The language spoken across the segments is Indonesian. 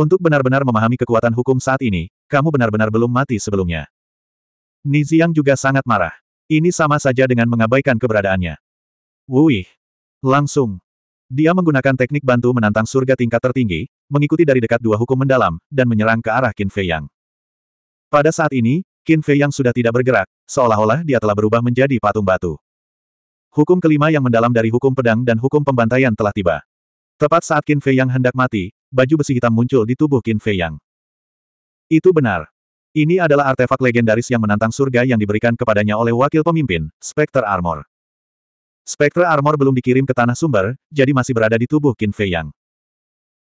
Untuk benar-benar memahami kekuatan hukum saat ini, kamu benar-benar belum mati sebelumnya. Niziang juga sangat marah. Ini sama saja dengan mengabaikan keberadaannya. Wuih. Langsung. Dia menggunakan teknik bantu menantang surga tingkat tertinggi, mengikuti dari dekat dua hukum mendalam, dan menyerang ke arah Qin Fei Yang. Pada saat ini, Qin Fei Yang sudah tidak bergerak, seolah-olah dia telah berubah menjadi patung batu. Hukum kelima yang mendalam dari hukum pedang dan hukum pembantaian telah tiba. Tepat saat Qin Fei Yang hendak mati, baju besi hitam muncul di tubuh Qin Fei Yang. Itu benar. Ini adalah artefak legendaris yang menantang surga yang diberikan kepadanya oleh wakil pemimpin, Spectre Armor. Spectre Armor belum dikirim ke tanah sumber, jadi masih berada di tubuh Qin Fei Yang.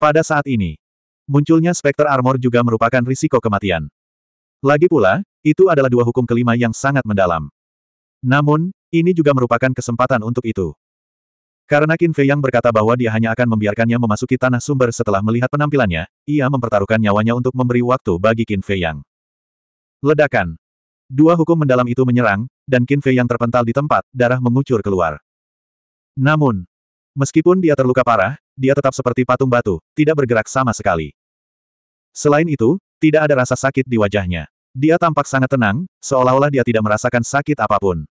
Pada saat ini, munculnya Spectre Armor juga merupakan risiko kematian. Lagi pula, itu adalah dua hukum kelima yang sangat mendalam. Namun, ini juga merupakan kesempatan untuk itu. Karena Qin Fei yang berkata bahwa dia hanya akan membiarkannya memasuki tanah sumber setelah melihat penampilannya, ia mempertaruhkan nyawanya untuk memberi waktu bagi Qin Fei yang. Ledakan. Dua hukum mendalam itu menyerang, dan Qin Fei yang terpental di tempat, darah mengucur keluar. Namun, meskipun dia terluka parah, dia tetap seperti patung batu, tidak bergerak sama sekali. Selain itu, tidak ada rasa sakit di wajahnya. Dia tampak sangat tenang, seolah-olah dia tidak merasakan sakit apapun.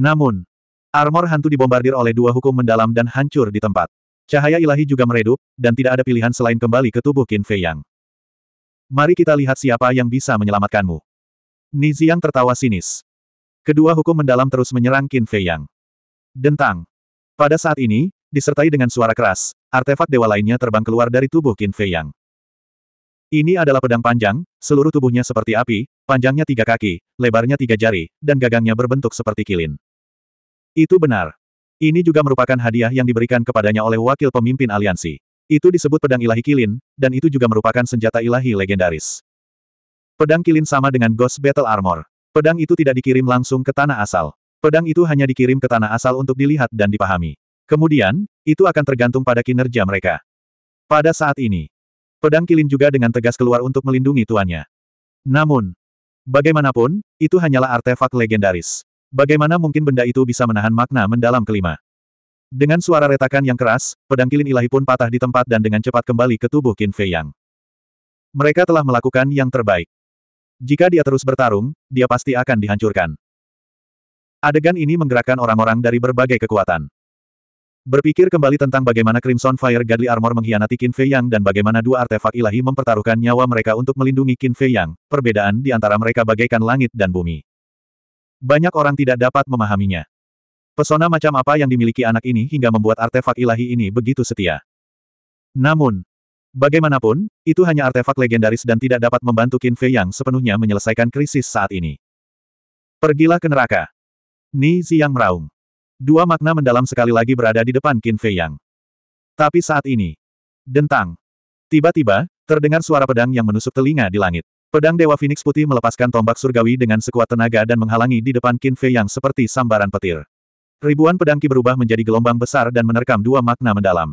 Namun, Armor hantu dibombardir oleh dua hukum mendalam dan hancur di tempat. Cahaya ilahi juga meredup, dan tidak ada pilihan selain kembali ke tubuh Qin Fei Yang. Mari kita lihat siapa yang bisa menyelamatkanmu. Niziang tertawa sinis. Kedua hukum mendalam terus menyerang Qin Fei Yang. Dentang. Pada saat ini, disertai dengan suara keras, artefak dewa lainnya terbang keluar dari tubuh Qin Fei Yang. Ini adalah pedang panjang, seluruh tubuhnya seperti api, panjangnya tiga kaki, lebarnya tiga jari, dan gagangnya berbentuk seperti kilin. Itu benar. Ini juga merupakan hadiah yang diberikan kepadanya oleh wakil pemimpin aliansi. Itu disebut pedang ilahi kilin, dan itu juga merupakan senjata ilahi legendaris. Pedang kilin sama dengan Ghost Battle Armor. Pedang itu tidak dikirim langsung ke tanah asal. Pedang itu hanya dikirim ke tanah asal untuk dilihat dan dipahami. Kemudian, itu akan tergantung pada kinerja mereka. Pada saat ini, pedang kilin juga dengan tegas keluar untuk melindungi tuannya. Namun, bagaimanapun, itu hanyalah artefak legendaris. Bagaimana mungkin benda itu bisa menahan makna mendalam kelima? Dengan suara retakan yang keras, pedang kilin ilahi pun patah di tempat dan dengan cepat kembali ke tubuh Qin Fei Yang. Mereka telah melakukan yang terbaik. Jika dia terus bertarung, dia pasti akan dihancurkan. Adegan ini menggerakkan orang-orang dari berbagai kekuatan. Berpikir kembali tentang bagaimana Crimson Fire Godly Armor mengkhianati Qin Fei Yang dan bagaimana dua artefak ilahi mempertaruhkan nyawa mereka untuk melindungi Qin Fei Yang, perbedaan di antara mereka bagaikan langit dan bumi. Banyak orang tidak dapat memahaminya. Pesona macam apa yang dimiliki anak ini hingga membuat artefak ilahi ini begitu setia. Namun, bagaimanapun, itu hanya artefak legendaris dan tidak dapat membantu Qin Fei yang sepenuhnya menyelesaikan krisis saat ini. Pergilah ke neraka. Ni Ziyang meraung. Dua makna mendalam sekali lagi berada di depan Qin Fei Yang. Tapi saat ini, dentang. Tiba-tiba, terdengar suara pedang yang menusuk telinga di langit. Pedang Dewa Phoenix Putih melepaskan tombak surgawi dengan sekuat tenaga dan menghalangi di depan Qin Fei yang seperti sambaran petir. Ribuan pedang berubah menjadi gelombang besar dan menerkam dua makna mendalam.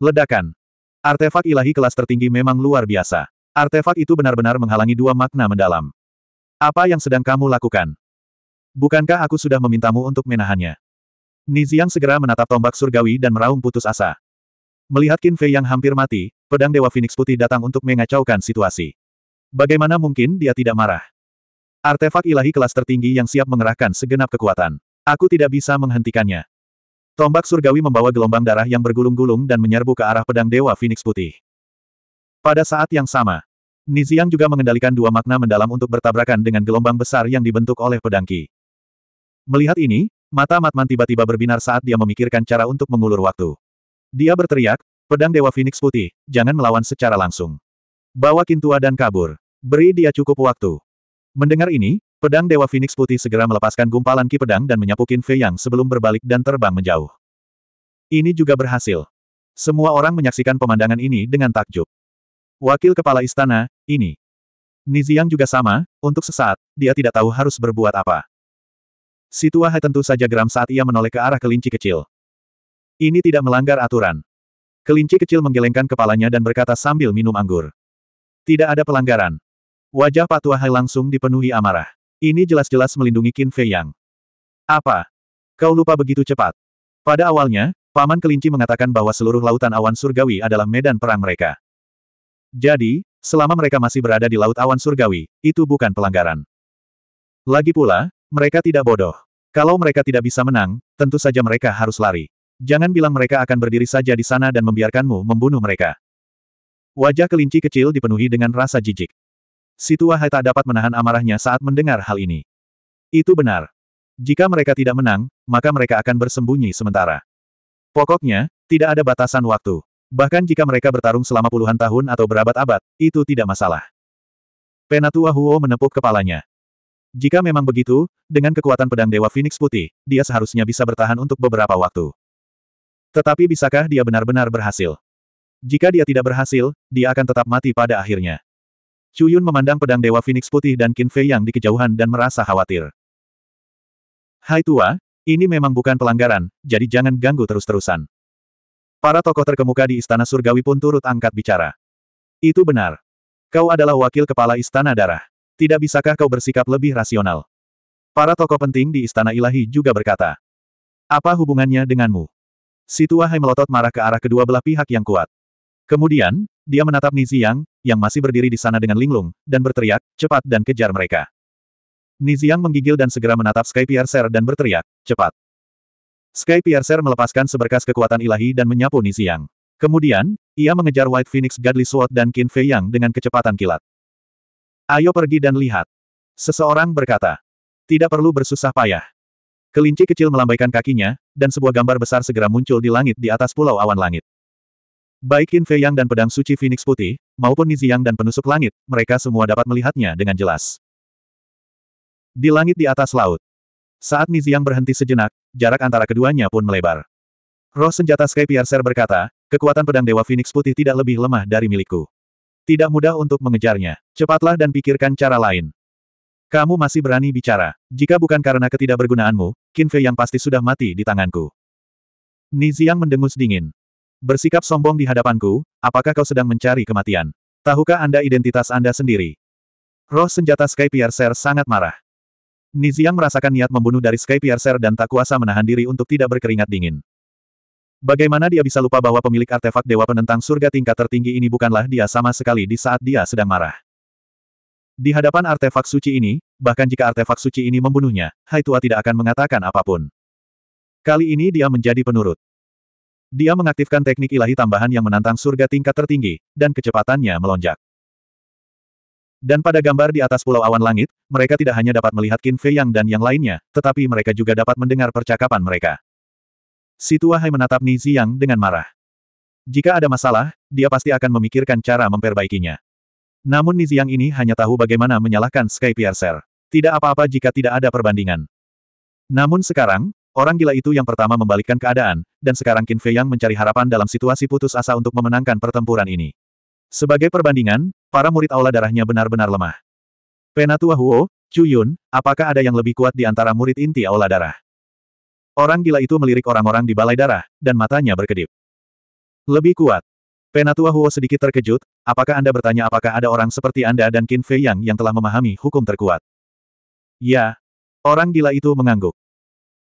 Ledakan. Artefak ilahi kelas tertinggi memang luar biasa. Artefak itu benar-benar menghalangi dua makna mendalam. Apa yang sedang kamu lakukan? Bukankah aku sudah memintamu untuk menahannya? Niziang segera menatap tombak surgawi dan meraung putus asa. Melihat Qin Fei yang hampir mati, pedang Dewa Phoenix Putih datang untuk mengacaukan situasi. Bagaimana mungkin dia tidak marah? Artefak ilahi kelas tertinggi yang siap mengerahkan segenap kekuatan. Aku tidak bisa menghentikannya. Tombak surgawi membawa gelombang darah yang bergulung-gulung dan menyerbu ke arah pedang Dewa Phoenix Putih. Pada saat yang sama, Niziang juga mengendalikan dua makna mendalam untuk bertabrakan dengan gelombang besar yang dibentuk oleh pedang Ki. Melihat ini, mata Matman tiba-tiba berbinar saat dia memikirkan cara untuk mengulur waktu. Dia berteriak, pedang Dewa Phoenix Putih, jangan melawan secara langsung. Bawa Kintua dan kabur. Beri dia cukup waktu. Mendengar ini, pedang Dewa Phoenix Putih segera melepaskan gumpalan ki pedang dan menyapukin Fei Yang sebelum berbalik dan terbang menjauh. Ini juga berhasil. Semua orang menyaksikan pemandangan ini dengan takjub. Wakil Kepala Istana, ini. Niziang juga sama, untuk sesaat, dia tidak tahu harus berbuat apa. Si Tua Hai tentu saja geram saat ia menoleh ke arah kelinci kecil. Ini tidak melanggar aturan. Kelinci kecil menggelengkan kepalanya dan berkata sambil minum anggur. Tidak ada pelanggaran. Wajah Patuah Hai langsung dipenuhi amarah. Ini jelas-jelas melindungi Qin Fei Yang. Apa? Kau lupa begitu cepat. Pada awalnya, Paman Kelinci mengatakan bahwa seluruh lautan awan surgawi adalah medan perang mereka. Jadi, selama mereka masih berada di laut awan surgawi, itu bukan pelanggaran. Lagi pula, mereka tidak bodoh. Kalau mereka tidak bisa menang, tentu saja mereka harus lari. Jangan bilang mereka akan berdiri saja di sana dan membiarkanmu membunuh mereka. Wajah kelinci kecil dipenuhi dengan rasa jijik. Hai tak dapat menahan amarahnya saat mendengar hal ini. Itu benar. Jika mereka tidak menang, maka mereka akan bersembunyi sementara. Pokoknya, tidak ada batasan waktu. Bahkan jika mereka bertarung selama puluhan tahun atau berabad-abad, itu tidak masalah. Penatua Huo menepuk kepalanya. Jika memang begitu, dengan kekuatan pedang Dewa Phoenix Putih, dia seharusnya bisa bertahan untuk beberapa waktu. Tetapi bisakah dia benar-benar berhasil? Jika dia tidak berhasil, dia akan tetap mati pada akhirnya. Cuyun memandang pedang Dewa Phoenix Putih dan Qin Fei yang di kejauhan dan merasa khawatir. Hai tua, ini memang bukan pelanggaran, jadi jangan ganggu terus-terusan. Para tokoh terkemuka di Istana Surgawi pun turut angkat bicara. Itu benar. Kau adalah wakil kepala Istana Darah. Tidak bisakah kau bersikap lebih rasional? Para tokoh penting di Istana Ilahi juga berkata. Apa hubungannya denganmu? Si Tua Hai melotot marah ke arah kedua belah pihak yang kuat. Kemudian, dia menatap Niziang, yang masih berdiri di sana dengan linglung, dan berteriak, cepat dan kejar mereka. Niziang menggigil dan segera menatap Sky Piercer dan berteriak, cepat. Sky Piercer melepaskan seberkas kekuatan ilahi dan menyapu Niziang. Kemudian, ia mengejar White Phoenix Godly Sword dan Qin Fei Yang dengan kecepatan kilat. Ayo pergi dan lihat. Seseorang berkata. Tidak perlu bersusah payah. Kelinci kecil melambaikan kakinya, dan sebuah gambar besar segera muncul di langit di atas pulau awan langit. Baik Qin Fei Yang dan pedang suci Phoenix Putih, maupun Nizi Yang dan penusuk langit, mereka semua dapat melihatnya dengan jelas. Di langit di atas laut. Saat Nizi Yang berhenti sejenak, jarak antara keduanya pun melebar. Roh senjata Sky Piercer berkata, kekuatan pedang Dewa Phoenix Putih tidak lebih lemah dari milikku. Tidak mudah untuk mengejarnya. Cepatlah dan pikirkan cara lain. Kamu masih berani bicara. Jika bukan karena ketidakbergunaanmu, Qin Fei Yang pasti sudah mati di tanganku. Nizi Yang mendengus dingin. Bersikap sombong di hadapanku, apakah kau sedang mencari kematian? Tahukah Anda identitas Anda sendiri? Roh senjata Sky Piercer sangat marah. Niziang merasakan niat membunuh dari Sky Piercer dan tak kuasa menahan diri untuk tidak berkeringat dingin. Bagaimana dia bisa lupa bahwa pemilik artefak Dewa Penentang Surga tingkat tertinggi ini bukanlah dia sama sekali di saat dia sedang marah. Di hadapan artefak suci ini, bahkan jika artefak suci ini membunuhnya, Hai tua tidak akan mengatakan apapun. Kali ini dia menjadi penurut. Dia mengaktifkan teknik ilahi tambahan yang menantang surga tingkat tertinggi, dan kecepatannya melonjak. Dan pada gambar di atas pulau awan langit, mereka tidak hanya dapat melihat Qin Fei Yang dan yang lainnya, tetapi mereka juga dapat mendengar percakapan mereka. Si Hai menatap Ni Ziyang dengan marah. Jika ada masalah, dia pasti akan memikirkan cara memperbaikinya. Namun Ni Ziyang ini hanya tahu bagaimana menyalahkan Sky Piercer. Tidak apa-apa jika tidak ada perbandingan. Namun sekarang, Orang gila itu yang pertama membalikkan keadaan, dan sekarang Qin Fei Yang mencari harapan dalam situasi putus asa untuk memenangkan pertempuran ini. Sebagai perbandingan, para murid aula darahnya benar-benar lemah. Penatua Huo, Chu Yun, apakah ada yang lebih kuat di antara murid inti aula darah? Orang gila itu melirik orang-orang di balai darah, dan matanya berkedip. Lebih kuat. Penatua Huo sedikit terkejut, apakah Anda bertanya apakah ada orang seperti Anda dan Qin Fei Yang yang telah memahami hukum terkuat? Ya. Orang gila itu mengangguk.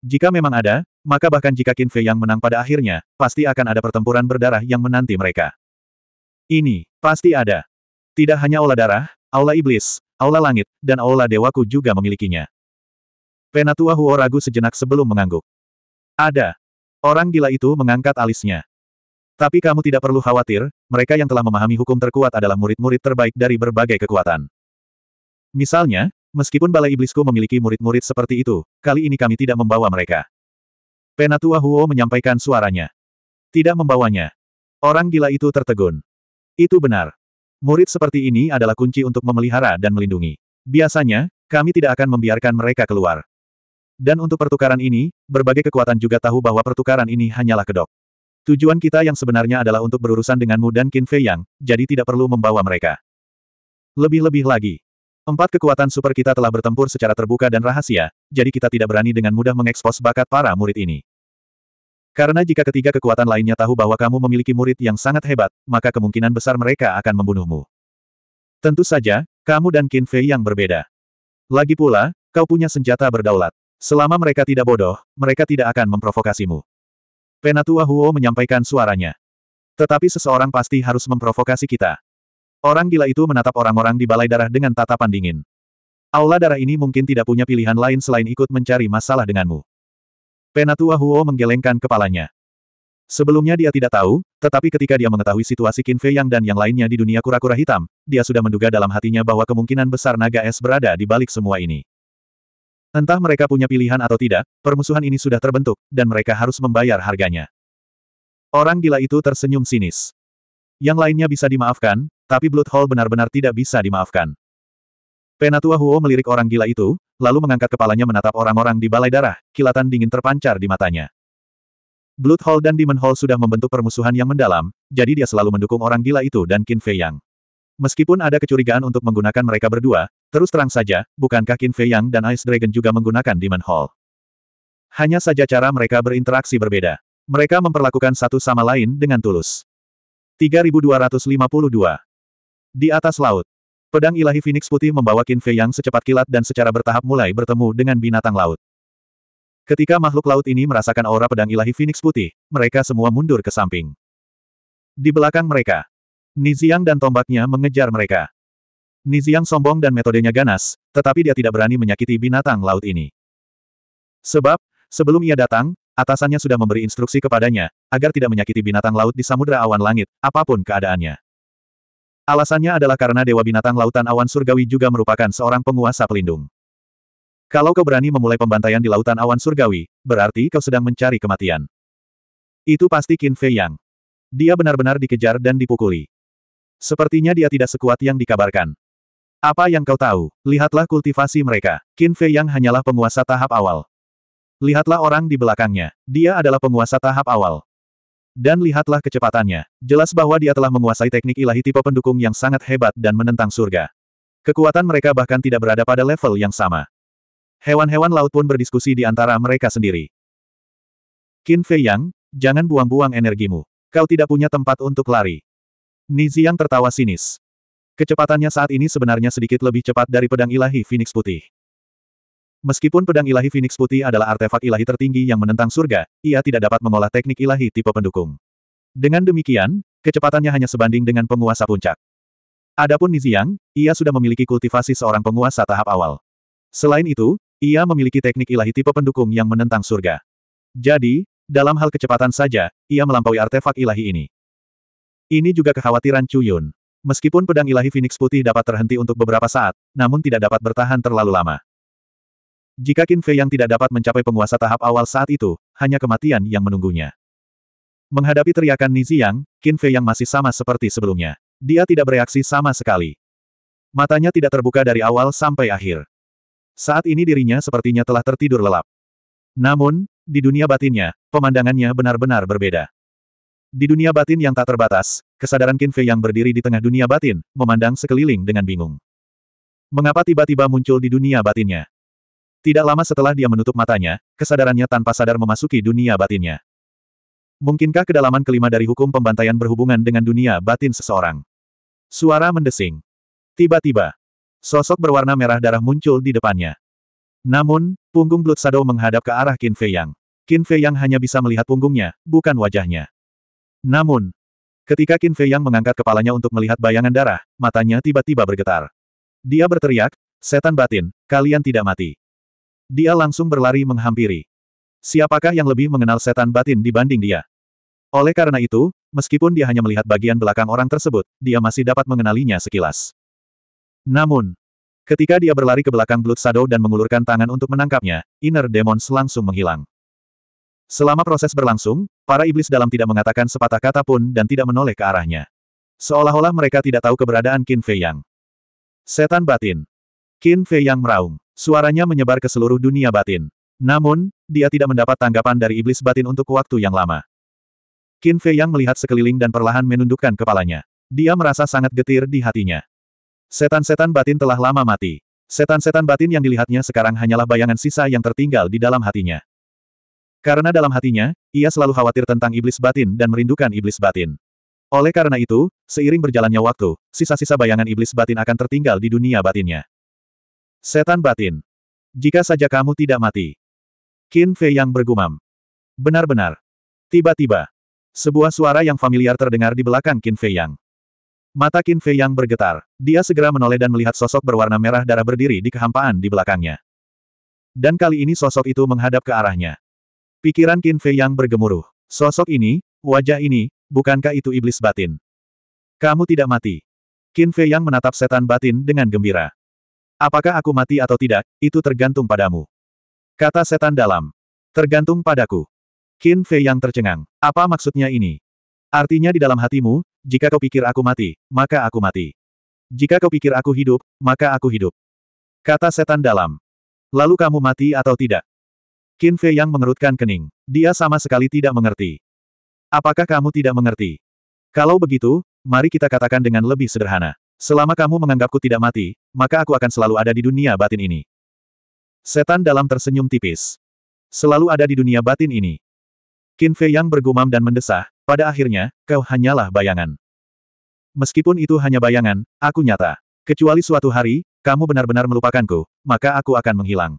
Jika memang ada, maka bahkan jika Qin Fei yang menang pada akhirnya, pasti akan ada pertempuran berdarah yang menanti mereka. Ini, pasti ada. Tidak hanya aula darah, aula iblis, aula langit, dan aula dewaku juga memilikinya. Penatua Huo ragu sejenak sebelum mengangguk. Ada. Orang gila itu mengangkat alisnya. Tapi kamu tidak perlu khawatir, mereka yang telah memahami hukum terkuat adalah murid-murid terbaik dari berbagai kekuatan. Misalnya, Meskipun Balai Iblisku memiliki murid-murid seperti itu, kali ini kami tidak membawa mereka. Penatua Huo menyampaikan suaranya. Tidak membawanya. Orang gila itu tertegun. Itu benar. Murid seperti ini adalah kunci untuk memelihara dan melindungi. Biasanya, kami tidak akan membiarkan mereka keluar. Dan untuk pertukaran ini, berbagai kekuatan juga tahu bahwa pertukaran ini hanyalah kedok. Tujuan kita yang sebenarnya adalah untuk berurusan denganmu dan Qin Fei Yang, jadi tidak perlu membawa mereka. Lebih-lebih lagi, Empat kekuatan super kita telah bertempur secara terbuka dan rahasia, jadi kita tidak berani dengan mudah mengekspos bakat para murid ini. Karena jika ketiga kekuatan lainnya tahu bahwa kamu memiliki murid yang sangat hebat, maka kemungkinan besar mereka akan membunuhmu. Tentu saja, kamu dan Qin Fei yang berbeda. Lagi pula, kau punya senjata berdaulat. Selama mereka tidak bodoh, mereka tidak akan memprovokasimu. Penatua Huo menyampaikan suaranya. Tetapi seseorang pasti harus memprovokasi kita. Orang gila itu menatap orang-orang di balai darah dengan tatapan dingin. Aula darah ini mungkin tidak punya pilihan lain selain ikut mencari masalah denganmu. Penatua Huo menggelengkan kepalanya. Sebelumnya dia tidak tahu, tetapi ketika dia mengetahui situasi Qin Fei Yang dan yang lainnya di dunia kura-kura hitam, dia sudah menduga dalam hatinya bahwa kemungkinan besar naga es berada di balik semua ini. Entah mereka punya pilihan atau tidak, permusuhan ini sudah terbentuk, dan mereka harus membayar harganya. Orang gila itu tersenyum sinis. Yang lainnya bisa dimaafkan, tapi Blood Hall benar-benar tidak bisa dimaafkan. Penatua Huo melirik orang gila itu, lalu mengangkat kepalanya menatap orang-orang di balai darah, kilatan dingin terpancar di matanya. Blood Hall dan Demon Hall sudah membentuk permusuhan yang mendalam, jadi dia selalu mendukung orang gila itu dan Qin Fei Yang. Meskipun ada kecurigaan untuk menggunakan mereka berdua, terus terang saja, bukankah Qin Fei Yang dan Ice Dragon juga menggunakan Demon Hall? Hanya saja cara mereka berinteraksi berbeda. Mereka memperlakukan satu sama lain dengan tulus. 3252 di atas laut. Pedang ilahi Phoenix putih membawa Qin Fei Yang secepat kilat dan secara bertahap mulai bertemu dengan binatang laut. Ketika makhluk laut ini merasakan aura pedang ilahi Phoenix putih, mereka semua mundur ke samping. Di belakang mereka, Niziang dan tombaknya mengejar mereka. Niziang sombong dan metodenya ganas, tetapi dia tidak berani menyakiti binatang laut ini. Sebab, sebelum ia datang, atasannya sudah memberi instruksi kepadanya, agar tidak menyakiti binatang laut di samudera awan langit, apapun keadaannya. Alasannya adalah karena Dewa Binatang Lautan Awan Surgawi juga merupakan seorang penguasa pelindung. Kalau kau berani memulai pembantaian di Lautan Awan Surgawi, berarti kau sedang mencari kematian. Itu pasti Qin Fei Yang. Dia benar-benar dikejar dan dipukuli. Sepertinya dia tidak sekuat yang dikabarkan. Apa yang kau tahu? Lihatlah kultivasi mereka. Qin Fei Yang hanyalah penguasa tahap awal. Lihatlah orang di belakangnya. Dia adalah penguasa tahap awal. Dan lihatlah kecepatannya. Jelas bahwa dia telah menguasai teknik ilahi tipe pendukung yang sangat hebat dan menentang surga. Kekuatan mereka bahkan tidak berada pada level yang sama. Hewan-hewan laut pun berdiskusi di antara mereka sendiri. Qin Fei Yang, jangan buang-buang energimu. Kau tidak punya tempat untuk lari. Niziang tertawa sinis. Kecepatannya saat ini sebenarnya sedikit lebih cepat dari pedang ilahi Phoenix Putih. Meskipun pedang ilahi Phoenix Putih adalah artefak ilahi tertinggi yang menentang surga, ia tidak dapat mengolah teknik ilahi tipe pendukung. Dengan demikian, kecepatannya hanya sebanding dengan penguasa puncak. Adapun Niziang, ia sudah memiliki kultivasi seorang penguasa tahap awal. Selain itu, ia memiliki teknik ilahi tipe pendukung yang menentang surga. Jadi, dalam hal kecepatan saja, ia melampaui artefak ilahi ini. Ini juga kekhawatiran Cuyun. Meskipun pedang ilahi Phoenix Putih dapat terhenti untuk beberapa saat, namun tidak dapat bertahan terlalu lama. Jika Qin Fei yang tidak dapat mencapai penguasa tahap awal saat itu, hanya kematian yang menunggunya. Menghadapi teriakan Niziang, Qin Fei yang masih sama seperti sebelumnya. Dia tidak bereaksi sama sekali. Matanya tidak terbuka dari awal sampai akhir. Saat ini dirinya sepertinya telah tertidur lelap. Namun, di dunia batinnya, pemandangannya benar-benar berbeda. Di dunia batin yang tak terbatas, kesadaran Qin Fei yang berdiri di tengah dunia batin, memandang sekeliling dengan bingung. Mengapa tiba-tiba muncul di dunia batinnya? Tidak lama setelah dia menutup matanya, kesadarannya tanpa sadar memasuki dunia batinnya. Mungkinkah kedalaman kelima dari hukum pembantaian berhubungan dengan dunia batin seseorang? Suara mendesing. Tiba-tiba, sosok berwarna merah darah muncul di depannya. Namun, punggung Blood Shadow menghadap ke arah Qin Fei Yang. Qin Fei Yang hanya bisa melihat punggungnya, bukan wajahnya. Namun, ketika Qin Fei Yang mengangkat kepalanya untuk melihat bayangan darah, matanya tiba-tiba bergetar. Dia berteriak, Setan batin, kalian tidak mati. Dia langsung berlari menghampiri. Siapakah yang lebih mengenal setan batin dibanding dia? Oleh karena itu, meskipun dia hanya melihat bagian belakang orang tersebut, dia masih dapat mengenalinya sekilas. Namun, ketika dia berlari ke belakang Blood Shadow dan mengulurkan tangan untuk menangkapnya, Inner Demons langsung menghilang. Selama proses berlangsung, para iblis dalam tidak mengatakan sepatah kata pun dan tidak menoleh ke arahnya. Seolah-olah mereka tidak tahu keberadaan Qin Fei Yang. Setan batin. Qin Fei Yang meraung. Suaranya menyebar ke seluruh dunia batin. Namun, dia tidak mendapat tanggapan dari iblis batin untuk waktu yang lama. Qin Fei Yang melihat sekeliling dan perlahan menundukkan kepalanya. Dia merasa sangat getir di hatinya. Setan-setan batin telah lama mati. Setan-setan batin yang dilihatnya sekarang hanyalah bayangan sisa yang tertinggal di dalam hatinya. Karena dalam hatinya, ia selalu khawatir tentang iblis batin dan merindukan iblis batin. Oleh karena itu, seiring berjalannya waktu, sisa-sisa bayangan iblis batin akan tertinggal di dunia batinnya. Setan batin. Jika saja kamu tidak mati. Qin Fei yang bergumam. Benar-benar. Tiba-tiba. Sebuah suara yang familiar terdengar di belakang Qin Fei yang. Mata Qin Fei yang bergetar. Dia segera menoleh dan melihat sosok berwarna merah darah berdiri di kehampaan di belakangnya. Dan kali ini sosok itu menghadap ke arahnya. Pikiran Qin Fei yang bergemuruh. Sosok ini, wajah ini, bukankah itu iblis batin? Kamu tidak mati. Qin Fei yang menatap setan batin dengan gembira. Apakah aku mati atau tidak, itu tergantung padamu. Kata setan dalam. Tergantung padaku. Qin Fei yang tercengang. Apa maksudnya ini? Artinya di dalam hatimu, jika kau pikir aku mati, maka aku mati. Jika kau pikir aku hidup, maka aku hidup. Kata setan dalam. Lalu kamu mati atau tidak? Qin Fei yang mengerutkan kening. Dia sama sekali tidak mengerti. Apakah kamu tidak mengerti? Kalau begitu, mari kita katakan dengan lebih sederhana. Selama kamu menganggapku tidak mati, maka aku akan selalu ada di dunia batin ini. Setan dalam tersenyum tipis. Selalu ada di dunia batin ini. Qin Fei yang bergumam dan mendesah, pada akhirnya, kau hanyalah bayangan. Meskipun itu hanya bayangan, aku nyata. Kecuali suatu hari, kamu benar-benar melupakanku, maka aku akan menghilang.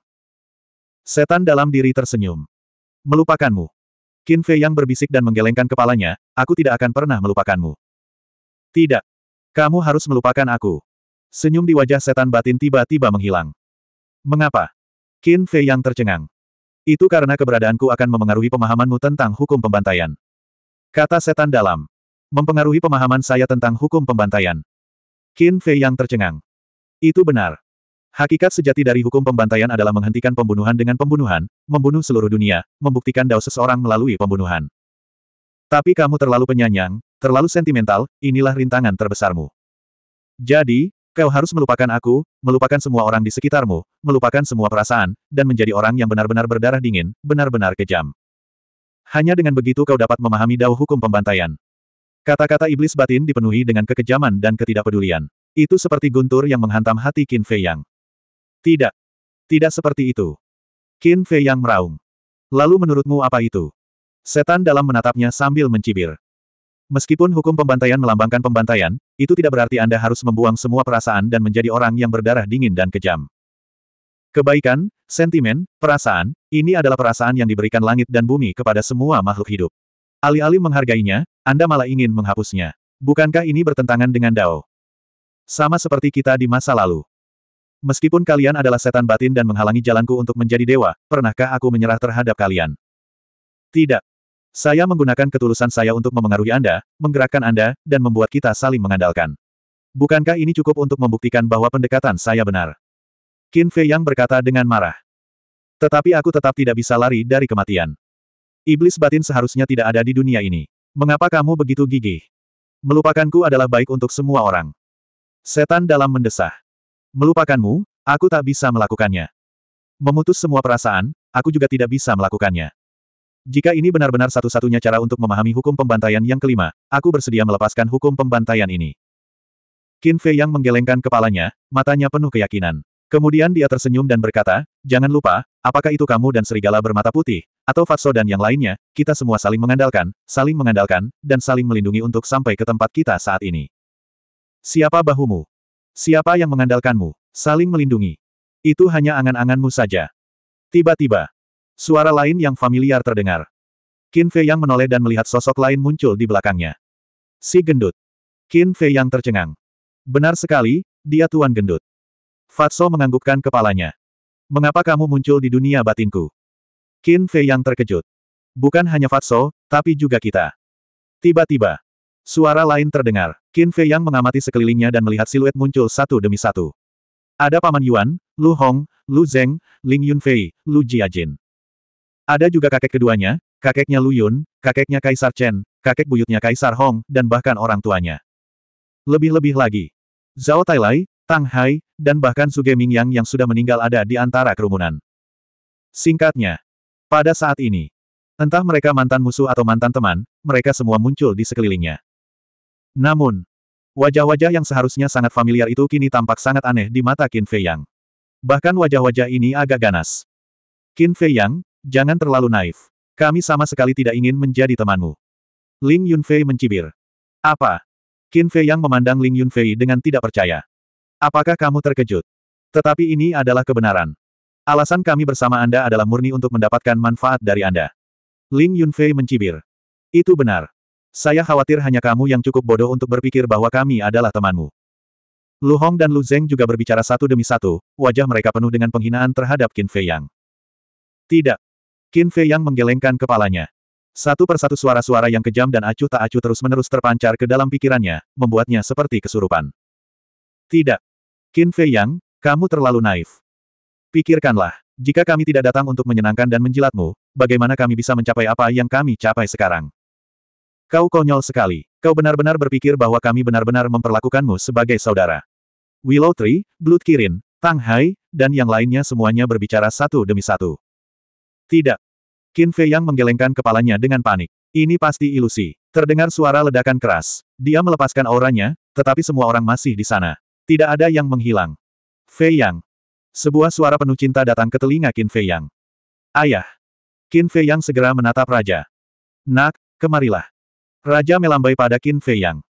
Setan dalam diri tersenyum. Melupakanmu. Qin Fei yang berbisik dan menggelengkan kepalanya, aku tidak akan pernah melupakanmu. Tidak, kamu harus melupakan aku. Senyum di wajah setan batin tiba-tiba menghilang. Mengapa? Qin Fei yang tercengang. Itu karena keberadaanku akan memengaruhi pemahamanmu tentang hukum pembantaian. Kata setan dalam. Mempengaruhi pemahaman saya tentang hukum pembantaian. Qin Fei yang tercengang. Itu benar. Hakikat sejati dari hukum pembantaian adalah menghentikan pembunuhan dengan pembunuhan, membunuh seluruh dunia, membuktikan dao seseorang melalui pembunuhan. Tapi kamu terlalu penyanyang, Terlalu sentimental, inilah rintangan terbesarmu. Jadi, kau harus melupakan aku, melupakan semua orang di sekitarmu, melupakan semua perasaan, dan menjadi orang yang benar-benar berdarah dingin, benar-benar kejam. Hanya dengan begitu kau dapat memahami dao hukum pembantaian. Kata-kata iblis batin dipenuhi dengan kekejaman dan ketidakpedulian. Itu seperti guntur yang menghantam hati Qin Fei Yang. Tidak. Tidak seperti itu. Qin Fei Yang meraung. Lalu menurutmu apa itu? Setan dalam menatapnya sambil mencibir. Meskipun hukum pembantaian melambangkan pembantaian, itu tidak berarti Anda harus membuang semua perasaan dan menjadi orang yang berdarah dingin dan kejam. Kebaikan, sentimen, perasaan, ini adalah perasaan yang diberikan langit dan bumi kepada semua makhluk hidup. Alih-alih menghargainya, Anda malah ingin menghapusnya. Bukankah ini bertentangan dengan Dao? Sama seperti kita di masa lalu. Meskipun kalian adalah setan batin dan menghalangi jalanku untuk menjadi dewa, pernahkah aku menyerah terhadap kalian? Tidak. Saya menggunakan ketulusan saya untuk memengaruhi Anda, menggerakkan Anda, dan membuat kita saling mengandalkan. Bukankah ini cukup untuk membuktikan bahwa pendekatan saya benar? Qin Fei Yang berkata dengan marah. Tetapi aku tetap tidak bisa lari dari kematian. Iblis batin seharusnya tidak ada di dunia ini. Mengapa kamu begitu gigih? Melupakanku adalah baik untuk semua orang. Setan dalam mendesah. Melupakanmu, aku tak bisa melakukannya. Memutus semua perasaan, aku juga tidak bisa melakukannya. Jika ini benar-benar satu-satunya cara untuk memahami hukum pembantaian yang kelima, aku bersedia melepaskan hukum pembantaian ini. Qin Fei yang menggelengkan kepalanya, matanya penuh keyakinan. Kemudian dia tersenyum dan berkata, jangan lupa, apakah itu kamu dan serigala bermata putih, atau Fatso dan yang lainnya, kita semua saling mengandalkan, saling mengandalkan, dan saling melindungi untuk sampai ke tempat kita saat ini. Siapa bahumu? Siapa yang mengandalkanmu? Saling melindungi. Itu hanya angan-anganmu saja. Tiba-tiba, Suara lain yang familiar terdengar. Qin Fei yang menoleh dan melihat sosok lain muncul di belakangnya. Si gendut. Qin Fei yang tercengang. Benar sekali, dia tuan gendut. Fatso menganggukkan kepalanya. Mengapa kamu muncul di dunia batinku? Qin Fei yang terkejut. Bukan hanya Fatso, tapi juga kita. Tiba-tiba, suara lain terdengar. Qin Fei yang mengamati sekelilingnya dan melihat siluet muncul satu demi satu. Ada Paman Yuan, Lu Hong, Lu Zeng, Ling Yunfei, Lu Jiajin. Ada juga kakek keduanya, kakeknya Lu Yun, kakeknya Kaisar Chen, kakek buyutnya Kaisar Hong, dan bahkan orang tuanya. Lebih-lebih lagi, Zhao Tailai, Tang Hai, dan bahkan Suge Mingyang Yang yang sudah meninggal ada di antara kerumunan. Singkatnya, pada saat ini, entah mereka mantan musuh atau mantan teman, mereka semua muncul di sekelilingnya. Namun, wajah-wajah yang seharusnya sangat familiar itu kini tampak sangat aneh di mata Qin Fei Yang. Bahkan wajah-wajah ini agak ganas. Qin Fei Yang, Jangan terlalu naif. Kami sama sekali tidak ingin menjadi temanmu. Ling Yunfei mencibir. Apa? Qin Fei yang memandang Ling Yunfei dengan tidak percaya. Apakah kamu terkejut? Tetapi ini adalah kebenaran. Alasan kami bersama Anda adalah murni untuk mendapatkan manfaat dari Anda. Ling Yunfei mencibir. Itu benar. Saya khawatir hanya kamu yang cukup bodoh untuk berpikir bahwa kami adalah temanmu. Lu Hong dan Lu Zeng juga berbicara satu demi satu, wajah mereka penuh dengan penghinaan terhadap Qin Fei Yang. Tidak. Qin Fei yang menggelengkan kepalanya. Satu persatu suara-suara yang kejam dan acuh tak acuh terus-menerus terpancar ke dalam pikirannya, membuatnya seperti kesurupan. Tidak. Qin Fei Yang, kamu terlalu naif. Pikirkanlah, jika kami tidak datang untuk menyenangkan dan menjilatmu, bagaimana kami bisa mencapai apa yang kami capai sekarang? Kau konyol sekali. Kau benar-benar berpikir bahwa kami benar-benar memperlakukanmu sebagai saudara. Willow Tree, Blood Kirin, Tang Hai, dan yang lainnya semuanya berbicara satu demi satu. Tidak. Qin Fei yang menggelengkan kepalanya dengan panik. Ini pasti ilusi. Terdengar suara ledakan keras. Dia melepaskan auranya, tetapi semua orang masih di sana. Tidak ada yang menghilang. Fei Yang. Sebuah suara penuh cinta datang ke telinga Qin Fei Yang. Ayah. Qin Fei Yang segera menatap Raja. Nak, kemarilah. Raja melambai pada Qin Fei Yang.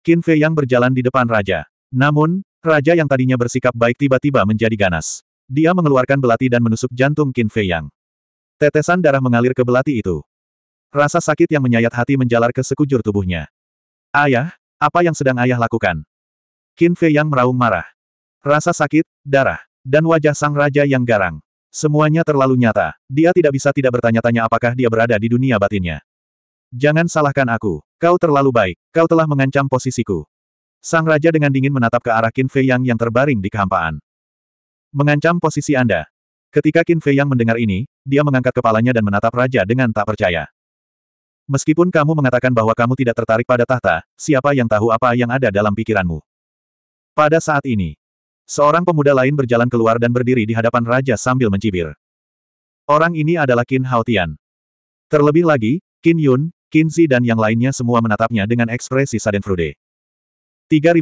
Qin Fei Yang berjalan di depan Raja. Namun, Raja yang tadinya bersikap baik tiba-tiba menjadi ganas. Dia mengeluarkan belati dan menusuk jantung Qin Fei Yang. Tetesan darah mengalir ke belati itu. Rasa sakit yang menyayat hati menjalar ke sekujur tubuhnya. Ayah, apa yang sedang ayah lakukan? Qin Fei yang meraung marah. Rasa sakit, darah, dan wajah sang raja yang garang. Semuanya terlalu nyata, dia tidak bisa tidak bertanya-tanya apakah dia berada di dunia batinnya. Jangan salahkan aku, kau terlalu baik, kau telah mengancam posisiku. Sang Raja dengan dingin menatap ke arah Qin Fei Yang yang terbaring di kehampaan. Mengancam posisi Anda, Ketika Qin Fei yang mendengar ini, dia mengangkat kepalanya dan menatap raja dengan tak percaya. Meskipun kamu mengatakan bahwa kamu tidak tertarik pada tahta, siapa yang tahu apa yang ada dalam pikiranmu? Pada saat ini, seorang pemuda lain berjalan keluar dan berdiri di hadapan raja sambil mencibir. Orang ini adalah Qin Haotian. Terlebih lagi, Qin Yun, Qin Zi dan yang lainnya semua menatapnya dengan ekspresi sadenfrude. 3253.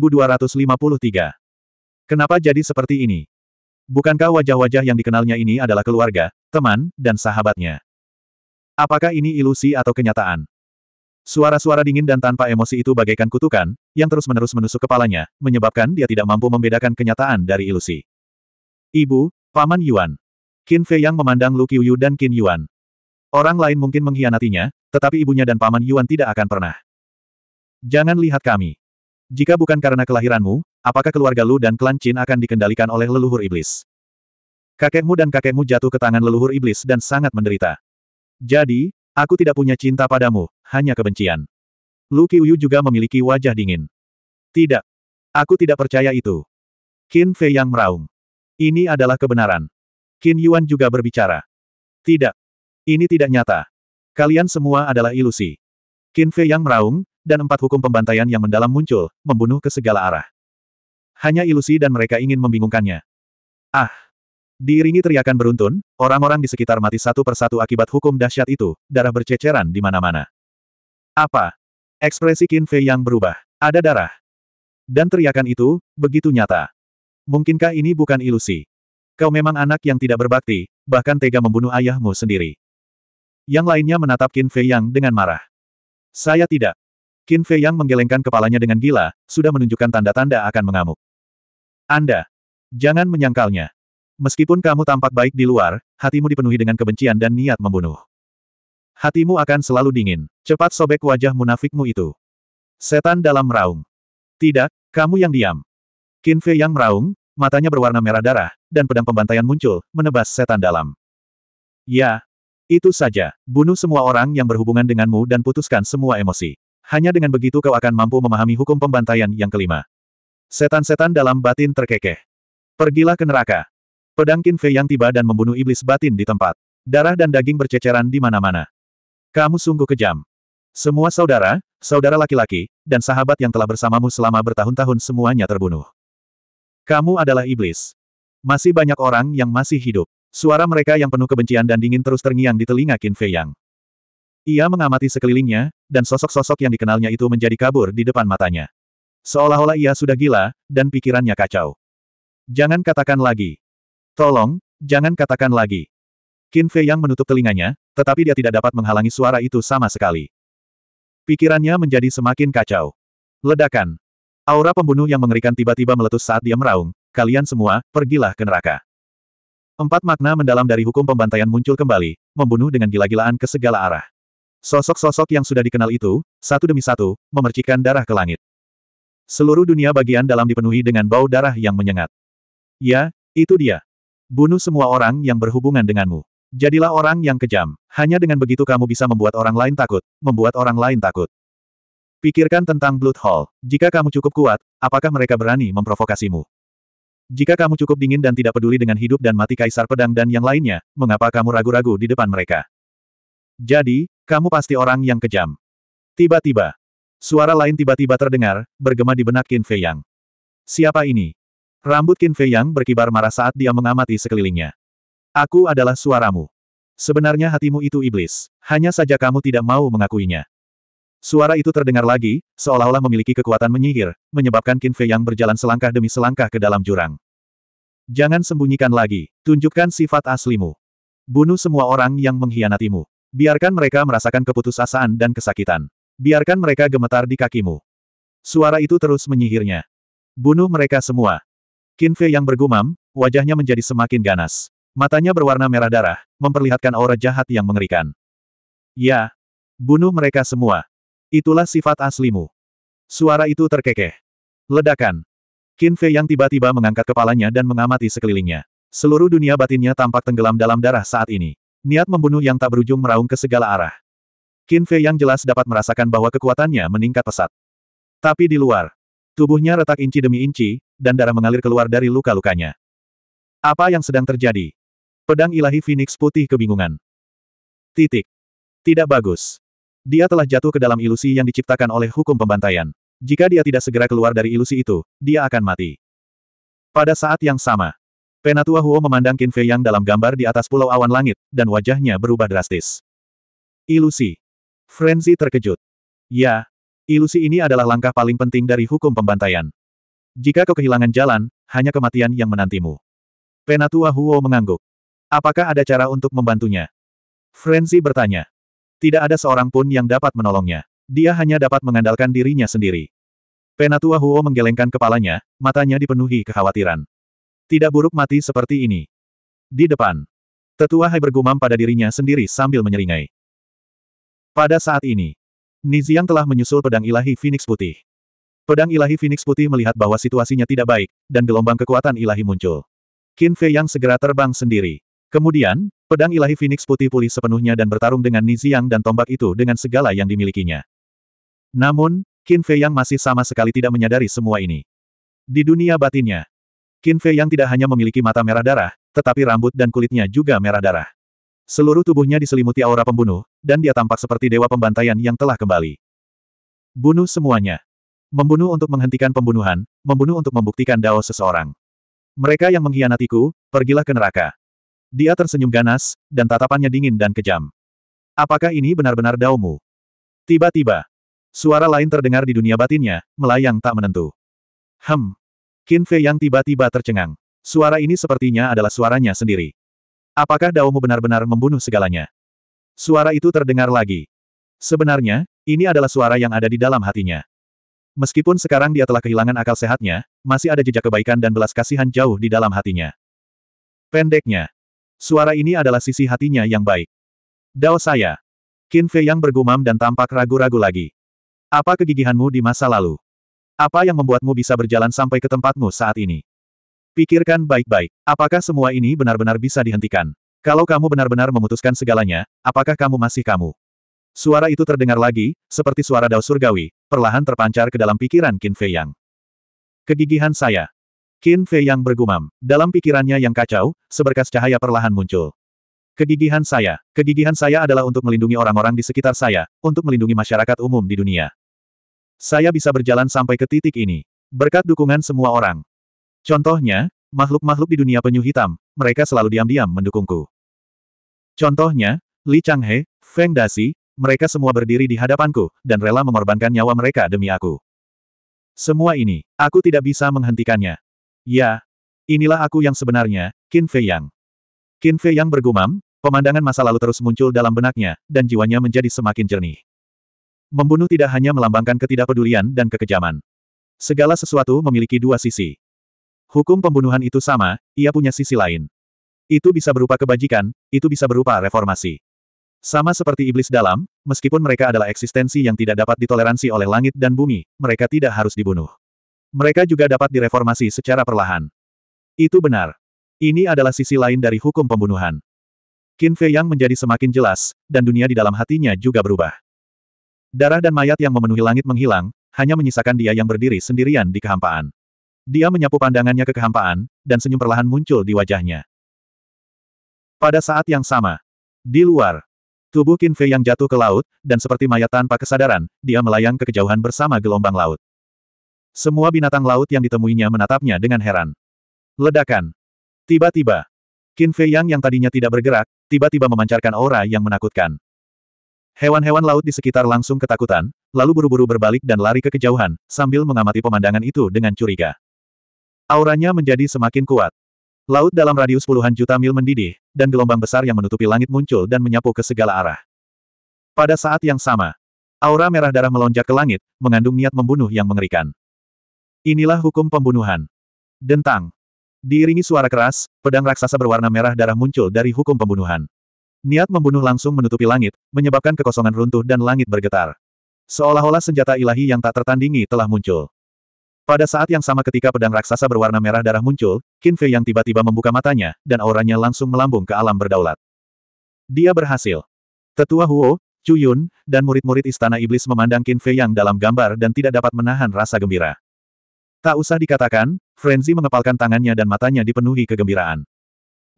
Kenapa jadi seperti ini? Bukankah wajah-wajah yang dikenalnya ini adalah keluarga, teman, dan sahabatnya? Apakah ini ilusi atau kenyataan? Suara-suara dingin dan tanpa emosi itu bagaikan kutukan, yang terus-menerus menusuk kepalanya, menyebabkan dia tidak mampu membedakan kenyataan dari ilusi. Ibu, Paman Yuan. Qin Fei yang memandang Lu Qiuyu dan Qin Yuan. Orang lain mungkin mengkhianatinya, tetapi ibunya dan Paman Yuan tidak akan pernah. Jangan lihat kami. Jika bukan karena kelahiranmu, Apakah keluarga Lu dan klan Qin akan dikendalikan oleh leluhur iblis? Kakekmu dan kakekmu jatuh ke tangan leluhur iblis dan sangat menderita. Jadi, aku tidak punya cinta padamu, hanya kebencian. Lu Qiuyu juga memiliki wajah dingin. Tidak. Aku tidak percaya itu. Qin Fei yang meraung. Ini adalah kebenaran. Qin Yuan juga berbicara. Tidak. Ini tidak nyata. Kalian semua adalah ilusi. Qin Fei yang meraung, dan empat hukum pembantaian yang mendalam muncul, membunuh ke segala arah. Hanya ilusi dan mereka ingin membingungkannya. Ah! Diiringi teriakan beruntun, orang-orang di sekitar mati satu persatu akibat hukum dahsyat itu, darah berceceran di mana-mana. Apa? Ekspresi Qin Fei yang berubah. Ada darah. Dan teriakan itu, begitu nyata. Mungkinkah ini bukan ilusi? Kau memang anak yang tidak berbakti, bahkan tega membunuh ayahmu sendiri. Yang lainnya menatap Qin Fei Yang dengan marah. Saya tidak. Qin Fei Yang menggelengkan kepalanya dengan gila, sudah menunjukkan tanda-tanda akan mengamuk. Anda. Jangan menyangkalnya. Meskipun kamu tampak baik di luar, hatimu dipenuhi dengan kebencian dan niat membunuh. Hatimu akan selalu dingin. Cepat sobek wajah munafikmu itu. Setan dalam meraung. Tidak, kamu yang diam. Kinfe yang meraung, matanya berwarna merah darah, dan pedang pembantaian muncul, menebas setan dalam. Ya, itu saja. Bunuh semua orang yang berhubungan denganmu dan putuskan semua emosi. Hanya dengan begitu kau akan mampu memahami hukum pembantaian yang kelima. Setan-setan dalam batin terkekeh. Pergilah ke neraka. Pedang Qin Fei yang tiba dan membunuh iblis batin di tempat. Darah dan daging berceceran di mana-mana. Kamu sungguh kejam. Semua saudara, saudara laki-laki, dan sahabat yang telah bersamamu selama bertahun-tahun semuanya terbunuh. Kamu adalah iblis. Masih banyak orang yang masih hidup. Suara mereka yang penuh kebencian dan dingin terus terngiang di telinga Qin Fei Yang. Ia mengamati sekelilingnya, dan sosok-sosok yang dikenalnya itu menjadi kabur di depan matanya seolah-olah ia sudah gila, dan pikirannya kacau. Jangan katakan lagi. Tolong, jangan katakan lagi. Qin Fei yang menutup telinganya, tetapi dia tidak dapat menghalangi suara itu sama sekali. Pikirannya menjadi semakin kacau. Ledakan. Aura pembunuh yang mengerikan tiba-tiba meletus saat dia meraung, kalian semua, pergilah ke neraka. Empat makna mendalam dari hukum pembantaian muncul kembali, membunuh dengan gila-gilaan ke segala arah. Sosok-sosok yang sudah dikenal itu, satu demi satu, memercikan darah ke langit. Seluruh dunia bagian dalam dipenuhi dengan bau darah yang menyengat. Ya, itu dia. Bunuh semua orang yang berhubungan denganmu. Jadilah orang yang kejam. Hanya dengan begitu kamu bisa membuat orang lain takut, membuat orang lain takut. Pikirkan tentang Blood Hall. Jika kamu cukup kuat, apakah mereka berani memprovokasimu? Jika kamu cukup dingin dan tidak peduli dengan hidup dan mati Kaisar Pedang dan yang lainnya, mengapa kamu ragu-ragu di depan mereka? Jadi, kamu pasti orang yang kejam. Tiba-tiba, Suara lain tiba-tiba terdengar, bergema di benak Qin Fei Yang. Siapa ini? Rambut Qin Fei Yang berkibar marah saat dia mengamati sekelilingnya. Aku adalah suaramu. Sebenarnya hatimu itu iblis, hanya saja kamu tidak mau mengakuinya. Suara itu terdengar lagi, seolah-olah memiliki kekuatan menyihir, menyebabkan Qin Fei Yang berjalan selangkah demi selangkah ke dalam jurang. Jangan sembunyikan lagi, tunjukkan sifat aslimu. Bunuh semua orang yang mengkhianatimu. Biarkan mereka merasakan keputusasaan dan kesakitan. Biarkan mereka gemetar di kakimu. Suara itu terus menyihirnya. Bunuh mereka semua. kinfe yang bergumam, wajahnya menjadi semakin ganas. Matanya berwarna merah darah, memperlihatkan aura jahat yang mengerikan. Ya. Bunuh mereka semua. Itulah sifat aslimu. Suara itu terkekeh. Ledakan. kinfe yang tiba-tiba mengangkat kepalanya dan mengamati sekelilingnya. Seluruh dunia batinnya tampak tenggelam dalam darah saat ini. Niat membunuh yang tak berujung meraung ke segala arah. Qin Fei yang jelas dapat merasakan bahwa kekuatannya meningkat pesat. Tapi di luar, tubuhnya retak inci demi inci, dan darah mengalir keluar dari luka-lukanya. Apa yang sedang terjadi? Pedang ilahi Phoenix putih kebingungan. Titik. Tidak bagus. Dia telah jatuh ke dalam ilusi yang diciptakan oleh hukum pembantaian. Jika dia tidak segera keluar dari ilusi itu, dia akan mati. Pada saat yang sama, Penatua Huo memandang Qin Fei Yang dalam gambar di atas pulau awan langit, dan wajahnya berubah drastis. Ilusi. Frenzy terkejut. Ya, ilusi ini adalah langkah paling penting dari hukum pembantaian. Jika kau kehilangan jalan, hanya kematian yang menantimu. Penatua Huo mengangguk. Apakah ada cara untuk membantunya? Frenzy bertanya. Tidak ada seorang pun yang dapat menolongnya. Dia hanya dapat mengandalkan dirinya sendiri. Penatua Huo menggelengkan kepalanya, matanya dipenuhi kekhawatiran. Tidak buruk mati seperti ini. Di depan. Tetua Hai bergumam pada dirinya sendiri sambil menyeringai. Pada saat ini, Niziang telah menyusul pedang ilahi Phoenix Putih. Pedang ilahi Phoenix Putih melihat bahwa situasinya tidak baik, dan gelombang kekuatan ilahi muncul. Qin Fei yang segera terbang sendiri. Kemudian, pedang ilahi Phoenix Putih pulih sepenuhnya dan bertarung dengan Niziang dan tombak itu dengan segala yang dimilikinya. Namun, Qin Fei yang masih sama sekali tidak menyadari semua ini. Di dunia batinnya, Qin Fei yang tidak hanya memiliki mata merah darah, tetapi rambut dan kulitnya juga merah darah. Seluruh tubuhnya diselimuti aura pembunuh, dan dia tampak seperti dewa pembantaian yang telah kembali. Bunuh semuanya. Membunuh untuk menghentikan pembunuhan, membunuh untuk membuktikan dao seseorang. Mereka yang mengkhianatiku, pergilah ke neraka. Dia tersenyum ganas, dan tatapannya dingin dan kejam. Apakah ini benar-benar daomu? Tiba-tiba, suara lain terdengar di dunia batinnya, melayang tak menentu. Hem. Qin Fei yang tiba-tiba tercengang. Suara ini sepertinya adalah suaranya sendiri. Apakah Daomu benar-benar membunuh segalanya? Suara itu terdengar lagi. Sebenarnya, ini adalah suara yang ada di dalam hatinya. Meskipun sekarang dia telah kehilangan akal sehatnya, masih ada jejak kebaikan dan belas kasihan jauh di dalam hatinya. Pendeknya, suara ini adalah sisi hatinya yang baik. Dao saya. Qin Fei yang bergumam dan tampak ragu-ragu lagi. Apa kegigihanmu di masa lalu? Apa yang membuatmu bisa berjalan sampai ke tempatmu saat ini? Pikirkan baik-baik, apakah semua ini benar-benar bisa dihentikan? Kalau kamu benar-benar memutuskan segalanya, apakah kamu masih kamu? Suara itu terdengar lagi, seperti suara dao surgawi, perlahan terpancar ke dalam pikiran Qin Fei Yang. Kegigihan saya. Qin Fei Yang bergumam. Dalam pikirannya yang kacau, seberkas cahaya perlahan muncul. Kegigihan saya. Kegigihan saya adalah untuk melindungi orang-orang di sekitar saya, untuk melindungi masyarakat umum di dunia. Saya bisa berjalan sampai ke titik ini. Berkat dukungan semua orang, Contohnya, makhluk-makhluk di dunia penyu hitam, mereka selalu diam-diam mendukungku. Contohnya, Li Changhe, Feng Dasi, mereka semua berdiri di hadapanku, dan rela mengorbankan nyawa mereka demi aku. Semua ini, aku tidak bisa menghentikannya. Ya, inilah aku yang sebenarnya, Qin Fei Yang. Qin Fei Yang bergumam, pemandangan masa lalu terus muncul dalam benaknya, dan jiwanya menjadi semakin jernih. Membunuh tidak hanya melambangkan ketidakpedulian dan kekejaman. Segala sesuatu memiliki dua sisi. Hukum pembunuhan itu sama, ia punya sisi lain. Itu bisa berupa kebajikan, itu bisa berupa reformasi. Sama seperti iblis dalam, meskipun mereka adalah eksistensi yang tidak dapat ditoleransi oleh langit dan bumi, mereka tidak harus dibunuh. Mereka juga dapat direformasi secara perlahan. Itu benar. Ini adalah sisi lain dari hukum pembunuhan. Qin Fei Yang menjadi semakin jelas, dan dunia di dalam hatinya juga berubah. Darah dan mayat yang memenuhi langit menghilang, hanya menyisakan dia yang berdiri sendirian di kehampaan. Dia menyapu pandangannya ke kehampaan, dan senyum perlahan muncul di wajahnya. Pada saat yang sama, di luar, tubuh Qin Fei yang jatuh ke laut, dan seperti mayat tanpa kesadaran, dia melayang ke kejauhan bersama gelombang laut. Semua binatang laut yang ditemuinya menatapnya dengan heran. Ledakan. Tiba-tiba, Qin Fei Yang yang tadinya tidak bergerak, tiba-tiba memancarkan aura yang menakutkan. Hewan-hewan laut di sekitar langsung ketakutan, lalu buru-buru berbalik dan lari ke kejauhan, sambil mengamati pemandangan itu dengan curiga. Auranya menjadi semakin kuat. Laut dalam radius puluhan juta mil mendidih, dan gelombang besar yang menutupi langit muncul dan menyapu ke segala arah. Pada saat yang sama, aura merah darah melonjak ke langit, mengandung niat membunuh yang mengerikan. Inilah hukum pembunuhan. Dentang. Diiringi suara keras, pedang raksasa berwarna merah darah muncul dari hukum pembunuhan. Niat membunuh langsung menutupi langit, menyebabkan kekosongan runtuh dan langit bergetar. Seolah-olah senjata ilahi yang tak tertandingi telah muncul. Pada saat yang sama ketika pedang raksasa berwarna merah darah muncul, Qin Fei yang tiba-tiba membuka matanya, dan auranya langsung melambung ke alam berdaulat. Dia berhasil. Tetua Huo, Chu Yun, dan murid-murid Istana Iblis memandang Qin Fei yang dalam gambar dan tidak dapat menahan rasa gembira. Tak usah dikatakan, Frenzy mengepalkan tangannya dan matanya dipenuhi kegembiraan.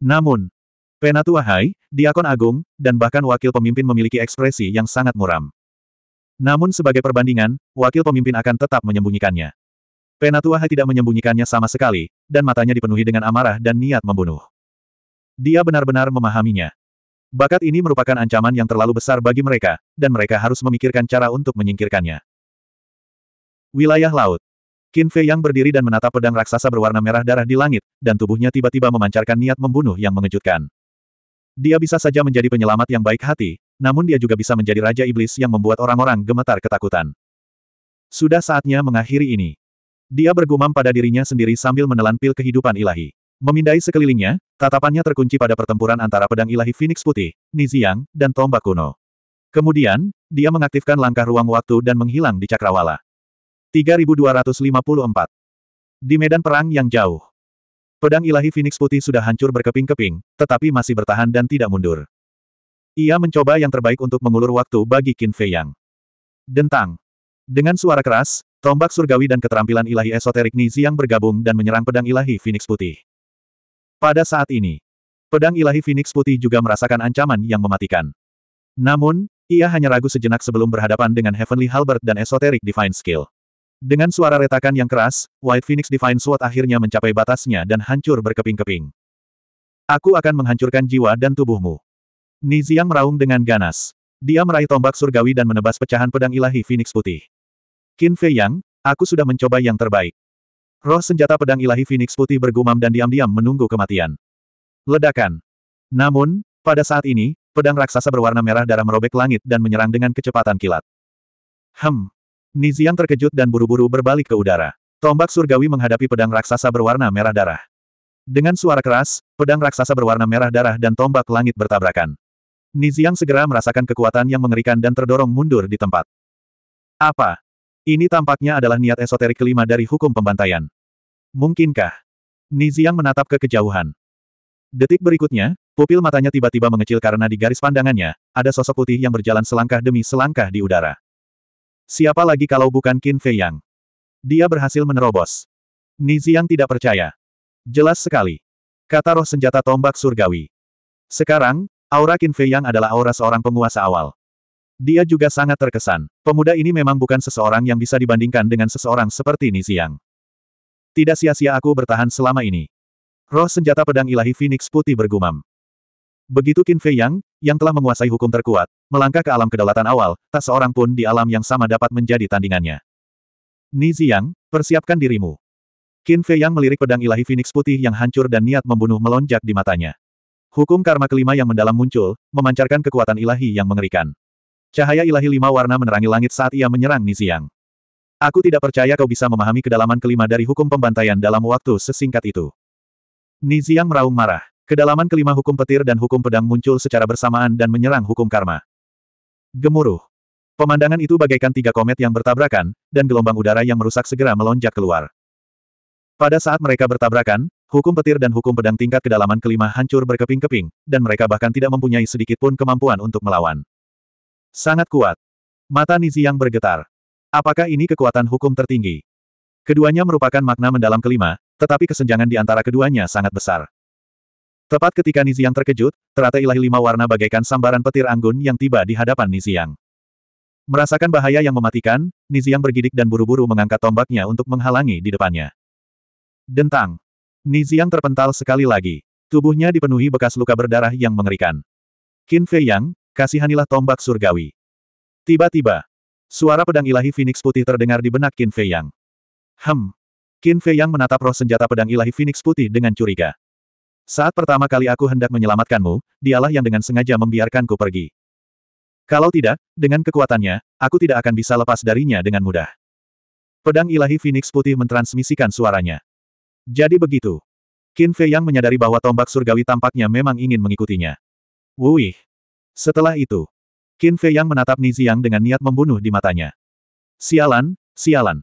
Namun, Penatua Hai, Diakon Agung, dan bahkan wakil pemimpin memiliki ekspresi yang sangat muram. Namun sebagai perbandingan, wakil pemimpin akan tetap menyembunyikannya. Penatua Hai tidak menyembunyikannya sama sekali, dan matanya dipenuhi dengan amarah dan niat membunuh. Dia benar-benar memahaminya. Bakat ini merupakan ancaman yang terlalu besar bagi mereka, dan mereka harus memikirkan cara untuk menyingkirkannya. Wilayah Laut Qin Fei yang berdiri dan menatap pedang raksasa berwarna merah darah di langit, dan tubuhnya tiba-tiba memancarkan niat membunuh yang mengejutkan. Dia bisa saja menjadi penyelamat yang baik hati, namun dia juga bisa menjadi raja iblis yang membuat orang-orang gemetar ketakutan. Sudah saatnya mengakhiri ini. Dia bergumam pada dirinya sendiri sambil menelan pil kehidupan ilahi. Memindai sekelilingnya, tatapannya terkunci pada pertempuran antara pedang ilahi Phoenix Putih, Niziang, dan tombak kuno. Kemudian, dia mengaktifkan langkah ruang waktu dan menghilang di cakrawala. 3254 Di medan perang yang jauh, pedang ilahi Phoenix Putih sudah hancur berkeping-keping, tetapi masih bertahan dan tidak mundur. Ia mencoba yang terbaik untuk mengulur waktu bagi Qin Fei Yang. Dentang. Dengan suara keras, Tombak surgawi dan keterampilan ilahi esoterik Nizi yang bergabung dan menyerang pedang ilahi Phoenix Putih. Pada saat ini, pedang ilahi Phoenix Putih juga merasakan ancaman yang mematikan. Namun, ia hanya ragu sejenak sebelum berhadapan dengan Heavenly Halbert dan Esoteric Divine Skill. Dengan suara retakan yang keras, White Phoenix Divine Sword akhirnya mencapai batasnya dan hancur berkeping-keping. Aku akan menghancurkan jiwa dan tubuhmu. Niziang meraung dengan ganas. Dia meraih tombak surgawi dan menebas pecahan pedang ilahi Phoenix Putih. Qin Fei Yang, aku sudah mencoba yang terbaik. Roh senjata pedang ilahi Phoenix putih bergumam dan diam-diam menunggu kematian. Ledakan. Namun, pada saat ini, pedang raksasa berwarna merah darah merobek langit dan menyerang dengan kecepatan kilat. Hem. Niziang terkejut dan buru-buru berbalik ke udara. Tombak surgawi menghadapi pedang raksasa berwarna merah darah. Dengan suara keras, pedang raksasa berwarna merah darah dan tombak langit bertabrakan. Niziang segera merasakan kekuatan yang mengerikan dan terdorong mundur di tempat. Apa? Ini tampaknya adalah niat esoterik kelima dari hukum pembantaian. Mungkinkah? Niziang menatap ke kejauhan. Detik berikutnya, pupil matanya tiba-tiba mengecil karena di garis pandangannya, ada sosok putih yang berjalan selangkah demi selangkah di udara. Siapa lagi kalau bukan Qin Fei Yang? Dia berhasil menerobos. Niziang tidak percaya. Jelas sekali. Kata roh senjata tombak surgawi. Sekarang, aura Qin Fei Yang adalah aura seorang penguasa awal. Dia juga sangat terkesan. Pemuda ini memang bukan seseorang yang bisa dibandingkan dengan seseorang seperti Niziang. Tidak sia-sia aku bertahan selama ini. Roh senjata pedang ilahi Phoenix putih bergumam. Begitu Qin Fei Yang, yang telah menguasai hukum terkuat, melangkah ke alam kedaulatan awal, tak seorang pun di alam yang sama dapat menjadi tandingannya. Niziang, persiapkan dirimu. Qin Fei Yang melirik pedang ilahi Phoenix putih yang hancur dan niat membunuh melonjak di matanya. Hukum karma kelima yang mendalam muncul, memancarkan kekuatan ilahi yang mengerikan. Cahaya ilahi lima warna menerangi langit saat ia menyerang Nisiang. Aku tidak percaya kau bisa memahami kedalaman kelima dari hukum pembantaian dalam waktu sesingkat itu. Niziang meraung marah. Kedalaman kelima hukum petir dan hukum pedang muncul secara bersamaan dan menyerang hukum karma. Gemuruh. Pemandangan itu bagaikan tiga komet yang bertabrakan, dan gelombang udara yang merusak segera melonjak keluar. Pada saat mereka bertabrakan, hukum petir dan hukum pedang tingkat kedalaman kelima hancur berkeping-keping, dan mereka bahkan tidak mempunyai sedikit pun kemampuan untuk melawan. Sangat kuat. Mata Nizi yang bergetar. Apakah ini kekuatan hukum tertinggi? Keduanya merupakan makna mendalam kelima, tetapi kesenjangan di antara keduanya sangat besar. Tepat ketika Niziang terkejut, terata ilahi lima warna bagaikan sambaran petir anggun yang tiba di hadapan Niziang. Merasakan bahaya yang mematikan, Niziang bergidik dan buru-buru mengangkat tombaknya untuk menghalangi di depannya. Dentang. Niziang terpental sekali lagi. Tubuhnya dipenuhi bekas luka berdarah yang mengerikan. Qin Fei Yang, Kasihanilah tombak surgawi. Tiba-tiba, suara pedang ilahi Phoenix putih terdengar di benak Qin Fei Yang. Hem. Qin Fei Yang menatap roh senjata pedang ilahi Phoenix putih dengan curiga. Saat pertama kali aku hendak menyelamatkanmu, dialah yang dengan sengaja membiarkanku pergi. Kalau tidak, dengan kekuatannya, aku tidak akan bisa lepas darinya dengan mudah. Pedang ilahi Phoenix putih mentransmisikan suaranya. Jadi begitu. Qin Fei Yang menyadari bahwa tombak surgawi tampaknya memang ingin mengikutinya. Wuih! Setelah itu, Qin Fei Yang menatap Niziang dengan niat membunuh di matanya. Sialan, sialan.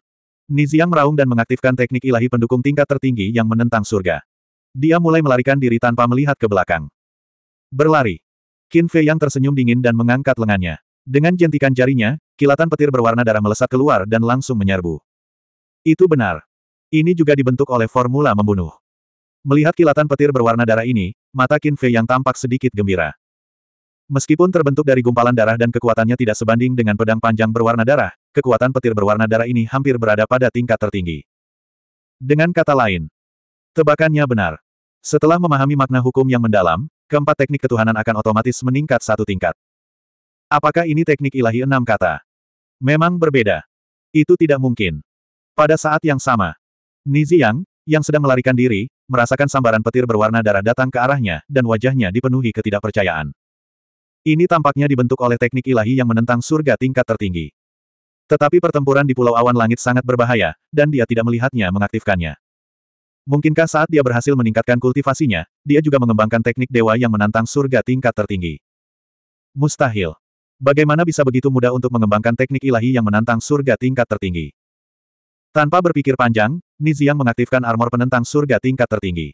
Niziang meraung dan mengaktifkan teknik ilahi pendukung tingkat tertinggi yang menentang surga. Dia mulai melarikan diri tanpa melihat ke belakang. Berlari. Qin Fei Yang tersenyum dingin dan mengangkat lengannya. Dengan jentikan jarinya, kilatan petir berwarna darah melesat keluar dan langsung menyerbu. Itu benar. Ini juga dibentuk oleh formula membunuh. Melihat kilatan petir berwarna darah ini, mata Qin Fei yang tampak sedikit gembira. Meskipun terbentuk dari gumpalan darah dan kekuatannya tidak sebanding dengan pedang panjang berwarna darah, kekuatan petir berwarna darah ini hampir berada pada tingkat tertinggi. Dengan kata lain, tebakannya benar. Setelah memahami makna hukum yang mendalam, keempat teknik ketuhanan akan otomatis meningkat satu tingkat. Apakah ini teknik ilahi enam kata? Memang berbeda. Itu tidak mungkin. Pada saat yang sama, Niziang, yang sedang melarikan diri, merasakan sambaran petir berwarna darah datang ke arahnya, dan wajahnya dipenuhi ketidakpercayaan. Ini tampaknya dibentuk oleh teknik ilahi yang menentang surga tingkat tertinggi. Tetapi pertempuran di Pulau Awan Langit sangat berbahaya, dan dia tidak melihatnya mengaktifkannya. Mungkinkah saat dia berhasil meningkatkan kultivasinya, dia juga mengembangkan teknik dewa yang menantang surga tingkat tertinggi? Mustahil. Bagaimana bisa begitu mudah untuk mengembangkan teknik ilahi yang menantang surga tingkat tertinggi? Tanpa berpikir panjang, Niziang mengaktifkan armor penentang surga tingkat tertinggi.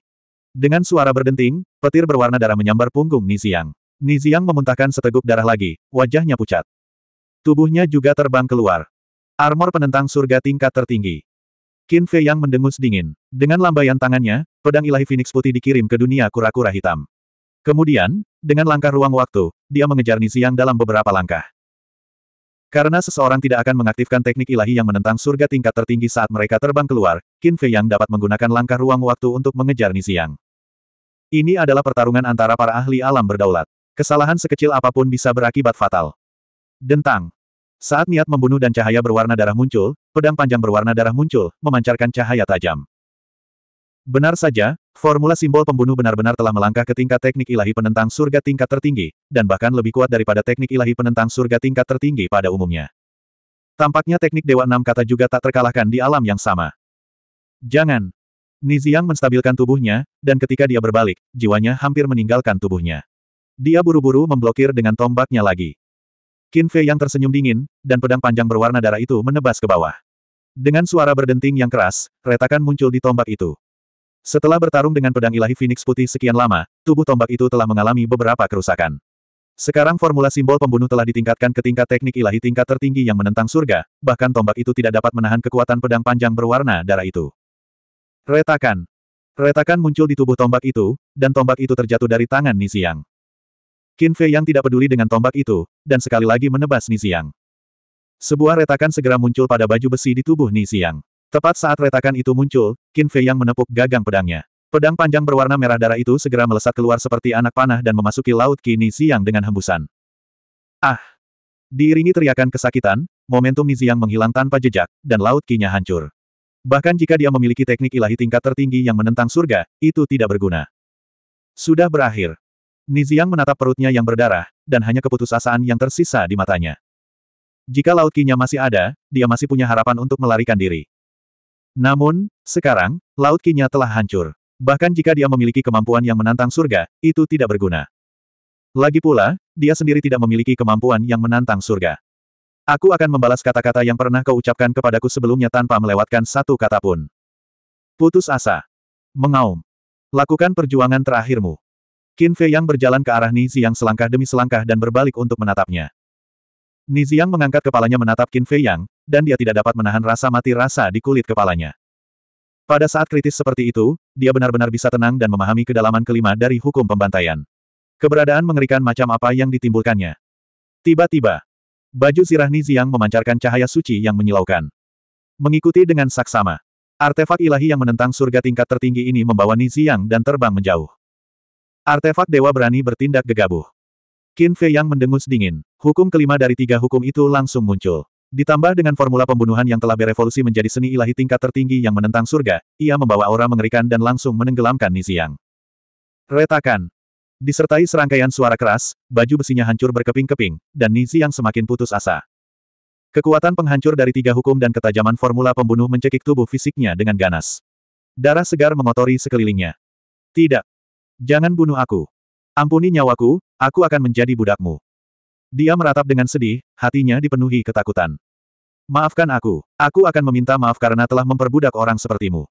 Dengan suara berdenting, petir berwarna darah menyambar punggung Niziang. Niziang memuntahkan seteguk darah lagi, wajahnya pucat. Tubuhnya juga terbang keluar. Armor penentang surga tingkat tertinggi. Qin Fei Yang mendengus dingin. Dengan lambaian tangannya, pedang ilahi Phoenix putih dikirim ke dunia kura-kura hitam. Kemudian, dengan langkah ruang waktu, dia mengejar Niziang dalam beberapa langkah. Karena seseorang tidak akan mengaktifkan teknik ilahi yang menentang surga tingkat tertinggi saat mereka terbang keluar, Qin Fei Yang dapat menggunakan langkah ruang waktu untuk mengejar Niziang. Ini adalah pertarungan antara para ahli alam berdaulat. Kesalahan sekecil apapun bisa berakibat fatal. Dentang. Saat niat membunuh dan cahaya berwarna darah muncul, pedang panjang berwarna darah muncul, memancarkan cahaya tajam. Benar saja, formula simbol pembunuh benar-benar telah melangkah ke tingkat teknik ilahi penentang surga tingkat tertinggi, dan bahkan lebih kuat daripada teknik ilahi penentang surga tingkat tertinggi pada umumnya. Tampaknya teknik Dewa Enam Kata juga tak terkalahkan di alam yang sama. Jangan! Niziang menstabilkan tubuhnya, dan ketika dia berbalik, jiwanya hampir meninggalkan tubuhnya. Dia buru-buru memblokir dengan tombaknya lagi. Qin Fei yang tersenyum dingin, dan pedang panjang berwarna darah itu menebas ke bawah. Dengan suara berdenting yang keras, retakan muncul di tombak itu. Setelah bertarung dengan pedang ilahi Phoenix putih sekian lama, tubuh tombak itu telah mengalami beberapa kerusakan. Sekarang formula simbol pembunuh telah ditingkatkan ke tingkat teknik ilahi tingkat tertinggi yang menentang surga, bahkan tombak itu tidak dapat menahan kekuatan pedang panjang berwarna darah itu. Retakan. Retakan muncul di tubuh tombak itu, dan tombak itu terjatuh dari tangan Nisiang. Qin Fei yang tidak peduli dengan tombak itu, dan sekali lagi menebas Nixiang. Sebuah retakan segera muncul pada baju besi di tubuh Nixiang. Tepat saat retakan itu muncul, Qin Fei yang menepuk gagang pedangnya. Pedang panjang berwarna merah darah itu segera melesat keluar seperti anak panah dan memasuki laut kini siang dengan hembusan. Ah! Diiringi teriakan kesakitan, momentum Niziang menghilang tanpa jejak, dan laut kinya hancur. Bahkan jika dia memiliki teknik ilahi tingkat tertinggi yang menentang surga, itu tidak berguna. Sudah berakhir. Niziang menatap perutnya yang berdarah, dan hanya keputusasaan yang tersisa di matanya. Jika Laut Kinya masih ada, dia masih punya harapan untuk melarikan diri. Namun, sekarang, Laut Kinya telah hancur. Bahkan jika dia memiliki kemampuan yang menantang surga, itu tidak berguna. Lagi pula, dia sendiri tidak memiliki kemampuan yang menantang surga. Aku akan membalas kata-kata yang pernah kau ucapkan kepadaku sebelumnya tanpa melewatkan satu kata pun. Putus asa. Mengaum. Lakukan perjuangan terakhirmu. Qin Fei Yang berjalan ke arah Niziang selangkah demi selangkah dan berbalik untuk menatapnya. Niziang mengangkat kepalanya menatap Qin Fei Yang, dan dia tidak dapat menahan rasa mati rasa di kulit kepalanya. Pada saat kritis seperti itu, dia benar-benar bisa tenang dan memahami kedalaman kelima dari hukum pembantaian. Keberadaan mengerikan macam apa yang ditimbulkannya. Tiba-tiba, baju sirah Niziang memancarkan cahaya suci yang menyilaukan. Mengikuti dengan saksama. Artefak ilahi yang menentang surga tingkat tertinggi ini membawa Niziang dan terbang menjauh. Artefak dewa berani bertindak gegabah. Qin Fei yang mendengus dingin. Hukum kelima dari tiga hukum itu langsung muncul. Ditambah dengan formula pembunuhan yang telah berevolusi menjadi seni ilahi tingkat tertinggi yang menentang surga, ia membawa aura mengerikan dan langsung menenggelamkan Niziang. Retakan. Disertai serangkaian suara keras, baju besinya hancur berkeping-keping, dan Niziang semakin putus asa. Kekuatan penghancur dari tiga hukum dan ketajaman formula pembunuh mencekik tubuh fisiknya dengan ganas. Darah segar mengotori sekelilingnya. Tidak, Jangan bunuh aku. Ampuni nyawaku, aku akan menjadi budakmu. Dia meratap dengan sedih, hatinya dipenuhi ketakutan. Maafkan aku, aku akan meminta maaf karena telah memperbudak orang sepertimu.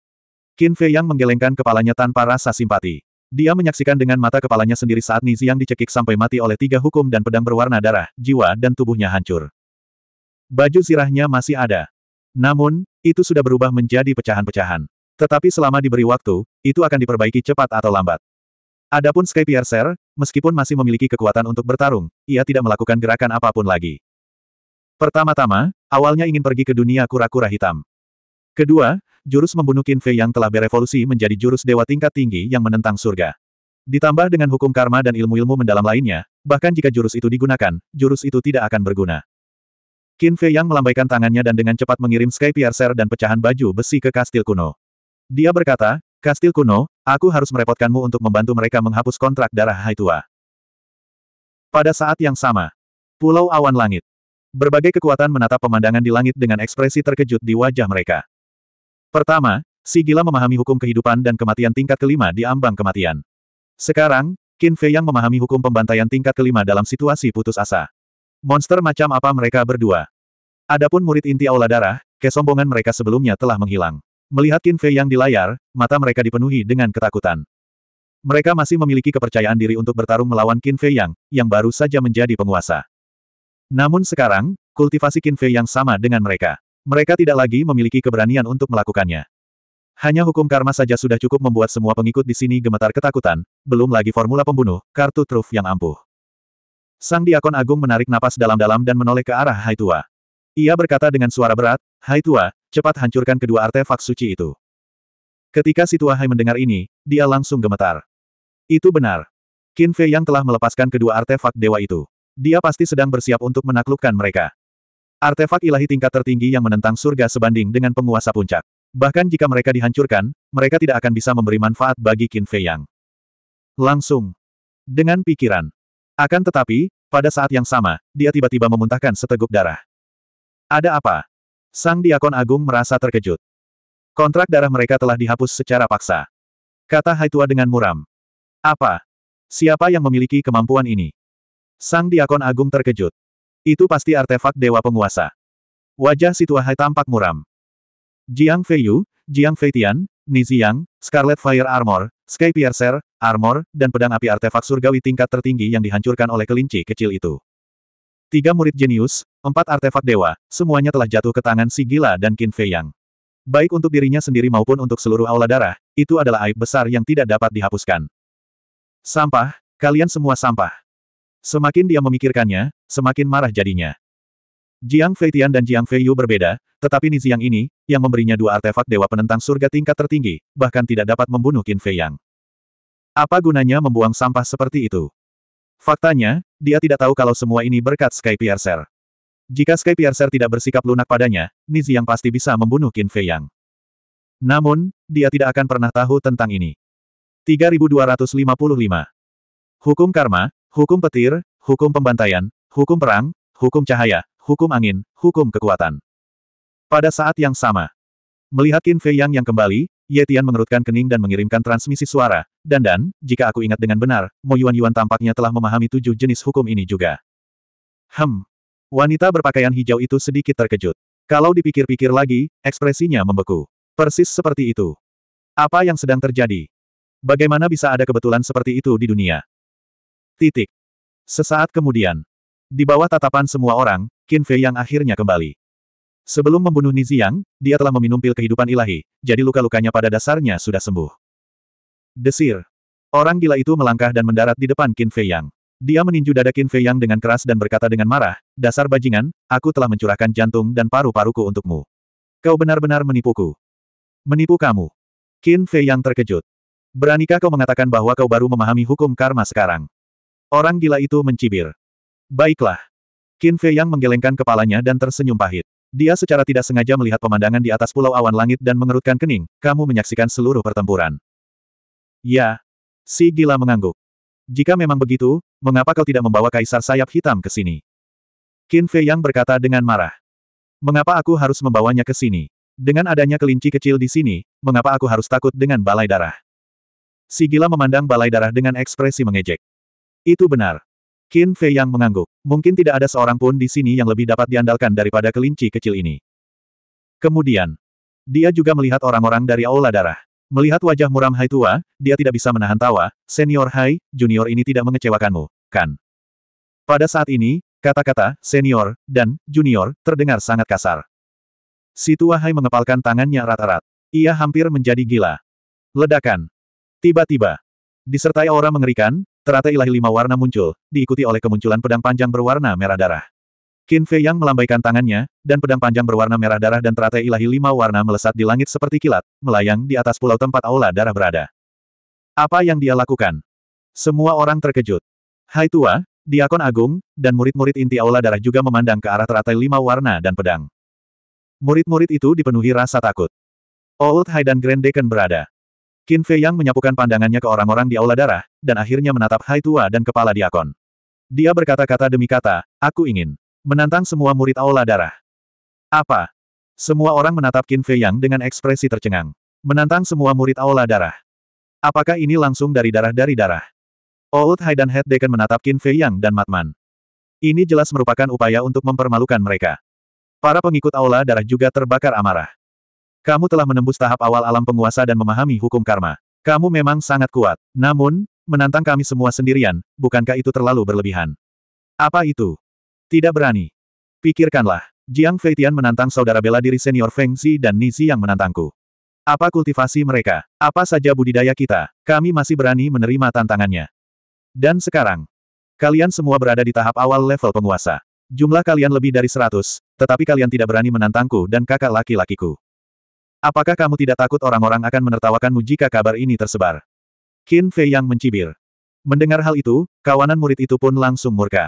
Qin Fei Yang menggelengkan kepalanya tanpa rasa simpati. Dia menyaksikan dengan mata kepalanya sendiri saat Nizi yang dicekik sampai mati oleh tiga hukum dan pedang berwarna darah, jiwa dan tubuhnya hancur. Baju zirahnya masih ada. Namun, itu sudah berubah menjadi pecahan-pecahan. Tetapi selama diberi waktu, itu akan diperbaiki cepat atau lambat. Adapun Sky Piercer, meskipun masih memiliki kekuatan untuk bertarung, ia tidak melakukan gerakan apapun lagi. Pertama-tama, awalnya ingin pergi ke dunia kura-kura hitam. Kedua, jurus membunuh Fei yang telah berevolusi menjadi jurus dewa tingkat tinggi yang menentang surga. Ditambah dengan hukum karma dan ilmu-ilmu mendalam lainnya, bahkan jika jurus itu digunakan, jurus itu tidak akan berguna. Fei yang melambaikan tangannya dan dengan cepat mengirim Sky Piercer dan pecahan baju besi ke kastil kuno. Dia berkata, Kastil kuno, aku harus merepotkanmu untuk membantu mereka menghapus kontrak darah Hai Tua. Pada saat yang sama, Pulau Awan Langit. Berbagai kekuatan menatap pemandangan di langit dengan ekspresi terkejut di wajah mereka. Pertama, si gila memahami hukum kehidupan dan kematian tingkat kelima di ambang kematian. Sekarang, Qin Fei yang memahami hukum pembantaian tingkat kelima dalam situasi putus asa. Monster macam apa mereka berdua? Adapun murid inti aula darah, kesombongan mereka sebelumnya telah menghilang. Melihat Qin Fei yang di layar, mata mereka dipenuhi dengan ketakutan. Mereka masih memiliki kepercayaan diri untuk bertarung melawan Qin Fei Yang, yang baru saja menjadi penguasa. Namun sekarang, kultivasi Qin Fei Yang sama dengan mereka. Mereka tidak lagi memiliki keberanian untuk melakukannya. Hanya hukum karma saja sudah cukup membuat semua pengikut di sini gemetar ketakutan, belum lagi formula pembunuh, kartu truf yang ampuh. Sang diakon agung menarik napas dalam-dalam dan menoleh ke arah Hai Tua. Ia berkata dengan suara berat, Hai tua, cepat hancurkan kedua artefak suci itu. Ketika si tua Hai mendengar ini, dia langsung gemetar. Itu benar. Qin Fei yang telah melepaskan kedua artefak dewa itu. Dia pasti sedang bersiap untuk menaklukkan mereka. Artefak ilahi tingkat tertinggi yang menentang surga sebanding dengan penguasa puncak. Bahkan jika mereka dihancurkan, mereka tidak akan bisa memberi manfaat bagi Qin Fei Yang. Langsung. Dengan pikiran. Akan tetapi, pada saat yang sama, dia tiba-tiba memuntahkan seteguk darah. Ada apa? Sang Diakon Agung merasa terkejut. Kontrak darah mereka telah dihapus secara paksa. Kata Haitua dengan muram. Apa? Siapa yang memiliki kemampuan ini? Sang Diakon Agung terkejut. Itu pasti artefak Dewa Penguasa. Wajah Situa Hai tampak muram. Jiang Feiyu, Jiang Feitian, Niziang, Scarlet Fire Armor, Sky Piercer, Armor, dan pedang api artefak surgawi tingkat tertinggi yang dihancurkan oleh kelinci kecil itu. Tiga murid jenius, empat artefak dewa, semuanya telah jatuh ke tangan si gila dan Qin Fei Yang. Baik untuk dirinya sendiri maupun untuk seluruh aula darah, itu adalah aib besar yang tidak dapat dihapuskan. Sampah, kalian semua sampah. Semakin dia memikirkannya, semakin marah jadinya. Jiang Tian dan Jiang Yu berbeda, tetapi Niziang ini, yang memberinya dua artefak dewa penentang surga tingkat tertinggi, bahkan tidak dapat membunuh Qin Fei Yang. Apa gunanya membuang sampah seperti itu? Faktanya, dia tidak tahu kalau semua ini berkat Sky Piercer. Jika Sky Piercer tidak bersikap lunak padanya, Nizi yang pasti bisa membunuh Qin Fei Yang. Namun, dia tidak akan pernah tahu tentang ini. 3255 Hukum karma, hukum petir, hukum pembantaian, hukum perang, hukum cahaya, hukum angin, hukum kekuatan. Pada saat yang sama, melihat Qin Fei Yang yang kembali, Yetian mengerutkan kening dan mengirimkan transmisi suara. Dan dan, jika aku ingat dengan benar, Mo Yuan Yuan tampaknya telah memahami tujuh jenis hukum ini juga. Hem. Wanita berpakaian hijau itu sedikit terkejut. Kalau dipikir-pikir lagi, ekspresinya membeku. Persis seperti itu. Apa yang sedang terjadi? Bagaimana bisa ada kebetulan seperti itu di dunia? Titik. Sesaat kemudian. Di bawah tatapan semua orang, Qin Fei yang akhirnya kembali. Sebelum membunuh Niziang, dia telah meminum pil kehidupan ilahi, jadi luka-lukanya pada dasarnya sudah sembuh. Desir. Orang gila itu melangkah dan mendarat di depan Qin Fei Yang. Dia meninju dada Qin Fei Yang dengan keras dan berkata dengan marah, Dasar bajingan, aku telah mencurahkan jantung dan paru-paruku untukmu. Kau benar-benar menipuku. Menipu kamu. Qin Fei Yang terkejut. Beranikah kau mengatakan bahwa kau baru memahami hukum karma sekarang? Orang gila itu mencibir. Baiklah. Qin Fei Yang menggelengkan kepalanya dan tersenyum pahit. Dia secara tidak sengaja melihat pemandangan di atas pulau awan langit dan mengerutkan kening, kamu menyaksikan seluruh pertempuran. Ya. Si gila mengangguk. Jika memang begitu, mengapa kau tidak membawa kaisar sayap hitam ke sini? Qin Fei Yang berkata dengan marah. Mengapa aku harus membawanya ke sini? Dengan adanya kelinci kecil di sini, mengapa aku harus takut dengan balai darah? Si gila memandang balai darah dengan ekspresi mengejek. Itu benar. Qin Fei yang mengangguk. Mungkin tidak ada seorang pun di sini yang lebih dapat diandalkan daripada kelinci kecil ini. Kemudian, dia juga melihat orang-orang dari Aula Darah. Melihat wajah muram Hai tua, dia tidak bisa menahan tawa, senior Hai, junior ini tidak mengecewakanmu, kan? Pada saat ini, kata-kata, senior, dan, junior, terdengar sangat kasar. Si tua Hai mengepalkan tangannya rata rata Ia hampir menjadi gila. Ledakan. Tiba-tiba. Disertai aura mengerikan, Terata ilahi lima warna muncul, diikuti oleh kemunculan pedang panjang berwarna merah darah. Qin Fei Yang melambaikan tangannya, dan pedang panjang berwarna merah darah dan teratai ilahi lima warna melesat di langit seperti kilat, melayang di atas pulau tempat aula darah berada. Apa yang dia lakukan? Semua orang terkejut. Hai Tua, Diakon Agung, dan murid-murid inti aula darah juga memandang ke arah teratai lima warna dan pedang. Murid-murid itu dipenuhi rasa takut. Old Hai dan Grand Deacon berada. Qin Fei Yang menyapukan pandangannya ke orang-orang di Aula Darah, dan akhirnya menatap Hai Tua dan kepala diakon. Dia berkata-kata demi kata, aku ingin menantang semua murid Aula Darah. Apa? Semua orang menatap Qin Fei Yang dengan ekspresi tercengang. Menantang semua murid Aula Darah. Apakah ini langsung dari darah dari darah? Old Hai dan Head Dekan menatap Qin Fei Yang dan Matman. Ini jelas merupakan upaya untuk mempermalukan mereka. Para pengikut Aula Darah juga terbakar amarah. Kamu telah menembus tahap awal alam penguasa dan memahami hukum karma. Kamu memang sangat kuat. Namun, menantang kami semua sendirian, bukankah itu terlalu berlebihan? Apa itu? Tidak berani. Pikirkanlah. Jiang Feitian menantang saudara bela diri senior Feng Xi dan Nizi yang menantangku. Apa kultivasi mereka? Apa saja budidaya kita? Kami masih berani menerima tantangannya. Dan sekarang, kalian semua berada di tahap awal level penguasa. Jumlah kalian lebih dari seratus, tetapi kalian tidak berani menantangku dan kakak laki-lakiku. Apakah kamu tidak takut orang-orang akan menertawakanmu jika kabar ini tersebar? Qin Fei yang mencibir. Mendengar hal itu, kawanan murid itu pun langsung murka.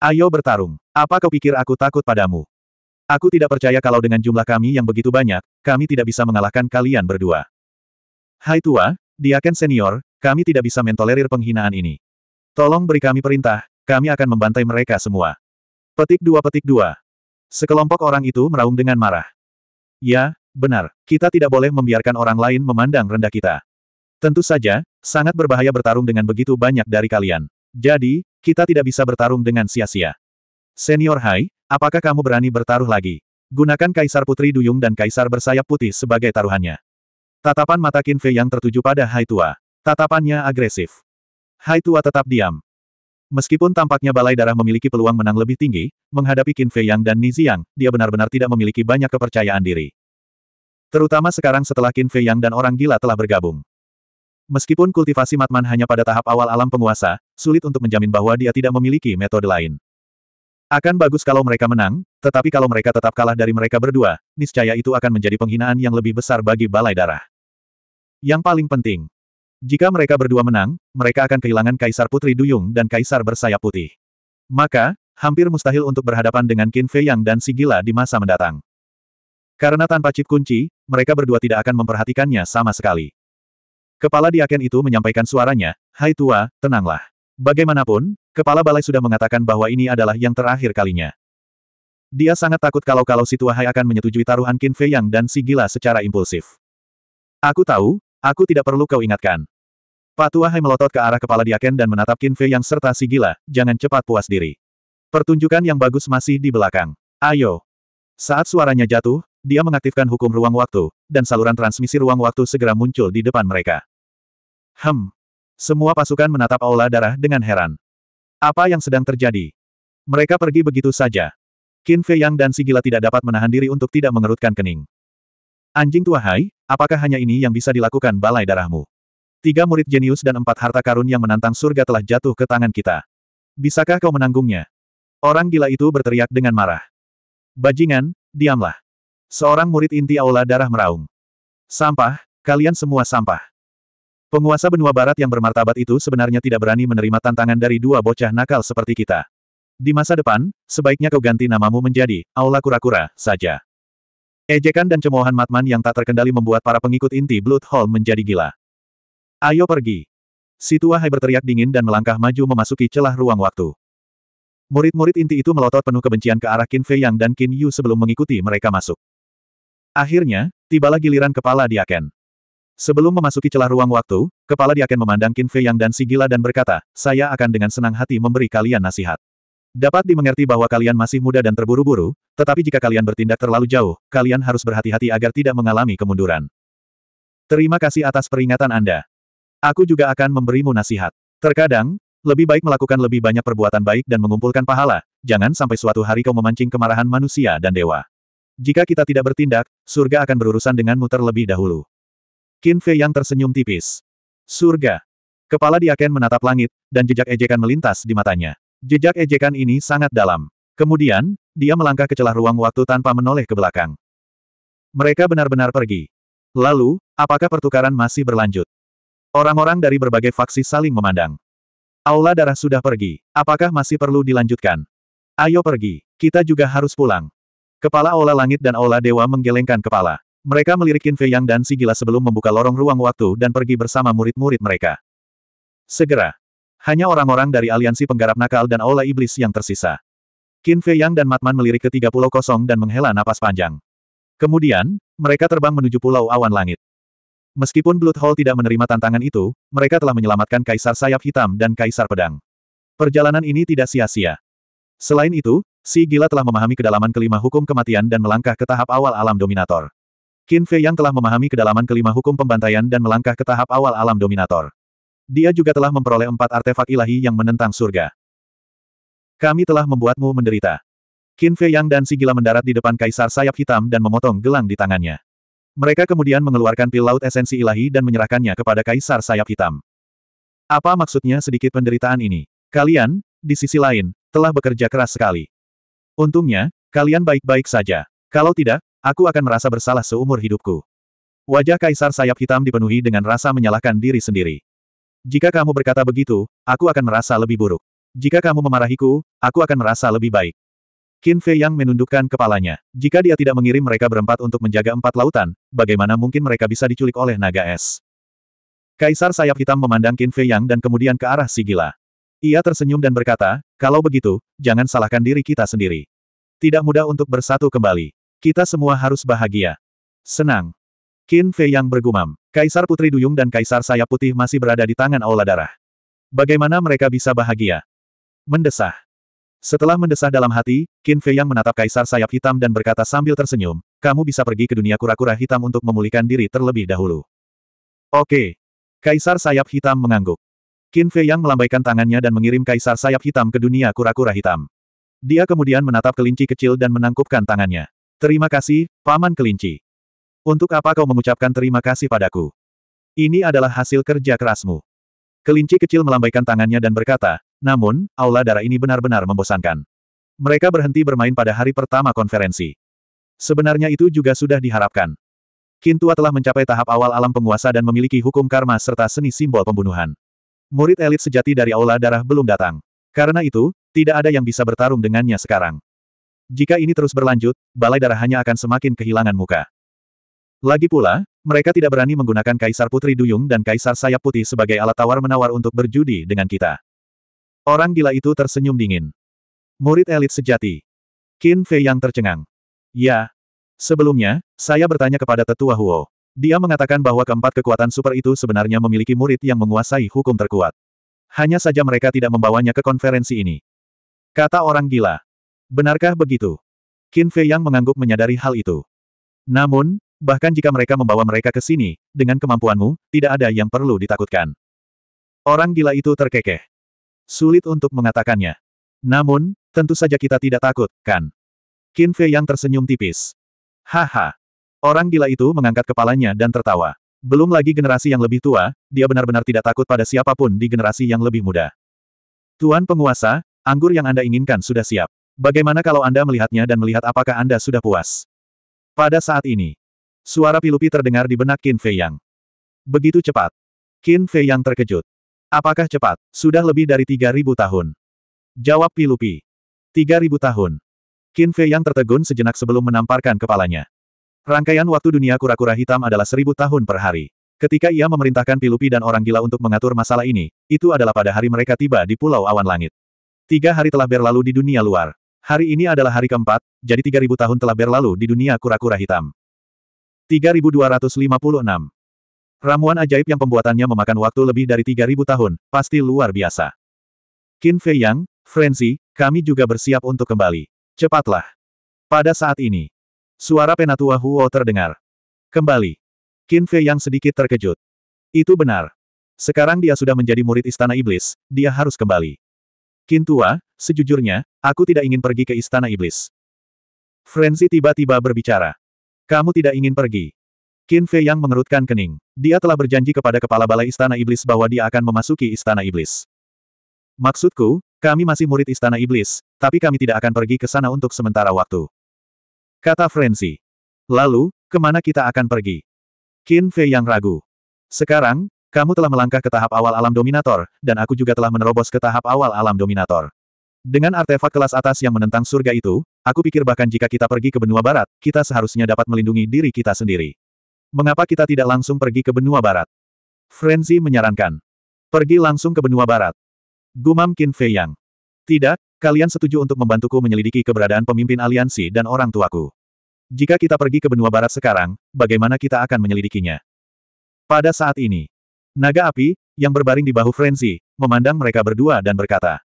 Ayo bertarung. Apa kau pikir aku takut padamu? Aku tidak percaya kalau dengan jumlah kami yang begitu banyak, kami tidak bisa mengalahkan kalian berdua. Hai tua, diaken senior, kami tidak bisa mentolerir penghinaan ini. Tolong beri kami perintah, kami akan membantai mereka semua. Petik dua petik dua. Sekelompok orang itu meraung dengan marah. Ya, Benar, kita tidak boleh membiarkan orang lain memandang rendah kita. Tentu saja, sangat berbahaya bertarung dengan begitu banyak dari kalian. Jadi, kita tidak bisa bertarung dengan sia-sia. Senior Hai, apakah kamu berani bertaruh lagi? Gunakan Kaisar Putri Duyung dan Kaisar Bersayap Putih sebagai taruhannya. Tatapan mata Qin Fei yang tertuju pada Hai Tua. Tatapannya agresif. Hai Tua tetap diam. Meskipun tampaknya Balai Darah memiliki peluang menang lebih tinggi, menghadapi Qin Fei Yang dan Ni Ziyang, dia benar-benar tidak memiliki banyak kepercayaan diri. Terutama sekarang setelah Qin Fei Yang dan orang gila telah bergabung. Meskipun kultivasi Matman hanya pada tahap awal alam penguasa, sulit untuk menjamin bahwa dia tidak memiliki metode lain. Akan bagus kalau mereka menang, tetapi kalau mereka tetap kalah dari mereka berdua, niscaya itu akan menjadi penghinaan yang lebih besar bagi Balai Darah. Yang paling penting, jika mereka berdua menang, mereka akan kehilangan Kaisar Putri Duyung dan Kaisar Bersayap Putih. Maka, hampir mustahil untuk berhadapan dengan Qin Fei Yang dan si gila di masa mendatang. Karena tanpa chip kunci, mereka berdua tidak akan memperhatikannya sama sekali. Kepala diaken itu menyampaikan suaranya, Hai tua, tenanglah. Bagaimanapun, kepala balai sudah mengatakan bahwa ini adalah yang terakhir kalinya. Dia sangat takut kalau-kalau si tua Hai akan menyetujui taruhan Qin Fei Yang dan si gila secara impulsif. Aku tahu, aku tidak perlu kau ingatkan. Pak Tua Hai melotot ke arah kepala Diaken dan menatap Qin Fei Yang serta si gila, jangan cepat puas diri. Pertunjukan yang bagus masih di belakang. Ayo. Saat suaranya jatuh, dia mengaktifkan hukum ruang waktu, dan saluran transmisi ruang waktu segera muncul di depan mereka. Hem. Semua pasukan menatap aula darah dengan heran. Apa yang sedang terjadi? Mereka pergi begitu saja. Qin Fei Yang dan si gila tidak dapat menahan diri untuk tidak mengerutkan kening. Anjing tua Hai, apakah hanya ini yang bisa dilakukan balai darahmu? Tiga murid jenius dan empat harta karun yang menantang surga telah jatuh ke tangan kita. Bisakah kau menanggungnya? Orang gila itu berteriak dengan marah. Bajingan, diamlah. Seorang murid inti aula darah meraung. Sampah, kalian semua sampah. Penguasa benua barat yang bermartabat itu sebenarnya tidak berani menerima tantangan dari dua bocah nakal seperti kita. Di masa depan, sebaiknya kau ganti namamu menjadi Aula Kura-Kura saja. Ejekan dan cemoohan Matman yang tak terkendali membuat para pengikut inti Blood Hall menjadi gila. Ayo pergi. Si tua Hai berteriak dingin dan melangkah maju memasuki celah ruang waktu. Murid-murid inti itu melotot penuh kebencian ke arah Qin Fei Yang dan Qin Yu sebelum mengikuti mereka masuk. Akhirnya, tibalah giliran kepala Diaken. Sebelum memasuki celah ruang waktu, kepala Diaken memandang Qin Fei Yang dan si gila dan berkata, saya akan dengan senang hati memberi kalian nasihat. Dapat dimengerti bahwa kalian masih muda dan terburu-buru, tetapi jika kalian bertindak terlalu jauh, kalian harus berhati-hati agar tidak mengalami kemunduran. Terima kasih atas peringatan Anda. Aku juga akan memberimu nasihat. Terkadang, lebih baik melakukan lebih banyak perbuatan baik dan mengumpulkan pahala, jangan sampai suatu hari kau memancing kemarahan manusia dan dewa. Jika kita tidak bertindak, surga akan berurusan denganmu terlebih dahulu. Qin Fei yang tersenyum tipis. Surga. Kepala Diaken menatap langit, dan jejak ejekan melintas di matanya. Jejak ejekan ini sangat dalam. Kemudian, dia melangkah ke celah ruang waktu tanpa menoleh ke belakang. Mereka benar-benar pergi. Lalu, apakah pertukaran masih berlanjut? Orang-orang dari berbagai faksi saling memandang. Aula darah sudah pergi. Apakah masih perlu dilanjutkan? Ayo pergi. Kita juga harus pulang. Kepala Aula Langit dan Aula Dewa menggelengkan kepala. Mereka melirikin Fei Yang dan Si Gila sebelum membuka lorong ruang waktu dan pergi bersama murid-murid mereka. Segera. Hanya orang-orang dari aliansi penggarap nakal dan Aula Iblis yang tersisa. Qin Fei Yang dan Matman melirik ke tiga pulau kosong dan menghela napas panjang. Kemudian, mereka terbang menuju pulau awan langit. Meskipun Blood Hall tidak menerima tantangan itu, mereka telah menyelamatkan Kaisar Sayap Hitam dan Kaisar Pedang. Perjalanan ini tidak sia-sia. Selain itu, Si gila telah memahami kedalaman kelima hukum kematian dan melangkah ke tahap awal alam dominator. Qin Fei yang telah memahami kedalaman kelima hukum pembantaian dan melangkah ke tahap awal alam dominator. Dia juga telah memperoleh empat artefak ilahi yang menentang surga. Kami telah membuatmu menderita. Qin Fei Yang dan si gila mendarat di depan kaisar sayap hitam dan memotong gelang di tangannya. Mereka kemudian mengeluarkan pil laut esensi ilahi dan menyerahkannya kepada kaisar sayap hitam. Apa maksudnya sedikit penderitaan ini? Kalian, di sisi lain, telah bekerja keras sekali. Untungnya, kalian baik-baik saja. Kalau tidak, aku akan merasa bersalah seumur hidupku. Wajah kaisar sayap hitam dipenuhi dengan rasa menyalahkan diri sendiri. Jika kamu berkata begitu, aku akan merasa lebih buruk. Jika kamu memarahiku, aku akan merasa lebih baik. Qin Fei Yang menundukkan kepalanya. Jika dia tidak mengirim mereka berempat untuk menjaga empat lautan, bagaimana mungkin mereka bisa diculik oleh naga es? Kaisar sayap hitam memandang Qin Fei Yang dan kemudian ke arah si gila. Ia tersenyum dan berkata, kalau begitu, jangan salahkan diri kita sendiri. Tidak mudah untuk bersatu kembali. Kita semua harus bahagia. Senang. Qin Fei yang bergumam. Kaisar Putri Duyung dan Kaisar Sayap Putih masih berada di tangan Aula Darah. Bagaimana mereka bisa bahagia? Mendesah. Setelah mendesah dalam hati, Qin Fei yang menatap Kaisar Sayap Hitam dan berkata sambil tersenyum, kamu bisa pergi ke dunia kura-kura hitam untuk memulihkan diri terlebih dahulu. Oke. Kaisar Sayap Hitam mengangguk. Qin Fei Yang melambaikan tangannya dan mengirim kaisar sayap hitam ke dunia kura-kura hitam. Dia kemudian menatap kelinci kecil dan menangkupkan tangannya. Terima kasih, Paman Kelinci. Untuk apa kau mengucapkan terima kasih padaku? Ini adalah hasil kerja kerasmu. Kelinci kecil melambaikan tangannya dan berkata, namun, aula darah ini benar-benar membosankan. Mereka berhenti bermain pada hari pertama konferensi. Sebenarnya itu juga sudah diharapkan. Kintua telah mencapai tahap awal alam penguasa dan memiliki hukum karma serta seni simbol pembunuhan. Murid elit sejati dari Aula Darah belum datang. Karena itu, tidak ada yang bisa bertarung dengannya sekarang. Jika ini terus berlanjut, Balai Darah hanya akan semakin kehilangan muka. Lagi pula, mereka tidak berani menggunakan Kaisar Putri Duyung dan Kaisar Sayap Putih sebagai alat tawar-menawar untuk berjudi dengan kita. Orang gila itu tersenyum dingin. Murid elit sejati. Qin Fei yang tercengang. Ya. Sebelumnya, saya bertanya kepada Tetua Huo. Dia mengatakan bahwa keempat kekuatan super itu sebenarnya memiliki murid yang menguasai hukum terkuat. Hanya saja mereka tidak membawanya ke konferensi ini. Kata orang gila. Benarkah begitu? Qin Fei yang mengangguk menyadari hal itu. Namun, bahkan jika mereka membawa mereka ke sini, dengan kemampuanmu, tidak ada yang perlu ditakutkan. Orang gila itu terkekeh. Sulit untuk mengatakannya. Namun, tentu saja kita tidak takut, kan? Qin Fei yang tersenyum tipis. Haha, Orang gila itu mengangkat kepalanya dan tertawa. Belum lagi generasi yang lebih tua, dia benar-benar tidak takut pada siapapun di generasi yang lebih muda. Tuan penguasa, anggur yang Anda inginkan sudah siap. Bagaimana kalau Anda melihatnya dan melihat apakah Anda sudah puas? Pada saat ini, suara pilupi terdengar di benak Qin Fei Yang. Begitu cepat. Qin Fei Yang terkejut. Apakah cepat? Sudah lebih dari 3.000 tahun. Jawab pilupi. 3.000 tahun. Qin Fei Yang tertegun sejenak sebelum menamparkan kepalanya. Rangkaian waktu dunia kura-kura hitam adalah seribu tahun per hari. Ketika ia memerintahkan Pilupi dan orang gila untuk mengatur masalah ini, itu adalah pada hari mereka tiba di Pulau Awan Langit. Tiga hari telah berlalu di dunia luar. Hari ini adalah hari keempat, jadi 3000 tahun telah berlalu di dunia kura-kura hitam. 3256 Ramuan ajaib yang pembuatannya memakan waktu lebih dari 3000 tahun, pasti luar biasa. Qin Fei Yang, Frenzy, kami juga bersiap untuk kembali. Cepatlah. Pada saat ini, Suara penatua Huo terdengar. Kembali. Qin Fei yang sedikit terkejut. Itu benar. Sekarang dia sudah menjadi murid Istana Iblis, dia harus kembali. Qin Tua, sejujurnya, aku tidak ingin pergi ke Istana Iblis. Frenzy tiba-tiba berbicara. Kamu tidak ingin pergi. Qin Fei yang mengerutkan kening. Dia telah berjanji kepada kepala balai Istana Iblis bahwa dia akan memasuki Istana Iblis. Maksudku, kami masih murid Istana Iblis, tapi kami tidak akan pergi ke sana untuk sementara waktu. Kata Frenzy. Lalu, kemana kita akan pergi? Qin Fei yang ragu. Sekarang, kamu telah melangkah ke tahap awal alam dominator, dan aku juga telah menerobos ke tahap awal alam dominator. Dengan artefak kelas atas yang menentang surga itu, aku pikir bahkan jika kita pergi ke benua barat, kita seharusnya dapat melindungi diri kita sendiri. Mengapa kita tidak langsung pergi ke benua barat? Frenzy menyarankan. Pergi langsung ke benua barat. Gumam Qin Fei Yang. Tidak, Kalian setuju untuk membantuku menyelidiki keberadaan pemimpin aliansi dan orang tuaku. Jika kita pergi ke benua barat sekarang, bagaimana kita akan menyelidikinya? Pada saat ini, naga api, yang berbaring di bahu Frenzy, memandang mereka berdua dan berkata,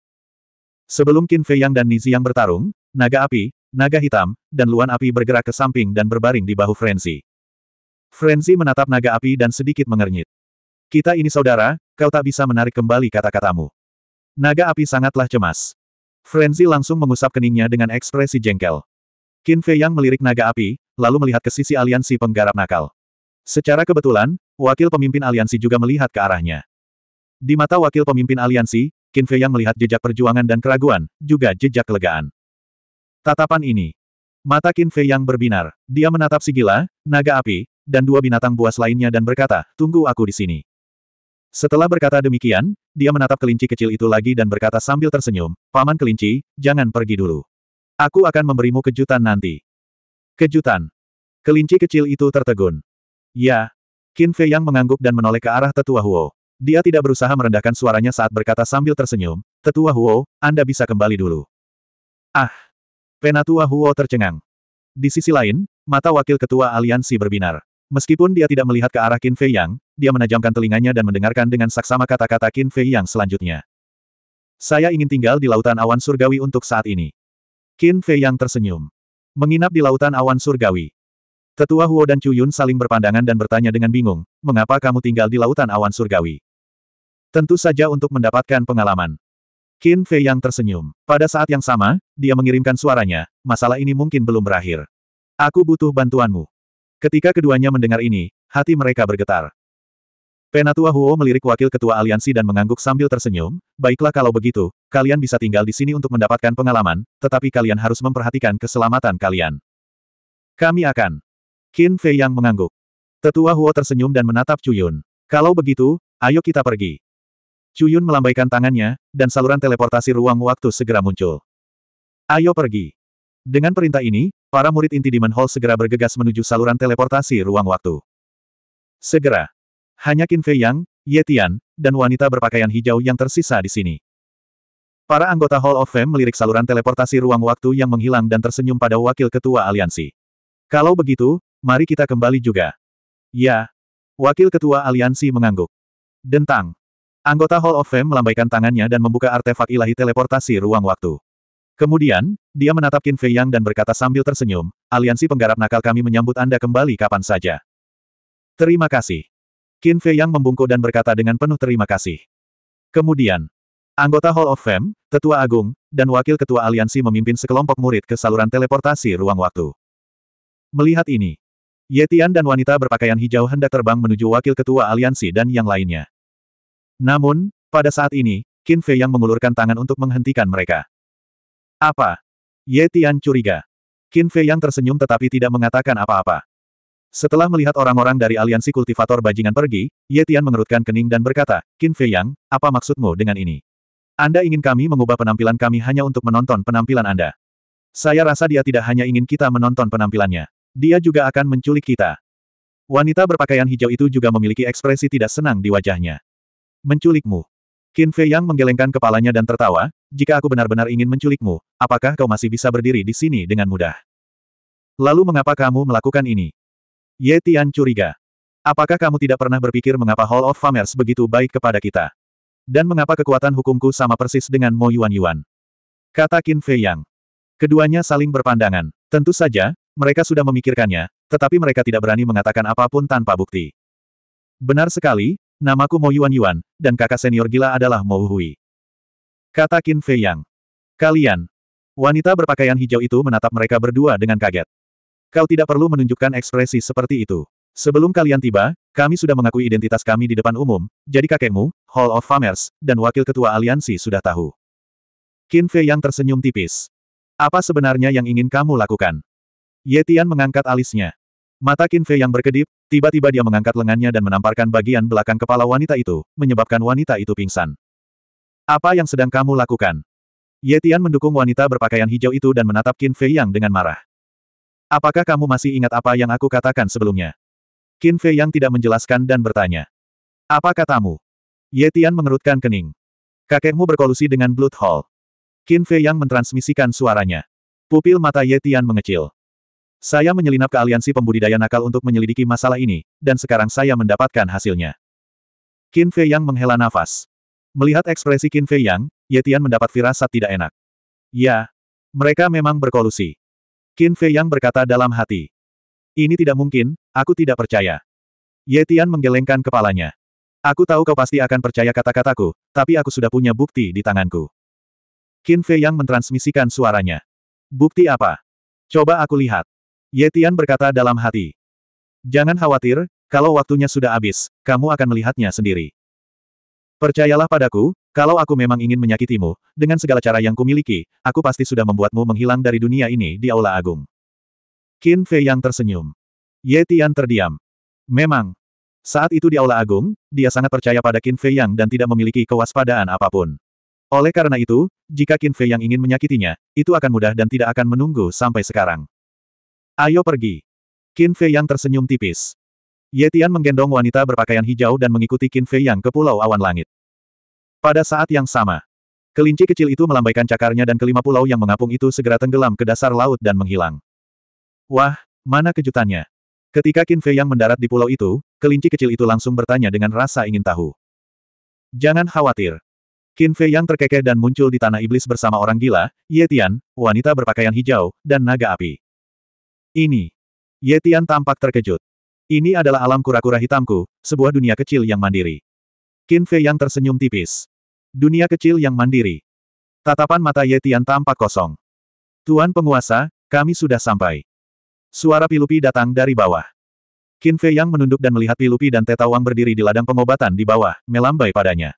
Sebelum Qin Fei Yang dan Nizi yang bertarung, naga api, naga hitam, dan luan api bergerak ke samping dan berbaring di bahu Frenzy. Frenzy menatap naga api dan sedikit mengernyit. Kita ini saudara, kau tak bisa menarik kembali kata-katamu. Naga api sangatlah cemas. Frenzy langsung mengusap keningnya dengan ekspresi jengkel. Qin Fei Yang melirik naga api, lalu melihat ke sisi aliansi penggarap nakal. Secara kebetulan, wakil pemimpin aliansi juga melihat ke arahnya. Di mata wakil pemimpin aliansi, Qin Fei Yang melihat jejak perjuangan dan keraguan, juga jejak kelegaan. Tatapan ini. Mata Qin Fei Yang berbinar. Dia menatap si gila, naga api, dan dua binatang buas lainnya dan berkata, tunggu aku di sini. Setelah berkata demikian, dia menatap kelinci kecil itu lagi dan berkata sambil tersenyum, Paman kelinci, jangan pergi dulu. Aku akan memberimu kejutan nanti. Kejutan. Kelinci kecil itu tertegun. Ya. Qin Fei yang mengangguk dan menoleh ke arah tetua Huo. Dia tidak berusaha merendahkan suaranya saat berkata sambil tersenyum, Tetua Huo, Anda bisa kembali dulu. Ah. Penatua Huo tercengang. Di sisi lain, mata wakil ketua aliansi berbinar. Meskipun dia tidak melihat ke arah Qin Fei Yang, dia menajamkan telinganya dan mendengarkan dengan saksama kata-kata Qin Fei yang selanjutnya. Saya ingin tinggal di lautan awan surgawi untuk saat ini. Qin Fei yang tersenyum. Menginap di lautan awan surgawi. Tetua Huo dan Chuyun saling berpandangan dan bertanya dengan bingung, mengapa kamu tinggal di lautan awan surgawi? Tentu saja untuk mendapatkan pengalaman. Qin Fei yang tersenyum. Pada saat yang sama, dia mengirimkan suaranya, masalah ini mungkin belum berakhir. Aku butuh bantuanmu. Ketika keduanya mendengar ini, hati mereka bergetar. Penatua Huo melirik wakil ketua aliansi dan mengangguk sambil tersenyum, baiklah kalau begitu, kalian bisa tinggal di sini untuk mendapatkan pengalaman, tetapi kalian harus memperhatikan keselamatan kalian. Kami akan. Qin Fei yang mengangguk. Tetua Huo tersenyum dan menatap Cuyun. Kalau begitu, ayo kita pergi. Cuyun melambaikan tangannya, dan saluran teleportasi ruang waktu segera muncul. Ayo pergi. Dengan perintah ini, para murid inti Demon Hall segera bergegas menuju saluran teleportasi ruang waktu. Segera, hanya Qin Fei Yang, Ye Tian, dan wanita berpakaian hijau yang tersisa di sini. Para anggota Hall of Fame melirik saluran teleportasi ruang waktu yang menghilang dan tersenyum pada wakil ketua aliansi. Kalau begitu, mari kita kembali juga. Ya. Wakil ketua aliansi mengangguk. Dentang. Anggota Hall of Fame melambaikan tangannya dan membuka artefak ilahi teleportasi ruang waktu. Kemudian, dia menatap Qin Fei Yang dan berkata sambil tersenyum, aliansi penggarap nakal kami menyambut Anda kembali kapan saja. Terima kasih. Qin Fei Yang membungkuk dan berkata dengan penuh terima kasih. Kemudian, anggota Hall of Fame, Tetua Agung, dan Wakil Ketua Aliansi memimpin sekelompok murid ke saluran teleportasi ruang waktu. Melihat ini, Yetian dan wanita berpakaian hijau hendak terbang menuju Wakil Ketua Aliansi dan yang lainnya. Namun, pada saat ini, Qin Fei Yang mengulurkan tangan untuk menghentikan mereka. Apa? Yetian curiga. Qin Fei Yang tersenyum tetapi tidak mengatakan apa-apa. Setelah melihat orang-orang dari aliansi kultivator bajingan pergi, Ye Tian mengerutkan kening dan berkata, Qin Fei Yang, apa maksudmu dengan ini? Anda ingin kami mengubah penampilan kami hanya untuk menonton penampilan Anda. Saya rasa dia tidak hanya ingin kita menonton penampilannya. Dia juga akan menculik kita. Wanita berpakaian hijau itu juga memiliki ekspresi tidak senang di wajahnya. Menculikmu. Qin Fei Yang menggelengkan kepalanya dan tertawa, jika aku benar-benar ingin menculikmu, apakah kau masih bisa berdiri di sini dengan mudah? Lalu mengapa kamu melakukan ini? Ye Tian curiga. Apakah kamu tidak pernah berpikir mengapa Hall of Famers begitu baik kepada kita? Dan mengapa kekuatan hukumku sama persis dengan Mo Yuan Yuan? Kata Qin Fei Yang. Keduanya saling berpandangan. Tentu saja, mereka sudah memikirkannya, tetapi mereka tidak berani mengatakan apapun tanpa bukti. Benar sekali, namaku Mo Yuan Yuan, dan kakak senior gila adalah Mo Hui. Kata Qin Fei Yang. Kalian. Wanita berpakaian hijau itu menatap mereka berdua dengan kaget. Kau tidak perlu menunjukkan ekspresi seperti itu. Sebelum kalian tiba, kami sudah mengakui identitas kami di depan umum, jadi kakekmu, Hall of Famers, dan Wakil Ketua Aliansi sudah tahu. Qin Fei yang tersenyum tipis. Apa sebenarnya yang ingin kamu lakukan? Ye Tian mengangkat alisnya. Mata Qin Fei yang berkedip, tiba-tiba dia mengangkat lengannya dan menamparkan bagian belakang kepala wanita itu, menyebabkan wanita itu pingsan. Apa yang sedang kamu lakukan? Ye Tian mendukung wanita berpakaian hijau itu dan menatap Qin Fei yang dengan marah. Apakah kamu masih ingat apa yang aku katakan sebelumnya? Qin Fei yang tidak menjelaskan dan bertanya. Apa katamu? Ye Tian mengerutkan kening. Kakekmu berkolusi dengan Blood Hall. Qin Fei yang mentransmisikan suaranya. Pupil mata Ye Tian mengecil. Saya menyelinap ke aliansi pembudidaya nakal untuk menyelidiki masalah ini, dan sekarang saya mendapatkan hasilnya. Qin Fei Yang menghela nafas. Melihat ekspresi Qin Fei Yang, Ye Tian mendapat firasat tidak enak. Ya, mereka memang berkolusi. Qin Fei Yang berkata dalam hati. Ini tidak mungkin, aku tidak percaya. Ye Tian menggelengkan kepalanya. Aku tahu kau pasti akan percaya kata-kataku, tapi aku sudah punya bukti di tanganku. Qin Fei Yang mentransmisikan suaranya. Bukti apa? Coba aku lihat. Ye Tian berkata dalam hati. Jangan khawatir, kalau waktunya sudah habis, kamu akan melihatnya sendiri. Percayalah padaku, kalau aku memang ingin menyakitimu, dengan segala cara yang kumiliki, aku pasti sudah membuatmu menghilang dari dunia ini di Aula Agung. Qin Fei yang tersenyum. Ye Tian terdiam. Memang. Saat itu di Aula Agung, dia sangat percaya pada Qin Fei Yang dan tidak memiliki kewaspadaan apapun. Oleh karena itu, jika Qin Fei Yang ingin menyakitinya, itu akan mudah dan tidak akan menunggu sampai sekarang. Ayo pergi. Qin Fei Yang tersenyum tipis. Ye Tian menggendong wanita berpakaian hijau dan mengikuti Qin Fei Yang ke Pulau Awan Langit. Pada saat yang sama, kelinci kecil itu melambaikan cakarnya dan kelima pulau yang mengapung itu segera tenggelam ke dasar laut dan menghilang. Wah, mana kejutannya? Ketika Qin Fei yang mendarat di pulau itu, kelinci kecil itu langsung bertanya dengan rasa ingin tahu. Jangan khawatir. Qin Fei yang terkekeh dan muncul di tanah iblis bersama orang gila, Ye Tian, wanita berpakaian hijau, dan naga api. Ini. Ye Tian tampak terkejut. Ini adalah alam kura-kura hitamku, sebuah dunia kecil yang mandiri. Qin Fei yang tersenyum tipis. Dunia kecil yang mandiri. Tatapan mata Yetian tampak kosong. Tuan penguasa, kami sudah sampai. Suara Pilupi datang dari bawah. Qin Fei Yang menunduk dan melihat Pilupi dan Tetawang berdiri di ladang pengobatan di bawah, melambai padanya.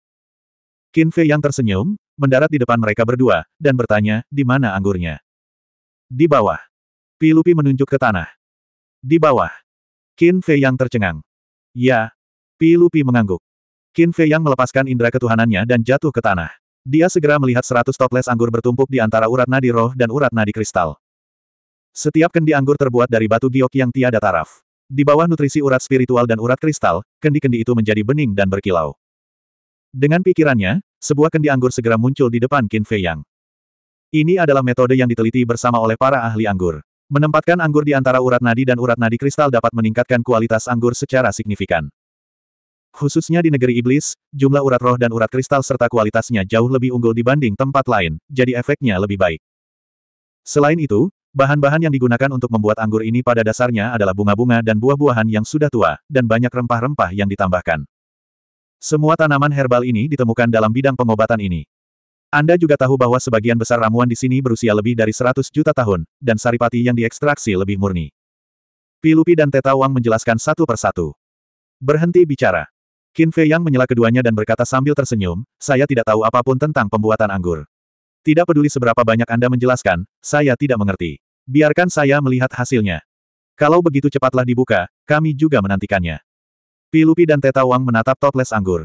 Qin Fei Yang tersenyum, mendarat di depan mereka berdua, dan bertanya, di mana anggurnya? Di bawah. Pilupi menunjuk ke tanah. Di bawah. Qin Fei Yang tercengang. Ya. Pilupi mengangguk. Qin Fei Yang melepaskan indera ketuhanannya dan jatuh ke tanah. Dia segera melihat seratus toples anggur bertumpuk di antara urat nadi roh dan urat nadi kristal. Setiap kendi anggur terbuat dari batu giok yang tiada taraf. Di bawah nutrisi urat spiritual dan urat kristal, kendi-kendi itu menjadi bening dan berkilau. Dengan pikirannya, sebuah kendi anggur segera muncul di depan Qin Fei Yang. Ini adalah metode yang diteliti bersama oleh para ahli anggur. Menempatkan anggur di antara urat nadi dan urat nadi kristal dapat meningkatkan kualitas anggur secara signifikan. Khususnya di negeri iblis, jumlah urat roh dan urat kristal serta kualitasnya jauh lebih unggul dibanding tempat lain, jadi efeknya lebih baik. Selain itu, bahan-bahan yang digunakan untuk membuat anggur ini pada dasarnya adalah bunga-bunga dan buah-buahan yang sudah tua, dan banyak rempah-rempah yang ditambahkan. Semua tanaman herbal ini ditemukan dalam bidang pengobatan ini. Anda juga tahu bahwa sebagian besar ramuan di sini berusia lebih dari 100 juta tahun, dan saripati yang diekstraksi lebih murni. Pilupi dan Tetawang menjelaskan satu persatu. Berhenti bicara. Qin Fei Yang menyela keduanya dan berkata sambil tersenyum, saya tidak tahu apapun tentang pembuatan anggur. Tidak peduli seberapa banyak Anda menjelaskan, saya tidak mengerti. Biarkan saya melihat hasilnya. Kalau begitu cepatlah dibuka, kami juga menantikannya. Pilupi dan Teta Wang menatap toples anggur.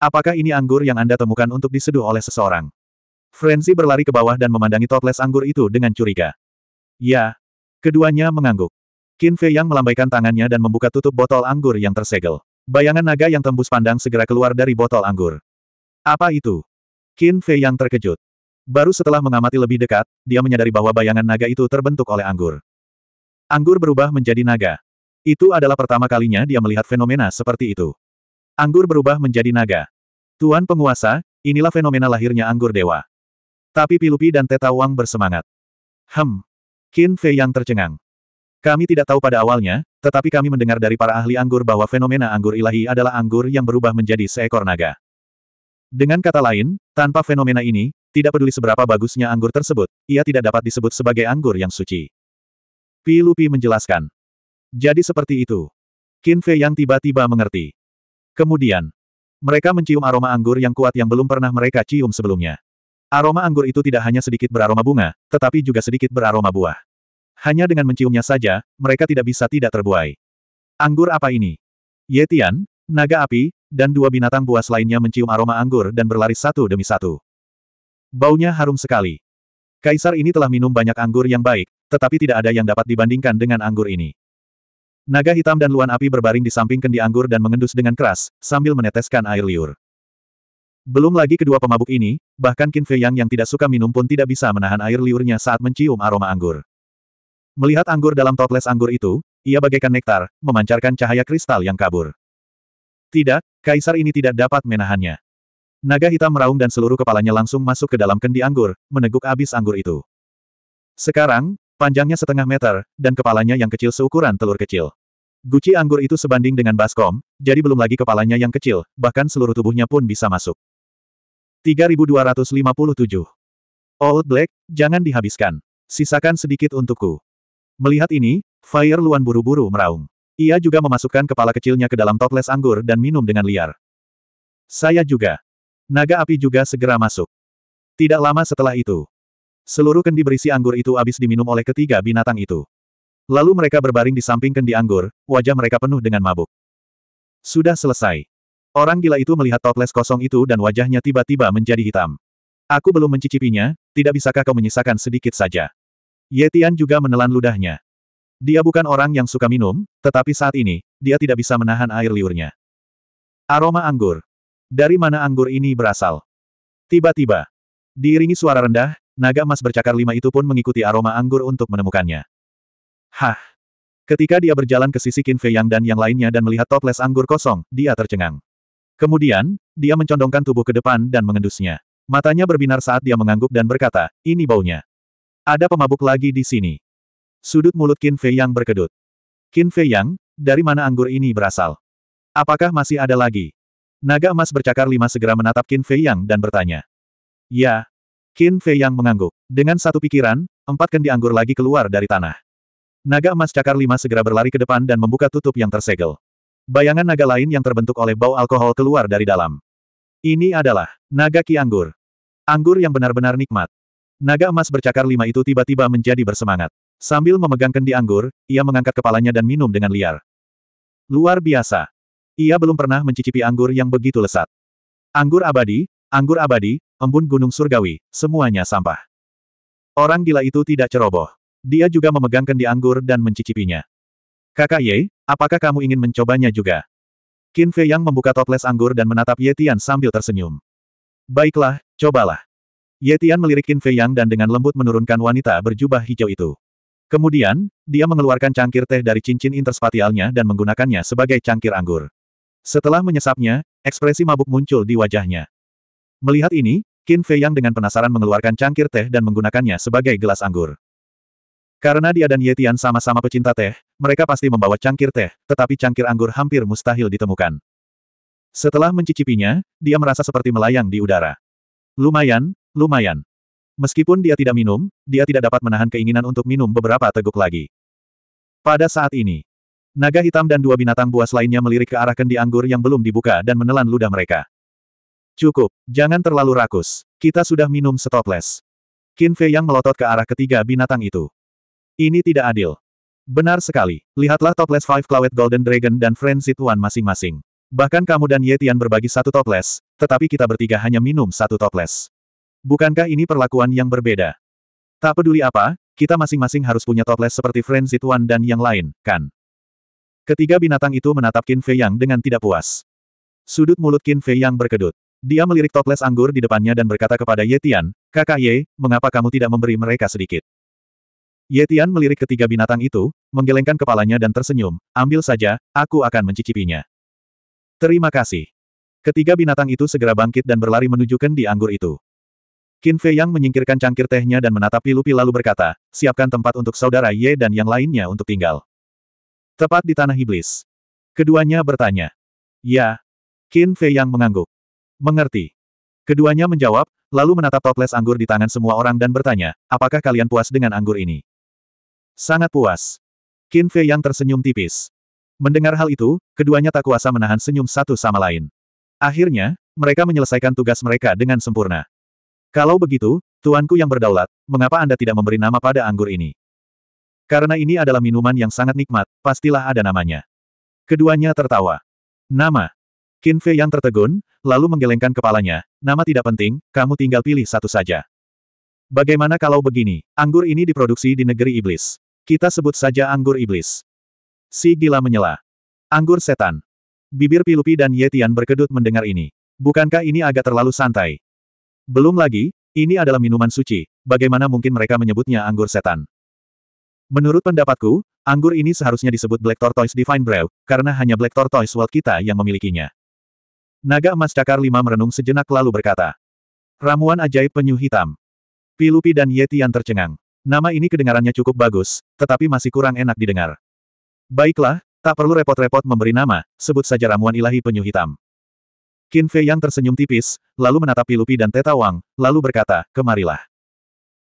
Apakah ini anggur yang Anda temukan untuk diseduh oleh seseorang? Frenzy berlari ke bawah dan memandangi toples anggur itu dengan curiga. Ya. Keduanya mengangguk. Qin Fei Yang melambaikan tangannya dan membuka tutup botol anggur yang tersegel. Bayangan naga yang tembus pandang segera keluar dari botol anggur. Apa itu? Qin Fei yang terkejut. Baru setelah mengamati lebih dekat, dia menyadari bahwa bayangan naga itu terbentuk oleh anggur. Anggur berubah menjadi naga. Itu adalah pertama kalinya dia melihat fenomena seperti itu. Anggur berubah menjadi naga. Tuan penguasa, inilah fenomena lahirnya anggur dewa. Tapi Pilupi dan Tetawang bersemangat. Hem. Qin Fei yang tercengang. Kami tidak tahu pada awalnya, tetapi kami mendengar dari para ahli anggur bahwa fenomena anggur ilahi adalah anggur yang berubah menjadi seekor naga. Dengan kata lain, tanpa fenomena ini, tidak peduli seberapa bagusnya anggur tersebut, ia tidak dapat disebut sebagai anggur yang suci. Pi Lupi menjelaskan. Jadi seperti itu. Qin Fei yang tiba-tiba mengerti. Kemudian, mereka mencium aroma anggur yang kuat yang belum pernah mereka cium sebelumnya. Aroma anggur itu tidak hanya sedikit beraroma bunga, tetapi juga sedikit beraroma buah. Hanya dengan menciumnya saja, mereka tidak bisa tidak terbuai. Anggur apa ini? Yetian, naga api, dan dua binatang buas lainnya mencium aroma anggur dan berlari satu demi satu. Baunya harum sekali. Kaisar ini telah minum banyak anggur yang baik, tetapi tidak ada yang dapat dibandingkan dengan anggur ini. Naga hitam dan luan api berbaring di samping kendi anggur dan mengendus dengan keras, sambil meneteskan air liur. Belum lagi kedua pemabuk ini, bahkan Qin Fei Yang yang tidak suka minum pun tidak bisa menahan air liurnya saat mencium aroma anggur. Melihat anggur dalam toples anggur itu, ia bagaikan nektar, memancarkan cahaya kristal yang kabur. Tidak, kaisar ini tidak dapat menahannya. Naga hitam meraung dan seluruh kepalanya langsung masuk ke dalam kendi anggur, meneguk abis anggur itu. Sekarang, panjangnya setengah meter, dan kepalanya yang kecil seukuran telur kecil. Guci anggur itu sebanding dengan baskom, jadi belum lagi kepalanya yang kecil, bahkan seluruh tubuhnya pun bisa masuk. 3257. Old Black, jangan dihabiskan. Sisakan sedikit untukku. Melihat ini, Fire Luan buru-buru meraung. Ia juga memasukkan kepala kecilnya ke dalam toples anggur dan minum dengan liar. Saya juga. Naga api juga segera masuk. Tidak lama setelah itu, seluruh kendi berisi anggur itu habis diminum oleh ketiga binatang itu. Lalu mereka berbaring di samping kendi anggur, wajah mereka penuh dengan mabuk. Sudah selesai. Orang gila itu melihat toples kosong itu dan wajahnya tiba-tiba menjadi hitam. Aku belum mencicipinya, tidak bisakah kau menyisakan sedikit saja? Yetian juga menelan ludahnya. Dia bukan orang yang suka minum, tetapi saat ini, dia tidak bisa menahan air liurnya. Aroma anggur. Dari mana anggur ini berasal? Tiba-tiba. Diiringi suara rendah, naga emas bercakar lima itu pun mengikuti aroma anggur untuk menemukannya. Hah. Ketika dia berjalan ke sisi Qin Fei Yang dan yang lainnya dan melihat toples anggur kosong, dia tercengang. Kemudian, dia mencondongkan tubuh ke depan dan mengendusnya. Matanya berbinar saat dia mengangguk dan berkata, ini baunya. Ada pemabuk lagi di sini. Sudut mulut Qin Fei Yang berkedut. Qin Fei Yang, dari mana anggur ini berasal? Apakah masih ada lagi? Naga emas bercakar lima segera menatap Qin Fei Yang dan bertanya. Ya. Qin Fei Yang mengangguk. Dengan satu pikiran, empat kendi anggur lagi keluar dari tanah. Naga emas cakar lima segera berlari ke depan dan membuka tutup yang tersegel. Bayangan naga lain yang terbentuk oleh bau alkohol keluar dari dalam. Ini adalah naga ki anggur. Anggur yang benar-benar nikmat. Naga emas bercakar lima itu tiba-tiba menjadi bersemangat. Sambil memegang kendi anggur, ia mengangkat kepalanya dan minum dengan liar. Luar biasa. Ia belum pernah mencicipi anggur yang begitu lesat. Anggur abadi, anggur abadi, embun gunung surgawi, semuanya sampah. Orang gila itu tidak ceroboh. Dia juga memegang kendi anggur dan mencicipinya. Kakak Ye, apakah kamu ingin mencobanya juga? Qin Fei Yang membuka toples anggur dan menatap Ye Tian sambil tersenyum. Baiklah, cobalah. Yetian melirik Fei Yang dan dengan lembut menurunkan wanita berjubah hijau itu. Kemudian, dia mengeluarkan cangkir teh dari cincin interspatialnya dan menggunakannya sebagai cangkir anggur. Setelah menyesapnya, ekspresi mabuk muncul di wajahnya. Melihat ini, Qin Fei Yang dengan penasaran mengeluarkan cangkir teh dan menggunakannya sebagai gelas anggur. Karena dia dan Yetian sama-sama pecinta teh, mereka pasti membawa cangkir teh, tetapi cangkir anggur hampir mustahil ditemukan. Setelah mencicipinya, dia merasa seperti melayang di udara. Lumayan, Lumayan. Meskipun dia tidak minum, dia tidak dapat menahan keinginan untuk minum beberapa teguk lagi. Pada saat ini, naga hitam dan dua binatang buas lainnya melirik ke arah kendi anggur yang belum dibuka dan menelan ludah mereka. Cukup, jangan terlalu rakus. Kita sudah minum setoples. Qin Fei yang melotot ke arah ketiga binatang itu. Ini tidak adil. Benar sekali. Lihatlah toples Five Clawed Golden Dragon dan Frenzied One masing-masing. Bahkan kamu dan Yetian berbagi satu toples, tetapi kita bertiga hanya minum satu toples. Bukankah ini perlakuan yang berbeda? Tak peduli apa, kita masing-masing harus punya toples seperti Frenzy Tuan dan yang lain, kan? Ketiga binatang itu menatap Qin Fei Yang dengan tidak puas. Sudut mulut Qin Fei Yang berkedut. Dia melirik toples anggur di depannya dan berkata kepada Ye Tian, Kakak Ye, mengapa kamu tidak memberi mereka sedikit? Ye Tian melirik ketiga binatang itu, menggelengkan kepalanya dan tersenyum, ambil saja, aku akan mencicipinya. Terima kasih. Ketiga binatang itu segera bangkit dan berlari menuju kendi anggur itu. Qin Fei Yang menyingkirkan cangkir tehnya dan menatap Pilupi lalu berkata, siapkan tempat untuk saudara Ye dan yang lainnya untuk tinggal. Tepat di tanah iblis. Keduanya bertanya. Ya. Qin Fei Yang mengangguk. Mengerti. Keduanya menjawab, lalu menatap toples anggur di tangan semua orang dan bertanya, apakah kalian puas dengan anggur ini? Sangat puas. Qin Fei Yang tersenyum tipis. Mendengar hal itu, keduanya tak kuasa menahan senyum satu sama lain. Akhirnya, mereka menyelesaikan tugas mereka dengan sempurna. Kalau begitu, tuanku yang berdaulat, mengapa Anda tidak memberi nama pada anggur ini? Karena ini adalah minuman yang sangat nikmat, pastilah ada namanya. Keduanya tertawa. Nama. Qin Fei yang tertegun, lalu menggelengkan kepalanya, nama tidak penting, kamu tinggal pilih satu saja. Bagaimana kalau begini, anggur ini diproduksi di negeri iblis. Kita sebut saja anggur iblis. Si gila menyela. Anggur setan. Bibir Pilupi dan Yetian berkedut mendengar ini. Bukankah ini agak terlalu santai? Belum lagi, ini adalah minuman suci, bagaimana mungkin mereka menyebutnya anggur setan? Menurut pendapatku, anggur ini seharusnya disebut Black Tortoise Divine Brew, karena hanya Black Tortoise World kita yang memilikinya. Naga emas cakar lima merenung sejenak lalu berkata, Ramuan ajaib penyu hitam. Pilupi dan Yeti yang tercengang. Nama ini kedengarannya cukup bagus, tetapi masih kurang enak didengar. Baiklah, tak perlu repot-repot memberi nama, sebut saja ramuan ilahi penyu hitam. Qin Fei Yang tersenyum tipis, lalu menatap Pilupi dan Teta Wang, lalu berkata, kemarilah.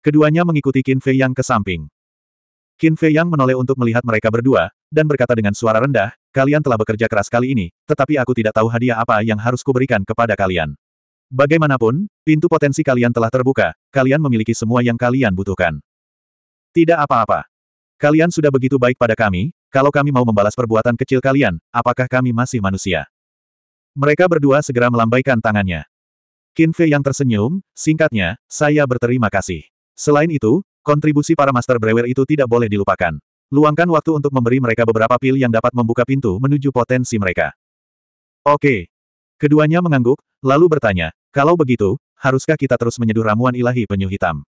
Keduanya mengikuti Qin Fei Yang ke samping. Qin Fei Yang menoleh untuk melihat mereka berdua, dan berkata dengan suara rendah, kalian telah bekerja keras kali ini, tetapi aku tidak tahu hadiah apa yang harus kuberikan kepada kalian. Bagaimanapun, pintu potensi kalian telah terbuka, kalian memiliki semua yang kalian butuhkan. Tidak apa-apa. Kalian sudah begitu baik pada kami, kalau kami mau membalas perbuatan kecil kalian, apakah kami masih manusia? Mereka berdua segera melambaikan tangannya. Qin Fei yang tersenyum, singkatnya, saya berterima kasih. Selain itu, kontribusi para Master Brewer itu tidak boleh dilupakan. Luangkan waktu untuk memberi mereka beberapa pil yang dapat membuka pintu menuju potensi mereka. Oke. Keduanya mengangguk, lalu bertanya, kalau begitu, haruskah kita terus menyeduh ramuan ilahi penyu hitam?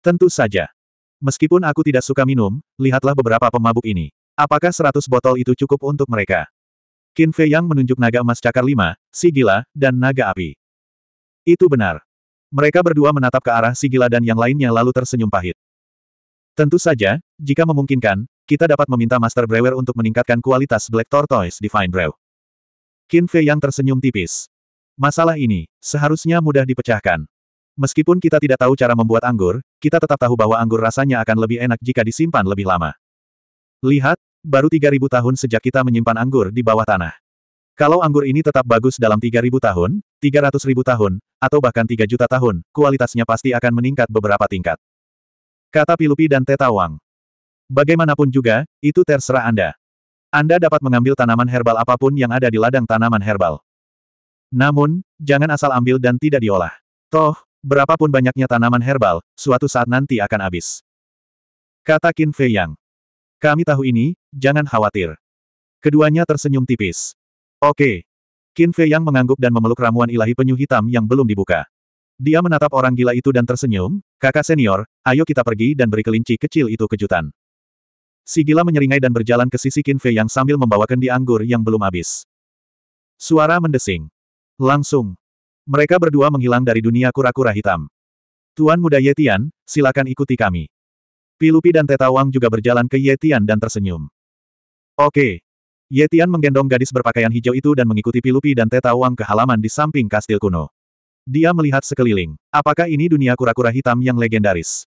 Tentu saja. Meskipun aku tidak suka minum, lihatlah beberapa pemabuk ini. Apakah seratus botol itu cukup untuk mereka? Qin Fei Yang menunjuk naga emas cakar lima, Sigila, dan naga api. Itu benar. Mereka berdua menatap ke arah Sigila dan yang lainnya lalu tersenyum pahit. Tentu saja, jika memungkinkan, kita dapat meminta Master Brewer untuk meningkatkan kualitas Black Tortoise Divine Brew. Qin Fei Yang tersenyum tipis. Masalah ini, seharusnya mudah dipecahkan. Meskipun kita tidak tahu cara membuat anggur, kita tetap tahu bahwa anggur rasanya akan lebih enak jika disimpan lebih lama. Lihat, baru 3.000 tahun sejak kita menyimpan anggur di bawah tanah. Kalau anggur ini tetap bagus dalam 3.000 tahun, 300.000 tahun, atau bahkan 3 juta tahun, kualitasnya pasti akan meningkat beberapa tingkat. Kata Pilupi dan Teta Wang. Bagaimanapun juga, itu terserah Anda. Anda dapat mengambil tanaman herbal apapun yang ada di ladang tanaman herbal. Namun, jangan asal ambil dan tidak diolah. Toh, berapapun banyaknya tanaman herbal, suatu saat nanti akan habis. Kata Qin Fei Yang. Kami tahu ini, jangan khawatir. Keduanya tersenyum tipis. Oke. Qin Fei yang mengangguk dan memeluk ramuan ilahi penyu hitam yang belum dibuka. Dia menatap orang gila itu dan tersenyum, kakak senior, ayo kita pergi dan beri kelinci kecil itu kejutan. Si gila menyeringai dan berjalan ke sisi Qin Fei yang sambil membawa kendi anggur yang belum habis. Suara mendesing. Langsung. Mereka berdua menghilang dari dunia kura-kura hitam. Tuan Muda Yetian, silakan ikuti kami. Pilupi dan Tetawang juga berjalan ke Yetian dan tersenyum. Oke. Yetian menggendong gadis berpakaian hijau itu dan mengikuti Pilupi dan Tetawang ke halaman di samping kastil kuno. Dia melihat sekeliling. Apakah ini dunia kura-kura hitam yang legendaris?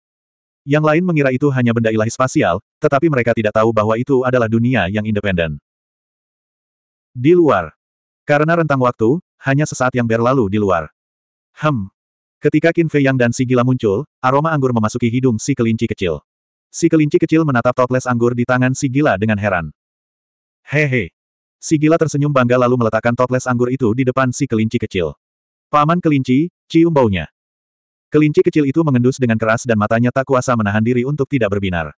Yang lain mengira itu hanya benda ilahi spasial, tetapi mereka tidak tahu bahwa itu adalah dunia yang independen. Di luar. Karena rentang waktu, hanya sesaat yang berlalu di luar. Hem. Ketika Qin Fei Yang dan si gila muncul, aroma anggur memasuki hidung si kelinci kecil. Si kelinci kecil menatap toples anggur di tangan si gila dengan heran. Hehe. Si gila tersenyum bangga lalu meletakkan toples anggur itu di depan si kelinci kecil. Paman kelinci, cium baunya. Kelinci kecil itu mengendus dengan keras dan matanya tak kuasa menahan diri untuk tidak berbinar.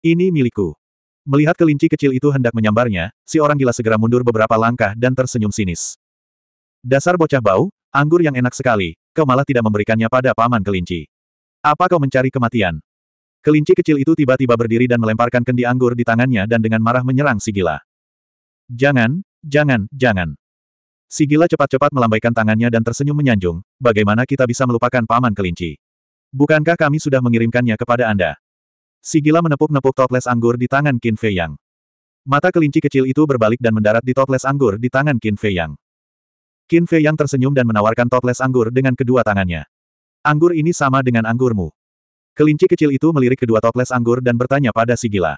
Ini milikku. Melihat kelinci kecil itu hendak menyambarnya, si orang gila segera mundur beberapa langkah dan tersenyum sinis. Dasar bocah bau, anggur yang enak sekali, kau malah tidak memberikannya pada paman kelinci. Apa kau mencari kematian? Kelinci kecil itu tiba-tiba berdiri dan melemparkan kendi anggur di tangannya dan dengan marah menyerang Sigila. Jangan, jangan, jangan. Sigila cepat-cepat melambaikan tangannya dan tersenyum menyanjung, bagaimana kita bisa melupakan paman kelinci? Bukankah kami sudah mengirimkannya kepada Anda? Sigila menepuk-nepuk toples anggur di tangan Qin Fei Yang. Mata kelinci kecil itu berbalik dan mendarat di toples anggur di tangan Qin Fei Yang. Qin Fei Yang tersenyum dan menawarkan toples anggur dengan kedua tangannya. Anggur ini sama dengan anggurmu. Kelinci kecil itu melirik kedua toples anggur dan bertanya pada si gila.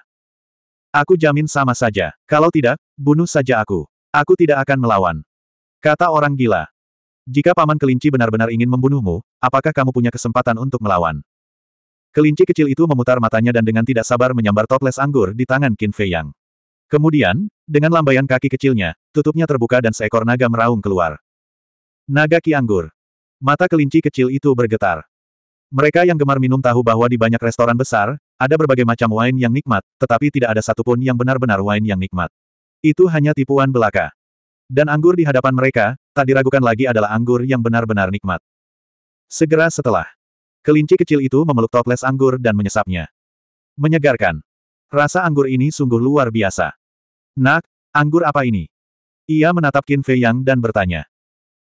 Aku jamin sama saja. Kalau tidak, bunuh saja aku. Aku tidak akan melawan. Kata orang gila. Jika paman kelinci benar-benar ingin membunuhmu, apakah kamu punya kesempatan untuk melawan? Kelinci kecil itu memutar matanya dan dengan tidak sabar menyambar toples anggur di tangan Qin Fei Yang. Kemudian, dengan lambaian kaki kecilnya, tutupnya terbuka dan seekor naga meraung keluar. Naga Ki Anggur. Mata kelinci kecil itu bergetar. Mereka yang gemar minum tahu bahwa di banyak restoran besar, ada berbagai macam wine yang nikmat, tetapi tidak ada satupun yang benar-benar wine yang nikmat. Itu hanya tipuan belaka. Dan anggur di hadapan mereka, tak diragukan lagi adalah anggur yang benar-benar nikmat. Segera setelah, kelinci kecil itu memeluk toples anggur dan menyesapnya. Menyegarkan. Rasa anggur ini sungguh luar biasa. Nak, anggur apa ini? Ia menatap Qin Fei Yang dan bertanya.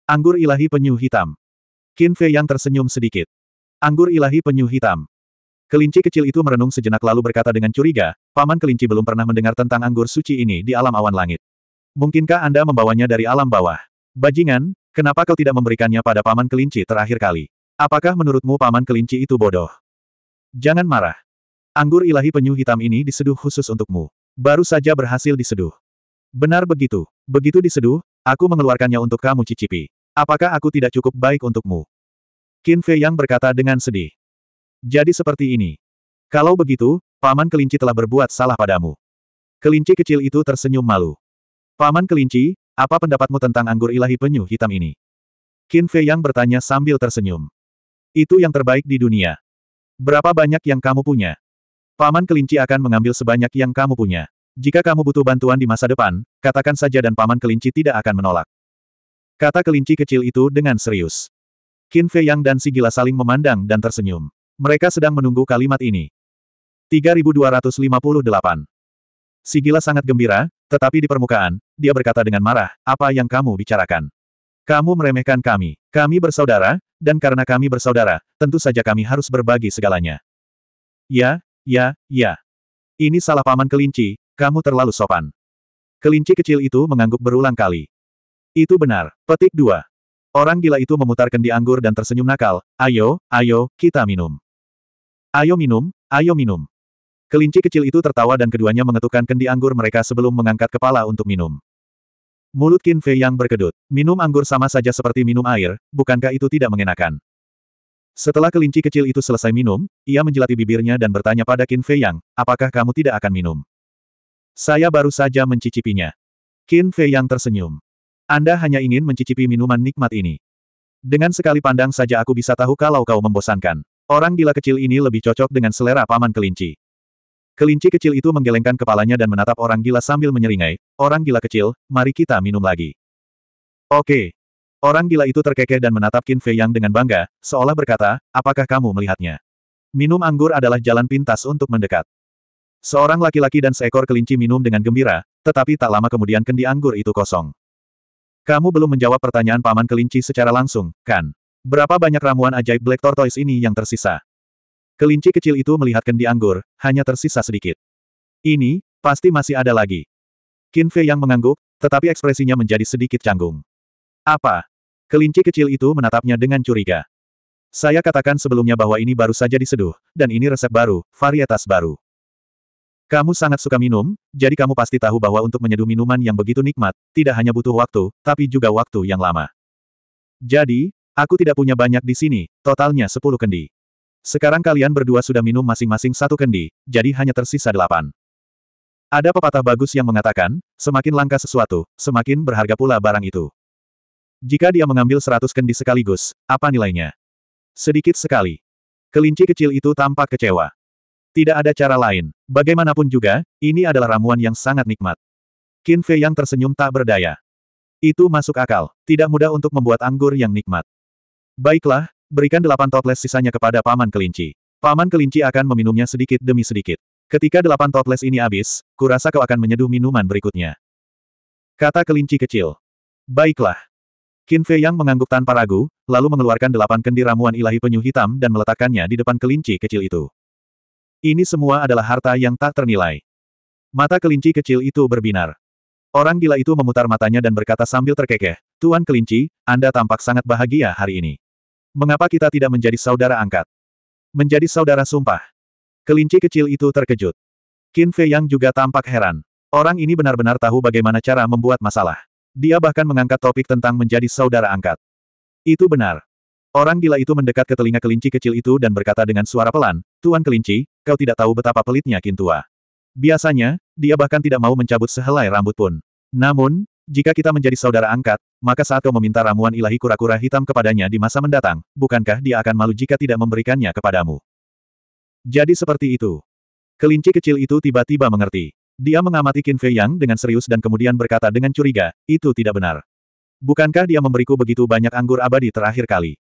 Anggur ilahi penyu hitam. Qin Fei Yang tersenyum sedikit. Anggur ilahi penyu hitam. Kelinci kecil itu merenung sejenak lalu berkata dengan curiga, Paman kelinci belum pernah mendengar tentang anggur suci ini di alam awan langit. Mungkinkah Anda membawanya dari alam bawah? Bajingan, kenapa kau tidak memberikannya pada paman kelinci terakhir kali? Apakah menurutmu paman kelinci itu bodoh? Jangan marah. Anggur ilahi penyu hitam ini diseduh khusus untukmu. Baru saja berhasil diseduh. Benar begitu. Begitu diseduh, aku mengeluarkannya untuk kamu cicipi. Apakah aku tidak cukup baik untukmu? Qin Fei Yang berkata dengan sedih. Jadi seperti ini. Kalau begitu, Paman Kelinci telah berbuat salah padamu. Kelinci kecil itu tersenyum malu. Paman Kelinci, apa pendapatmu tentang anggur ilahi penyu hitam ini? Qin Fei Yang bertanya sambil tersenyum. Itu yang terbaik di dunia. Berapa banyak yang kamu punya? Paman Kelinci akan mengambil sebanyak yang kamu punya. Jika kamu butuh bantuan di masa depan, katakan saja dan Paman Kelinci tidak akan menolak. Kata kelinci kecil itu dengan serius. Qin Fei Yang dan Sigila saling memandang dan tersenyum. Mereka sedang menunggu kalimat ini. 3258 Sigila sangat gembira, tetapi di permukaan, dia berkata dengan marah, apa yang kamu bicarakan? Kamu meremehkan kami. Kami bersaudara, dan karena kami bersaudara, tentu saja kami harus berbagi segalanya. Ya, ya, ya. Ini salah paman kelinci, kamu terlalu sopan. Kelinci kecil itu mengangguk berulang kali. Itu benar. Petik dua. Orang gila itu memutar kendi anggur dan tersenyum nakal, ayo, ayo, kita minum. Ayo minum, ayo minum. Kelinci kecil itu tertawa dan keduanya mengetukkan kendi anggur mereka sebelum mengangkat kepala untuk minum. Mulut Qin Fei yang berkedut. Minum anggur sama saja seperti minum air, bukankah itu tidak mengenakan? Setelah kelinci kecil itu selesai minum, ia menjelati bibirnya dan bertanya pada Qin Fei Yang, apakah kamu tidak akan minum? Saya baru saja mencicipinya. Qin Fei Yang tersenyum. Anda hanya ingin mencicipi minuman nikmat ini. Dengan sekali pandang saja aku bisa tahu kalau kau membosankan. Orang gila kecil ini lebih cocok dengan selera paman kelinci. Kelinci kecil itu menggelengkan kepalanya dan menatap orang gila sambil menyeringai, orang gila kecil, mari kita minum lagi. Oke. Orang gila itu terkekeh dan menatap Qin Fei Yang dengan bangga, seolah berkata, apakah kamu melihatnya? Minum anggur adalah jalan pintas untuk mendekat. Seorang laki-laki dan seekor kelinci minum dengan gembira, tetapi tak lama kemudian kendi anggur itu kosong. Kamu belum menjawab pertanyaan Paman Kelinci secara langsung, kan? Berapa banyak ramuan ajaib Black Tortoise ini yang tersisa? Kelinci kecil itu melihat kendi anggur, hanya tersisa sedikit. Ini, pasti masih ada lagi. Qin Fei yang mengangguk, tetapi ekspresinya menjadi sedikit canggung. Apa? Kelinci kecil itu menatapnya dengan curiga. Saya katakan sebelumnya bahwa ini baru saja diseduh, dan ini resep baru, varietas baru. Kamu sangat suka minum, jadi kamu pasti tahu bahwa untuk menyeduh minuman yang begitu nikmat, tidak hanya butuh waktu, tapi juga waktu yang lama. Jadi, aku tidak punya banyak di sini, totalnya 10 kendi. Sekarang kalian berdua sudah minum masing-masing satu kendi, jadi hanya tersisa delapan. Ada pepatah bagus yang mengatakan, semakin langka sesuatu, semakin berharga pula barang itu. Jika dia mengambil seratus kendi sekaligus, apa nilainya? Sedikit sekali. Kelinci kecil itu tampak kecewa. Tidak ada cara lain. Bagaimanapun juga, ini adalah ramuan yang sangat nikmat. Qin Fei yang tersenyum tak berdaya. Itu masuk akal. Tidak mudah untuk membuat anggur yang nikmat. Baiklah, berikan delapan toples sisanya kepada Paman Kelinci. Paman Kelinci akan meminumnya sedikit demi sedikit. Ketika delapan toples ini habis, kurasa kau akan menyeduh minuman berikutnya. Kata kelinci kecil. Baiklah. Qin Fei Yang mengangguk tanpa ragu, lalu mengeluarkan delapan kendi ramuan ilahi penyu hitam dan meletakkannya di depan kelinci kecil itu. Ini semua adalah harta yang tak ternilai. Mata kelinci kecil itu berbinar. Orang gila itu memutar matanya dan berkata sambil terkekeh, Tuan kelinci, Anda tampak sangat bahagia hari ini. Mengapa kita tidak menjadi saudara angkat? Menjadi saudara sumpah. Kelinci kecil itu terkejut. Qin Fei Yang juga tampak heran. Orang ini benar-benar tahu bagaimana cara membuat masalah. Dia bahkan mengangkat topik tentang menjadi saudara angkat. Itu benar. Orang gila itu mendekat ke telinga kelinci kecil itu dan berkata dengan suara pelan, Tuan kelinci, kau tidak tahu betapa pelitnya Kintua. Biasanya, dia bahkan tidak mau mencabut sehelai rambut pun. Namun, jika kita menjadi saudara angkat, maka saat kau meminta ramuan ilahi kura-kura hitam kepadanya di masa mendatang, bukankah dia akan malu jika tidak memberikannya kepadamu? Jadi seperti itu. Kelinci kecil itu tiba-tiba mengerti. Dia mengamati Qin Fei Yang dengan serius dan kemudian berkata dengan curiga, itu tidak benar. Bukankah dia memberiku begitu banyak anggur abadi terakhir kali?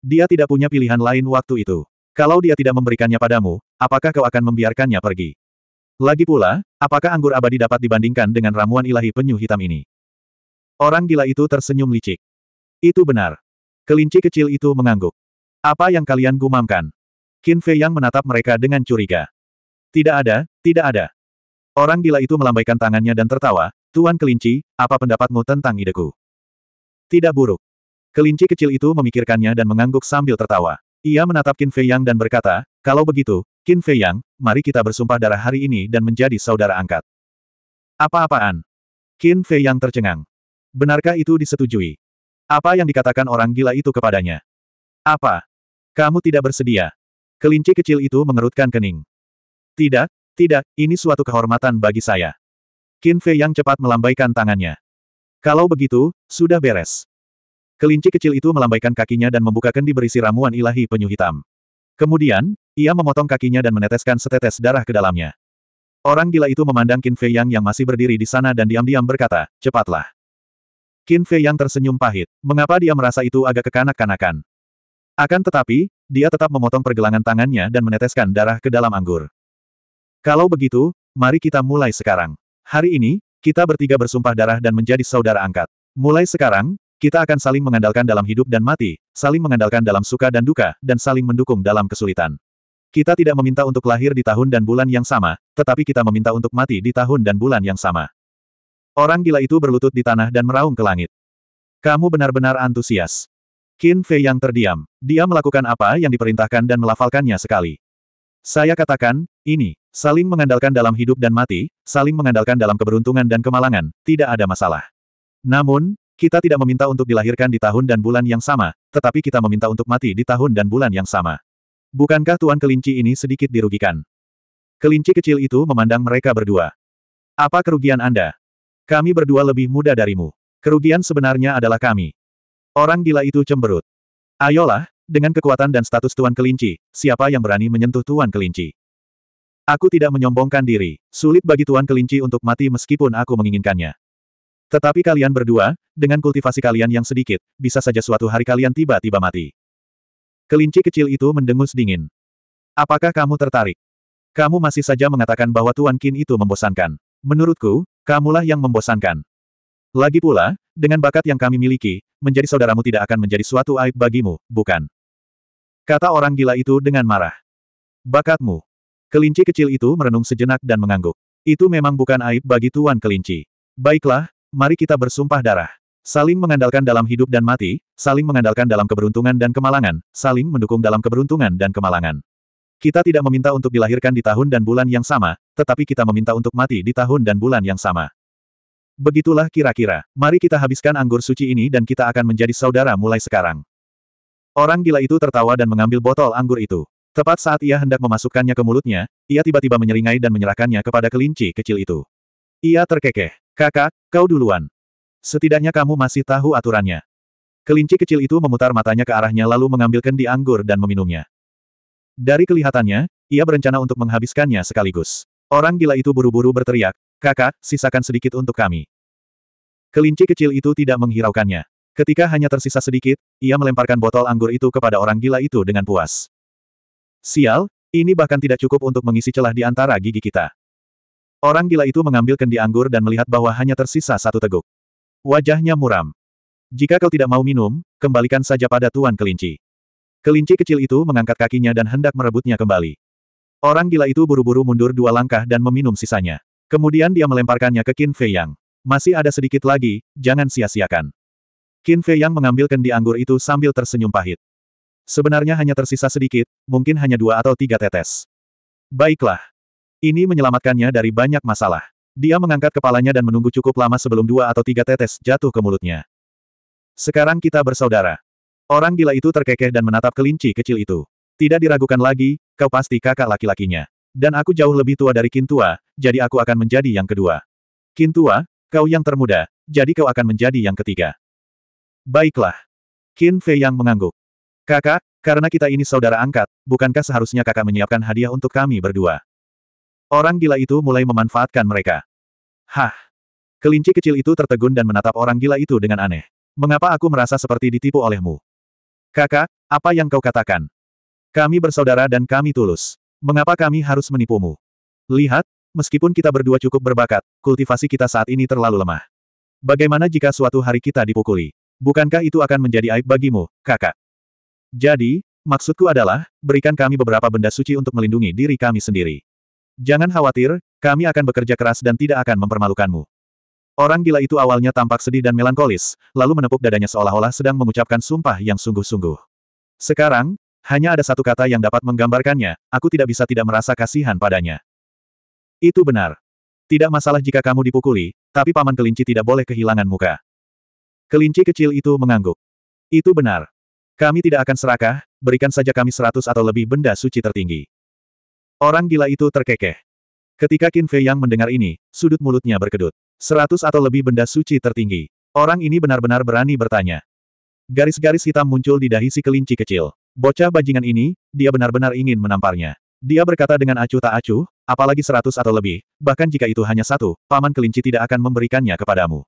Dia tidak punya pilihan lain waktu itu. Kalau dia tidak memberikannya padamu, apakah kau akan membiarkannya pergi? Lagi pula, apakah anggur abadi dapat dibandingkan dengan ramuan ilahi penyu hitam ini? Orang gila itu tersenyum licik. Itu benar. Kelinci kecil itu mengangguk. Apa yang kalian gumamkan? Qin Fei yang menatap mereka dengan curiga. Tidak ada, tidak ada. Orang gila itu melambaikan tangannya dan tertawa, Tuan Kelinci, apa pendapatmu tentang ideku? Tidak buruk. Kelinci kecil itu memikirkannya dan mengangguk sambil tertawa. Ia menatap Qin Fei Yang dan berkata, kalau begitu, Qin Fei Yang, mari kita bersumpah darah hari ini dan menjadi saudara angkat. Apa-apaan? Qin Fei Yang tercengang. Benarkah itu disetujui? Apa yang dikatakan orang gila itu kepadanya? Apa? Kamu tidak bersedia? Kelinci kecil itu mengerutkan kening. Tidak, tidak, ini suatu kehormatan bagi saya. Qin Fei yang cepat melambaikan tangannya. Kalau begitu, sudah beres. Kelinci kecil itu melambaikan kakinya dan membuka kendi berisi ramuan ilahi penyu hitam. Kemudian, ia memotong kakinya dan meneteskan setetes darah ke dalamnya. Orang gila itu memandang Qin Fei Yang yang masih berdiri di sana dan diam-diam berkata, cepatlah. Qin Fei Yang tersenyum pahit. Mengapa dia merasa itu agak kekanak-kanakan? Akan tetapi, dia tetap memotong pergelangan tangannya dan meneteskan darah ke dalam anggur. Kalau begitu, mari kita mulai sekarang. Hari ini, kita bertiga bersumpah darah dan menjadi saudara angkat. Mulai sekarang, kita akan saling mengandalkan dalam hidup dan mati, saling mengandalkan dalam suka dan duka, dan saling mendukung dalam kesulitan. Kita tidak meminta untuk lahir di tahun dan bulan yang sama, tetapi kita meminta untuk mati di tahun dan bulan yang sama. Orang gila itu berlutut di tanah dan meraung ke langit. Kamu benar-benar antusias. Qin Fei yang terdiam. Dia melakukan apa yang diperintahkan dan melafalkannya sekali. Saya katakan, ini, saling mengandalkan dalam hidup dan mati, saling mengandalkan dalam keberuntungan dan kemalangan, tidak ada masalah. Namun, kita tidak meminta untuk dilahirkan di tahun dan bulan yang sama, tetapi kita meminta untuk mati di tahun dan bulan yang sama. Bukankah Tuan Kelinci ini sedikit dirugikan? Kelinci kecil itu memandang mereka berdua. Apa kerugian Anda? Kami berdua lebih muda darimu. Kerugian sebenarnya adalah kami. Orang gila itu cemberut. Ayolah, dengan kekuatan dan status Tuan Kelinci, siapa yang berani menyentuh Tuan Kelinci? Aku tidak menyombongkan diri. Sulit bagi Tuan Kelinci untuk mati meskipun aku menginginkannya. Tetapi kalian berdua, dengan kultivasi kalian yang sedikit, bisa saja suatu hari kalian tiba-tiba mati. Kelinci kecil itu mendengus dingin. Apakah kamu tertarik? Kamu masih saja mengatakan bahwa Tuan Qin itu membosankan. Menurutku, kamulah yang membosankan. Lagi pula, dengan bakat yang kami miliki, menjadi saudaramu tidak akan menjadi suatu aib bagimu, bukan? Kata orang gila itu dengan marah. Bakatmu. Kelinci kecil itu merenung sejenak dan mengangguk. Itu memang bukan aib bagi Tuan Kelinci. Baiklah, Mari kita bersumpah darah. Saling mengandalkan dalam hidup dan mati, saling mengandalkan dalam keberuntungan dan kemalangan, saling mendukung dalam keberuntungan dan kemalangan. Kita tidak meminta untuk dilahirkan di tahun dan bulan yang sama, tetapi kita meminta untuk mati di tahun dan bulan yang sama. Begitulah kira-kira. Mari kita habiskan anggur suci ini dan kita akan menjadi saudara mulai sekarang. Orang gila itu tertawa dan mengambil botol anggur itu. Tepat saat ia hendak memasukkannya ke mulutnya, ia tiba-tiba menyeringai dan menyerahkannya kepada kelinci kecil itu. Ia terkekeh. Kakak, kau duluan. Setidaknya kamu masih tahu aturannya. Kelinci kecil itu memutar matanya ke arahnya lalu mengambil kendi anggur dan meminumnya. Dari kelihatannya, ia berencana untuk menghabiskannya sekaligus. Orang gila itu buru-buru berteriak, kakak, sisakan sedikit untuk kami. Kelinci kecil itu tidak menghiraukannya. Ketika hanya tersisa sedikit, ia melemparkan botol anggur itu kepada orang gila itu dengan puas. Sial, ini bahkan tidak cukup untuk mengisi celah di antara gigi kita. Orang gila itu mengambil kendi anggur dan melihat bahwa hanya tersisa satu teguk. Wajahnya muram. Jika kau tidak mau minum, kembalikan saja pada Tuan Kelinci. Kelinci kecil itu mengangkat kakinya dan hendak merebutnya kembali. Orang gila itu buru-buru mundur dua langkah dan meminum sisanya. Kemudian dia melemparkannya ke Qin Fei Yang. Masih ada sedikit lagi, jangan sia-siakan. Qin Fei Yang mengambil kendi anggur itu sambil tersenyum pahit. Sebenarnya hanya tersisa sedikit, mungkin hanya dua atau tiga tetes. Baiklah. Ini menyelamatkannya dari banyak masalah. Dia mengangkat kepalanya dan menunggu cukup lama sebelum dua atau tiga tetes jatuh ke mulutnya. Sekarang kita bersaudara. Orang gila itu terkekeh dan menatap kelinci kecil itu. Tidak diragukan lagi, kau pasti kakak laki-lakinya. Dan aku jauh lebih tua dari Kintua, jadi aku akan menjadi yang kedua. Kintua, kau yang termuda, jadi kau akan menjadi yang ketiga. Baiklah. Qin Fei yang mengangguk. Kakak, karena kita ini saudara angkat, bukankah seharusnya kakak menyiapkan hadiah untuk kami berdua? Orang gila itu mulai memanfaatkan mereka. Hah! Kelinci kecil itu tertegun dan menatap orang gila itu dengan aneh. Mengapa aku merasa seperti ditipu olehmu? Kakak, apa yang kau katakan? Kami bersaudara dan kami tulus. Mengapa kami harus menipumu? Lihat, meskipun kita berdua cukup berbakat, kultivasi kita saat ini terlalu lemah. Bagaimana jika suatu hari kita dipukuli? Bukankah itu akan menjadi aib bagimu, kakak? Jadi, maksudku adalah, berikan kami beberapa benda suci untuk melindungi diri kami sendiri. Jangan khawatir, kami akan bekerja keras dan tidak akan mempermalukanmu. Orang gila itu awalnya tampak sedih dan melankolis, lalu menepuk dadanya seolah-olah sedang mengucapkan sumpah yang sungguh-sungguh. Sekarang, hanya ada satu kata yang dapat menggambarkannya, aku tidak bisa tidak merasa kasihan padanya. Itu benar. Tidak masalah jika kamu dipukuli, tapi paman kelinci tidak boleh kehilangan muka. Kelinci kecil itu mengangguk. Itu benar. Kami tidak akan serakah, berikan saja kami seratus atau lebih benda suci tertinggi. Orang gila itu terkekeh. Ketika Qin Fei Yang mendengar ini, sudut mulutnya berkedut. Seratus atau lebih benda suci tertinggi. Orang ini benar-benar berani bertanya. Garis-garis hitam muncul di dahi si kelinci kecil. Bocah bajingan ini, dia benar-benar ingin menamparnya. Dia berkata dengan acuh tak acuh, apalagi seratus atau lebih, bahkan jika itu hanya satu, paman kelinci tidak akan memberikannya kepadamu.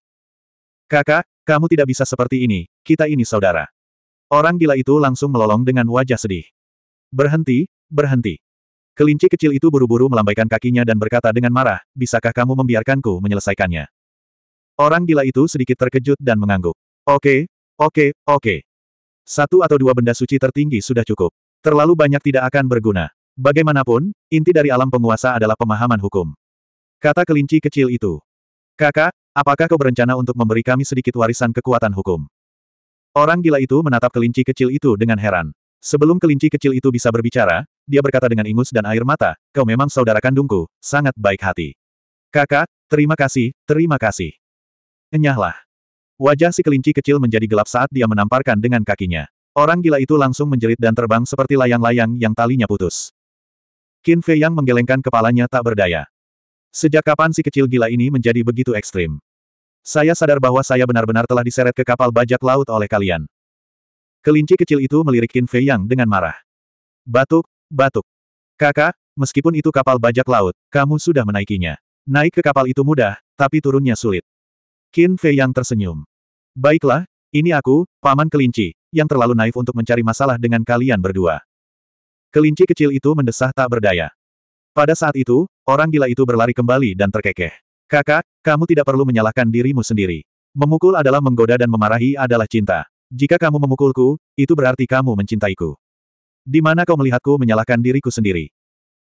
Kakak, kamu tidak bisa seperti ini, kita ini saudara. Orang gila itu langsung melolong dengan wajah sedih. Berhenti, berhenti. Kelinci kecil itu buru-buru melambaikan kakinya dan berkata dengan marah, bisakah kamu membiarkanku menyelesaikannya? Orang gila itu sedikit terkejut dan mengangguk. Oke, oke, oke. Satu atau dua benda suci tertinggi sudah cukup. Terlalu banyak tidak akan berguna. Bagaimanapun, inti dari alam penguasa adalah pemahaman hukum. Kata kelinci kecil itu. Kakak, apakah kau berencana untuk memberi kami sedikit warisan kekuatan hukum? Orang gila itu menatap kelinci kecil itu dengan heran. Sebelum kelinci kecil itu bisa berbicara, dia berkata dengan ingus dan air mata, kau memang saudara kandungku, sangat baik hati. Kakak, terima kasih, terima kasih. Enyahlah. Wajah si kelinci kecil menjadi gelap saat dia menamparkan dengan kakinya. Orang gila itu langsung menjerit dan terbang seperti layang-layang yang talinya putus. Qin Fei yang menggelengkan kepalanya tak berdaya. Sejak kapan si kecil gila ini menjadi begitu ekstrim? Saya sadar bahwa saya benar-benar telah diseret ke kapal bajak laut oleh kalian. Kelinci kecil itu melirik Qin Fei Yang dengan marah. Batuk, Batuk. Kakak, meskipun itu kapal bajak laut, kamu sudah menaikinya. Naik ke kapal itu mudah, tapi turunnya sulit. Qin Fei yang tersenyum. Baiklah, ini aku, Paman Kelinci, yang terlalu naif untuk mencari masalah dengan kalian berdua. Kelinci kecil itu mendesah tak berdaya. Pada saat itu, orang gila itu berlari kembali dan terkekeh. Kakak, kamu tidak perlu menyalahkan dirimu sendiri. Memukul adalah menggoda dan memarahi adalah cinta. Jika kamu memukulku, itu berarti kamu mencintaiku. Di mana kau melihatku menyalahkan diriku sendiri?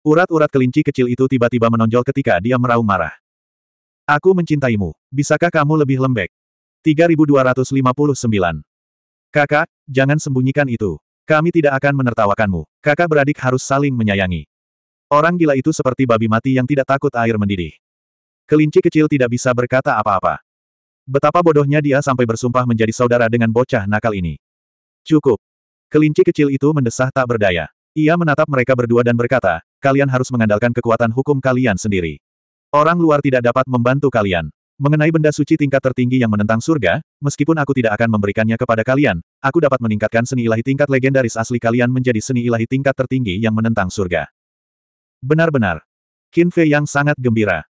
Urat-urat kelinci kecil itu tiba-tiba menonjol ketika dia meraung marah. Aku mencintaimu. Bisakah kamu lebih lembek? 3259. Kakak, jangan sembunyikan itu. Kami tidak akan menertawakanmu. Kakak beradik harus saling menyayangi. Orang gila itu seperti babi mati yang tidak takut air mendidih. Kelinci kecil tidak bisa berkata apa-apa. Betapa bodohnya dia sampai bersumpah menjadi saudara dengan bocah nakal ini. Cukup, Kelinci kecil itu mendesah tak berdaya. Ia menatap mereka berdua dan berkata, kalian harus mengandalkan kekuatan hukum kalian sendiri. Orang luar tidak dapat membantu kalian. Mengenai benda suci tingkat tertinggi yang menentang surga, meskipun aku tidak akan memberikannya kepada kalian, aku dapat meningkatkan seni ilahi tingkat legendaris asli kalian menjadi seni ilahi tingkat tertinggi yang menentang surga. Benar-benar. Qin Fei yang sangat gembira.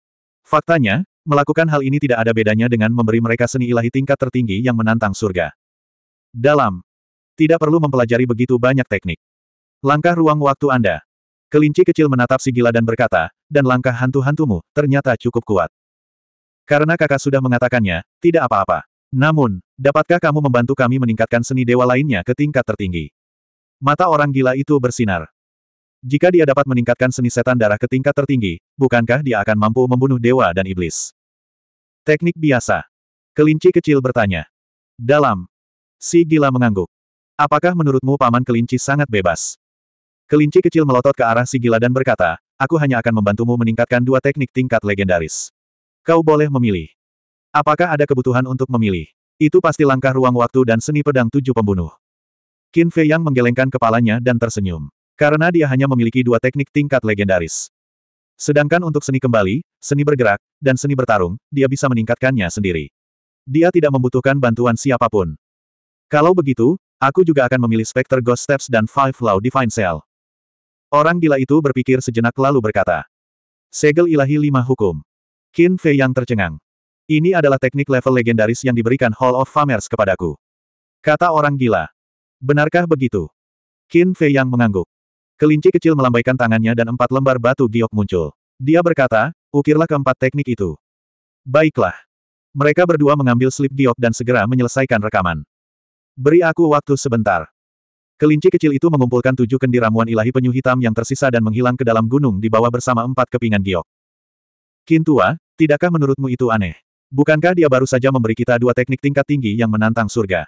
Faktanya, melakukan hal ini tidak ada bedanya dengan memberi mereka seni ilahi tingkat tertinggi yang menantang surga. Dalam tidak perlu mempelajari begitu banyak teknik. Langkah ruang waktu Anda. Kelinci kecil menatap si gila dan berkata, dan langkah hantu-hantumu ternyata cukup kuat. Karena kakak sudah mengatakannya, tidak apa-apa. Namun, dapatkah kamu membantu kami meningkatkan seni dewa lainnya ke tingkat tertinggi? Mata orang gila itu bersinar. Jika dia dapat meningkatkan seni setan darah ke tingkat tertinggi, bukankah dia akan mampu membunuh dewa dan iblis? Teknik biasa. Kelinci kecil bertanya. Dalam. Si gila mengangguk. Apakah menurutmu paman kelinci sangat bebas? Kelinci kecil melotot ke arah si gila dan berkata, aku hanya akan membantumu meningkatkan dua teknik tingkat legendaris. Kau boleh memilih. Apakah ada kebutuhan untuk memilih? Itu pasti langkah ruang waktu dan seni pedang tujuh pembunuh. Qin Fei Yang menggelengkan kepalanya dan tersenyum. Karena dia hanya memiliki dua teknik tingkat legendaris. Sedangkan untuk seni kembali, seni bergerak, dan seni bertarung, dia bisa meningkatkannya sendiri. Dia tidak membutuhkan bantuan siapapun. Kalau begitu, Aku juga akan memilih Spectre Ghost Steps dan Five Law Divine Cell. Orang gila itu berpikir sejenak lalu berkata. Segel ilahi lima hukum. Qin Fei yang tercengang. Ini adalah teknik level legendaris yang diberikan Hall of Famers kepadaku. Kata orang gila. Benarkah begitu? Qin Fei yang mengangguk. Kelinci kecil melambaikan tangannya dan empat lembar batu giok muncul. Dia berkata, ukirlah keempat teknik itu. Baiklah. Mereka berdua mengambil slip giok dan segera menyelesaikan rekaman. Beri aku waktu sebentar. Kelinci kecil itu mengumpulkan tujuh kendi ramuan ilahi penyu hitam yang tersisa dan menghilang ke dalam gunung di bawah bersama empat kepingan giok. Kintua, tidakkah menurutmu itu aneh? Bukankah dia baru saja memberi kita dua teknik tingkat tinggi yang menantang surga?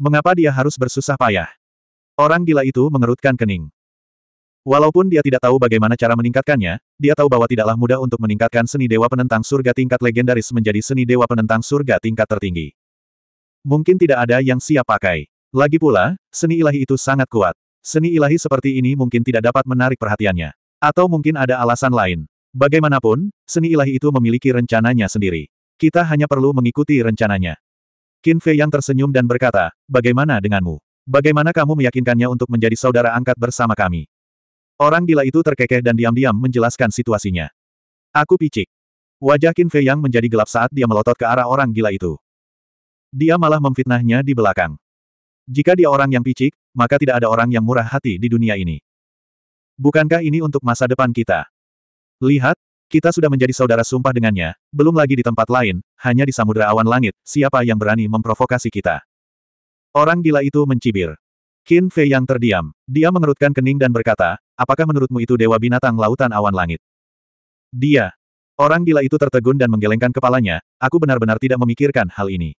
Mengapa dia harus bersusah payah? Orang gila itu mengerutkan kening. Walaupun dia tidak tahu bagaimana cara meningkatkannya, dia tahu bahwa tidaklah mudah untuk meningkatkan seni dewa penentang surga tingkat legendaris menjadi seni dewa penentang surga tingkat tertinggi. Mungkin tidak ada yang siap pakai. Lagi pula, seni ilahi itu sangat kuat. Seni ilahi seperti ini mungkin tidak dapat menarik perhatiannya. Atau mungkin ada alasan lain. Bagaimanapun, seni ilahi itu memiliki rencananya sendiri. Kita hanya perlu mengikuti rencananya. Qin Fei yang tersenyum dan berkata, bagaimana denganmu? Bagaimana kamu meyakinkannya untuk menjadi saudara angkat bersama kami? Orang gila itu terkekeh dan diam-diam menjelaskan situasinya. Aku picik. Wajah Qin Fei yang menjadi gelap saat dia melotot ke arah orang gila itu. Dia malah memfitnahnya di belakang. Jika dia orang yang picik, maka tidak ada orang yang murah hati di dunia ini. Bukankah ini untuk masa depan kita? Lihat, kita sudah menjadi saudara sumpah dengannya, belum lagi di tempat lain, hanya di samudera awan langit, siapa yang berani memprovokasi kita? Orang gila itu mencibir. Qin Fei yang terdiam. Dia mengerutkan kening dan berkata, apakah menurutmu itu dewa binatang lautan awan langit? Dia. Orang gila itu tertegun dan menggelengkan kepalanya, aku benar-benar tidak memikirkan hal ini.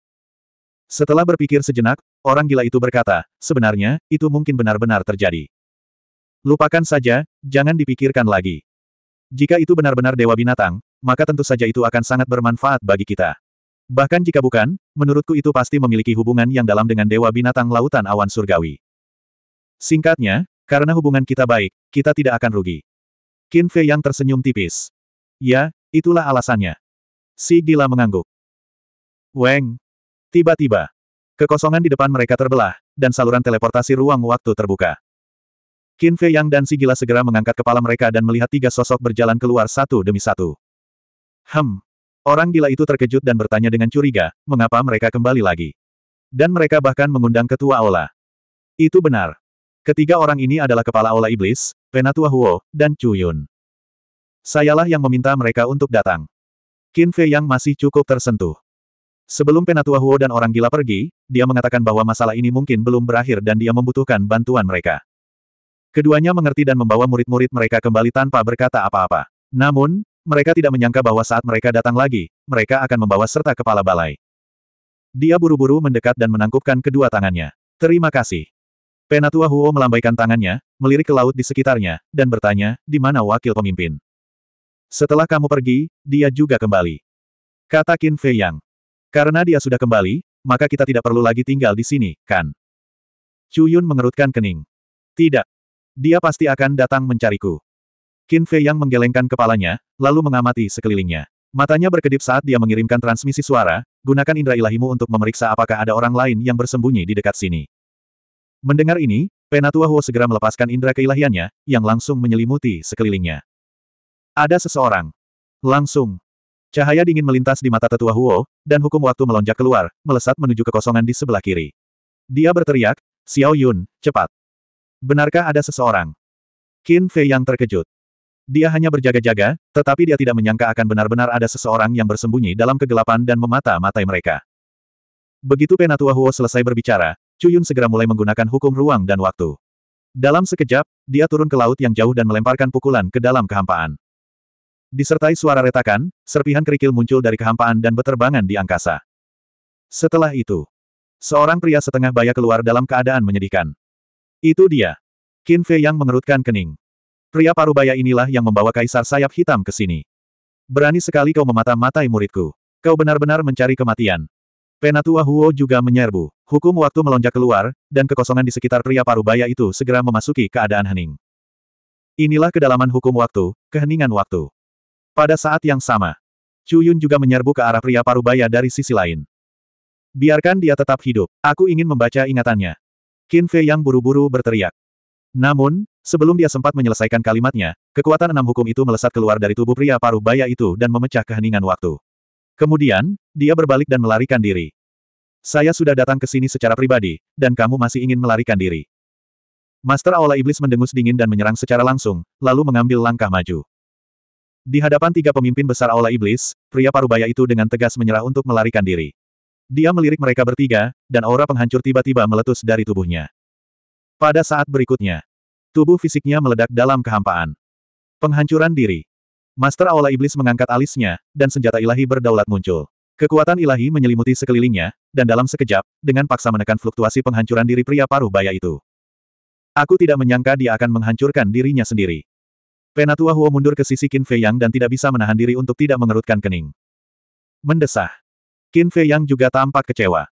Setelah berpikir sejenak, orang gila itu berkata, sebenarnya, itu mungkin benar-benar terjadi. Lupakan saja, jangan dipikirkan lagi. Jika itu benar-benar dewa binatang, maka tentu saja itu akan sangat bermanfaat bagi kita. Bahkan jika bukan, menurutku itu pasti memiliki hubungan yang dalam dengan dewa binatang lautan awan surgawi. Singkatnya, karena hubungan kita baik, kita tidak akan rugi. Qin Fei yang tersenyum tipis. Ya, itulah alasannya. Si gila mengangguk. Weng, Tiba-tiba, kekosongan di depan mereka terbelah, dan saluran teleportasi ruang waktu terbuka. Qin Fei Yang dan Si Gila segera mengangkat kepala mereka dan melihat tiga sosok berjalan keluar satu demi satu. Hem. Orang gila itu terkejut dan bertanya dengan curiga, mengapa mereka kembali lagi. Dan mereka bahkan mengundang ketua Aula. Itu benar. Ketiga orang ini adalah kepala Aula Iblis, Penatua Huo, dan Chu Yun. Sayalah yang meminta mereka untuk datang. Qin Fei Yang masih cukup tersentuh. Sebelum Penatua Huo dan orang gila pergi, dia mengatakan bahwa masalah ini mungkin belum berakhir dan dia membutuhkan bantuan mereka. Keduanya mengerti dan membawa murid-murid mereka kembali tanpa berkata apa-apa. Namun, mereka tidak menyangka bahwa saat mereka datang lagi, mereka akan membawa serta kepala balai. Dia buru-buru mendekat dan menangkupkan kedua tangannya. Terima kasih. Penatua Huo melambaikan tangannya, melirik ke laut di sekitarnya, dan bertanya, di mana wakil pemimpin? Setelah kamu pergi, dia juga kembali. Kata Qin Fei Yang. Karena dia sudah kembali, maka kita tidak perlu lagi tinggal di sini, kan? Chuyun mengerutkan kening. Tidak. Dia pasti akan datang mencariku. Qin Fei yang menggelengkan kepalanya, lalu mengamati sekelilingnya. Matanya berkedip saat dia mengirimkan transmisi suara, gunakan indera ilahimu untuk memeriksa apakah ada orang lain yang bersembunyi di dekat sini. Mendengar ini, Penatua Huo segera melepaskan indera keilahiannya, yang langsung menyelimuti sekelilingnya. Ada seseorang. Langsung. Cahaya dingin melintas di mata tetua Huo, dan hukum waktu melonjak keluar, melesat menuju kekosongan di sebelah kiri. Dia berteriak, Xiao Yun, cepat. Benarkah ada seseorang? Qin Fei yang terkejut. Dia hanya berjaga-jaga, tetapi dia tidak menyangka akan benar-benar ada seseorang yang bersembunyi dalam kegelapan dan memata-matai mereka. Begitu Penatua Huo selesai berbicara, Yun segera mulai menggunakan hukum ruang dan waktu. Dalam sekejap, dia turun ke laut yang jauh dan melemparkan pukulan ke dalam kehampaan. Disertai suara retakan, serpihan kerikil muncul dari kehampaan dan beterbangan di angkasa. Setelah itu, seorang pria setengah baya keluar dalam keadaan menyedihkan. Itu dia. Qin Fei yang mengerutkan kening. Pria parubaya inilah yang membawa kaisar sayap hitam ke sini. Berani sekali kau memata-matai muridku. Kau benar-benar mencari kematian. Penatua Huo juga menyerbu. Hukum waktu melonjak keluar, dan kekosongan di sekitar pria parubaya itu segera memasuki keadaan hening. Inilah kedalaman hukum waktu, keheningan waktu. Pada saat yang sama, Chuyun juga menyerbu ke arah pria parubaya dari sisi lain. Biarkan dia tetap hidup, aku ingin membaca ingatannya. Qin Fei yang buru-buru berteriak. Namun, sebelum dia sempat menyelesaikan kalimatnya, kekuatan enam hukum itu melesat keluar dari tubuh pria parubaya itu dan memecah keheningan waktu. Kemudian, dia berbalik dan melarikan diri. Saya sudah datang ke sini secara pribadi, dan kamu masih ingin melarikan diri. Master Aula Iblis mendengus dingin dan menyerang secara langsung, lalu mengambil langkah maju. Di hadapan tiga pemimpin besar Aula Iblis, pria parubaya itu dengan tegas menyerah untuk melarikan diri. Dia melirik mereka bertiga, dan aura penghancur tiba-tiba meletus dari tubuhnya. Pada saat berikutnya, tubuh fisiknya meledak dalam kehampaan. Penghancuran diri. Master Aula Iblis mengangkat alisnya, dan senjata ilahi berdaulat muncul. Kekuatan ilahi menyelimuti sekelilingnya, dan dalam sekejap, dengan paksa menekan fluktuasi penghancuran diri pria parubaya itu. Aku tidak menyangka dia akan menghancurkan dirinya sendiri. Penatua Huo mundur ke sisi Qin Fei Yang dan tidak bisa menahan diri untuk tidak mengerutkan kening. Mendesah. Qin Fei Yang juga tampak kecewa.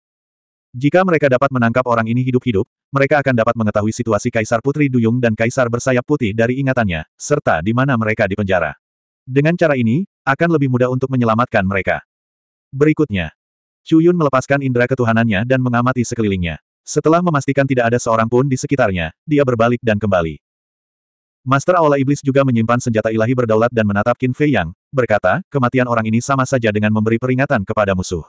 Jika mereka dapat menangkap orang ini hidup-hidup, mereka akan dapat mengetahui situasi Kaisar Putri Duyung dan Kaisar Bersayap Putih dari ingatannya, serta di mana mereka dipenjara. Dengan cara ini, akan lebih mudah untuk menyelamatkan mereka. Berikutnya, Yun melepaskan indera ketuhanannya dan mengamati sekelilingnya. Setelah memastikan tidak ada seorang pun di sekitarnya, dia berbalik dan kembali. Master Aula Iblis juga menyimpan senjata ilahi berdaulat dan menatap Qin Fei Yang, berkata, kematian orang ini sama saja dengan memberi peringatan kepada musuh.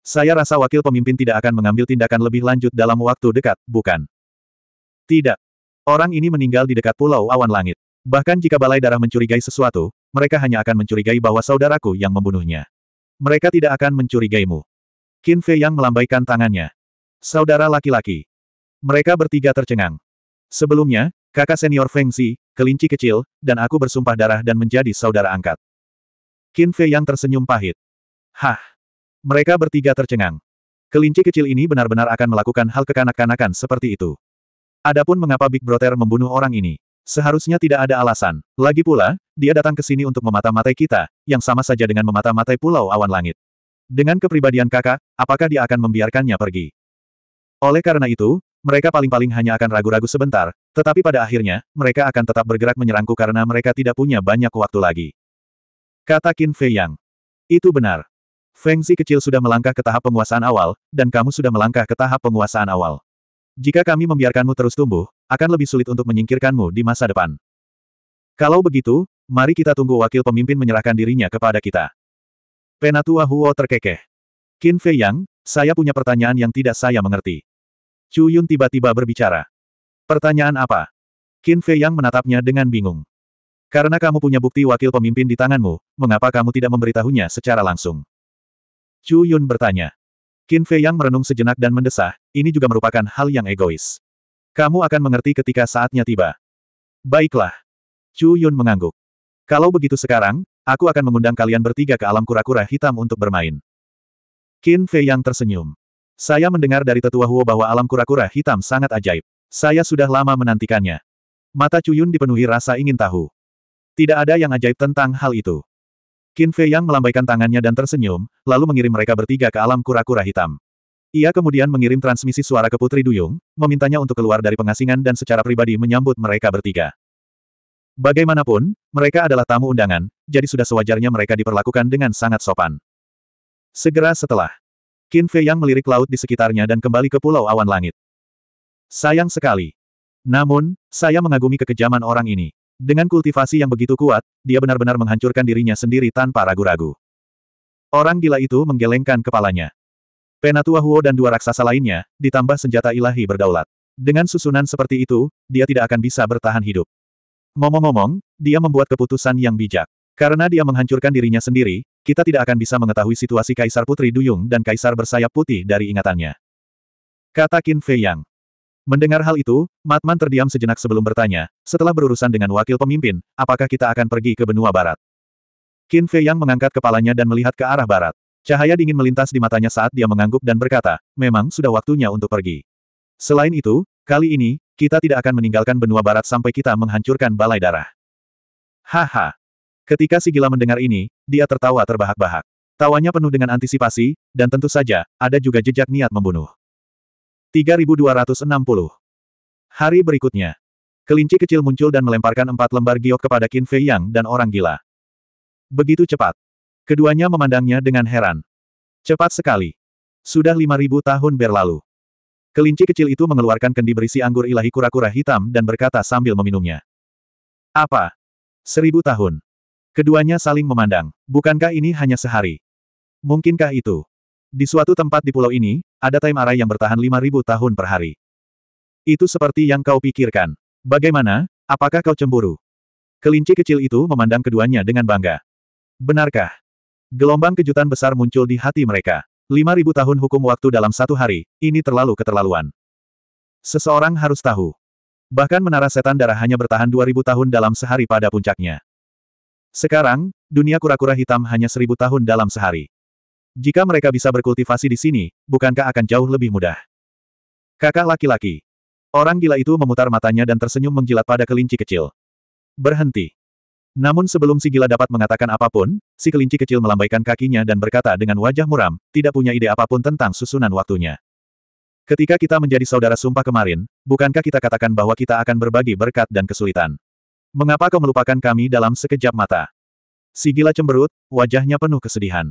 Saya rasa wakil pemimpin tidak akan mengambil tindakan lebih lanjut dalam waktu dekat, bukan? Tidak. Orang ini meninggal di dekat pulau awan langit. Bahkan jika Balai Darah mencurigai sesuatu, mereka hanya akan mencurigai bahwa saudaraku yang membunuhnya. Mereka tidak akan mencurigaimu. Qin Fei Yang melambaikan tangannya. Saudara laki-laki. Mereka bertiga tercengang. Sebelumnya, kakak senior Feng Xi, kelinci kecil, dan aku bersumpah darah dan menjadi saudara angkat. Qin Fei yang tersenyum pahit. Hah! Mereka bertiga tercengang. Kelinci kecil ini benar-benar akan melakukan hal kekanak-kanakan seperti itu. Adapun mengapa Big Brother membunuh orang ini, seharusnya tidak ada alasan. Lagi pula, dia datang ke sini untuk memata-matai kita, yang sama saja dengan memata-matai pulau awan langit. Dengan kepribadian kakak, apakah dia akan membiarkannya pergi? Oleh karena itu, mereka paling-paling hanya akan ragu-ragu sebentar, tetapi pada akhirnya, mereka akan tetap bergerak menyerangku karena mereka tidak punya banyak waktu lagi. Kata Qin Fei Yang. Itu benar. Feng Zi kecil sudah melangkah ke tahap penguasaan awal, dan kamu sudah melangkah ke tahap penguasaan awal. Jika kami membiarkanmu terus tumbuh, akan lebih sulit untuk menyingkirkanmu di masa depan. Kalau begitu, mari kita tunggu wakil pemimpin menyerahkan dirinya kepada kita. Penatua Huo terkekeh. Qin Fei Yang, saya punya pertanyaan yang tidak saya mengerti. Chu Yun tiba-tiba berbicara. Pertanyaan apa? Qin Fei Yang menatapnya dengan bingung. Karena kamu punya bukti wakil pemimpin di tanganmu, mengapa kamu tidak memberitahunya secara langsung? Chu Yun bertanya. Qin Fei Yang merenung sejenak dan mendesah, ini juga merupakan hal yang egois. Kamu akan mengerti ketika saatnya tiba. Baiklah. Chu Yun mengangguk. Kalau begitu sekarang, aku akan mengundang kalian bertiga ke alam kura-kura hitam untuk bermain. Qin Fei Yang tersenyum. Saya mendengar dari tetua Huo bahwa alam kura-kura hitam sangat ajaib. Saya sudah lama menantikannya. Mata Cuyun dipenuhi rasa ingin tahu. Tidak ada yang ajaib tentang hal itu. Qin Fei Yang melambaikan tangannya dan tersenyum, lalu mengirim mereka bertiga ke alam kura-kura hitam. Ia kemudian mengirim transmisi suara ke Putri Duyung, memintanya untuk keluar dari pengasingan dan secara pribadi menyambut mereka bertiga. Bagaimanapun, mereka adalah tamu undangan, jadi sudah sewajarnya mereka diperlakukan dengan sangat sopan. Segera setelah Qin Fei yang melirik laut di sekitarnya dan kembali ke pulau awan langit. Sayang sekali. Namun, saya mengagumi kekejaman orang ini. Dengan kultivasi yang begitu kuat, dia benar-benar menghancurkan dirinya sendiri tanpa ragu-ragu. Orang gila itu menggelengkan kepalanya. Penatua Huo dan dua raksasa lainnya, ditambah senjata ilahi berdaulat. Dengan susunan seperti itu, dia tidak akan bisa bertahan hidup. Ngomong-ngomong, dia membuat keputusan yang bijak. Karena dia menghancurkan dirinya sendiri, kita tidak akan bisa mengetahui situasi Kaisar Putri Duyung dan Kaisar bersayap putih dari ingatannya. Kata Qin Fei Yang. Mendengar hal itu, Matman terdiam sejenak sebelum bertanya, setelah berurusan dengan wakil pemimpin, apakah kita akan pergi ke benua barat? Qin Fei Yang mengangkat kepalanya dan melihat ke arah barat. Cahaya dingin melintas di matanya saat dia mengangguk dan berkata, memang sudah waktunya untuk pergi. Selain itu, kali ini, kita tidak akan meninggalkan benua barat sampai kita menghancurkan balai darah. Haha. Ketika si gila mendengar ini, dia tertawa terbahak-bahak. Tawanya penuh dengan antisipasi, dan tentu saja, ada juga jejak niat membunuh. 3260 Hari berikutnya. Kelinci kecil muncul dan melemparkan empat lembar giok kepada Qin Fei Yang dan orang gila. Begitu cepat. Keduanya memandangnya dengan heran. Cepat sekali. Sudah lima ribu tahun berlalu. Kelinci kecil itu mengeluarkan kendi berisi anggur ilahi kura-kura hitam dan berkata sambil meminumnya. Apa? Seribu tahun. Keduanya saling memandang. Bukankah ini hanya sehari? Mungkinkah itu? Di suatu tempat di pulau ini, ada time array yang bertahan 5.000 tahun per hari. Itu seperti yang kau pikirkan. Bagaimana, apakah kau cemburu? Kelinci kecil itu memandang keduanya dengan bangga. Benarkah? Gelombang kejutan besar muncul di hati mereka. 5.000 tahun hukum waktu dalam satu hari, ini terlalu keterlaluan. Seseorang harus tahu. Bahkan menara setan darah hanya bertahan 2000 tahun dalam sehari pada puncaknya. Sekarang, dunia kura-kura hitam hanya seribu tahun dalam sehari. Jika mereka bisa berkultivasi di sini, bukankah akan jauh lebih mudah? Kakak laki-laki. Orang gila itu memutar matanya dan tersenyum menjilat pada kelinci kecil. Berhenti. Namun sebelum si gila dapat mengatakan apapun, si kelinci kecil melambaikan kakinya dan berkata dengan wajah muram, tidak punya ide apapun tentang susunan waktunya. Ketika kita menjadi saudara sumpah kemarin, bukankah kita katakan bahwa kita akan berbagi berkat dan kesulitan? Mengapa kau melupakan kami dalam sekejap mata? Si gila cemberut, wajahnya penuh kesedihan.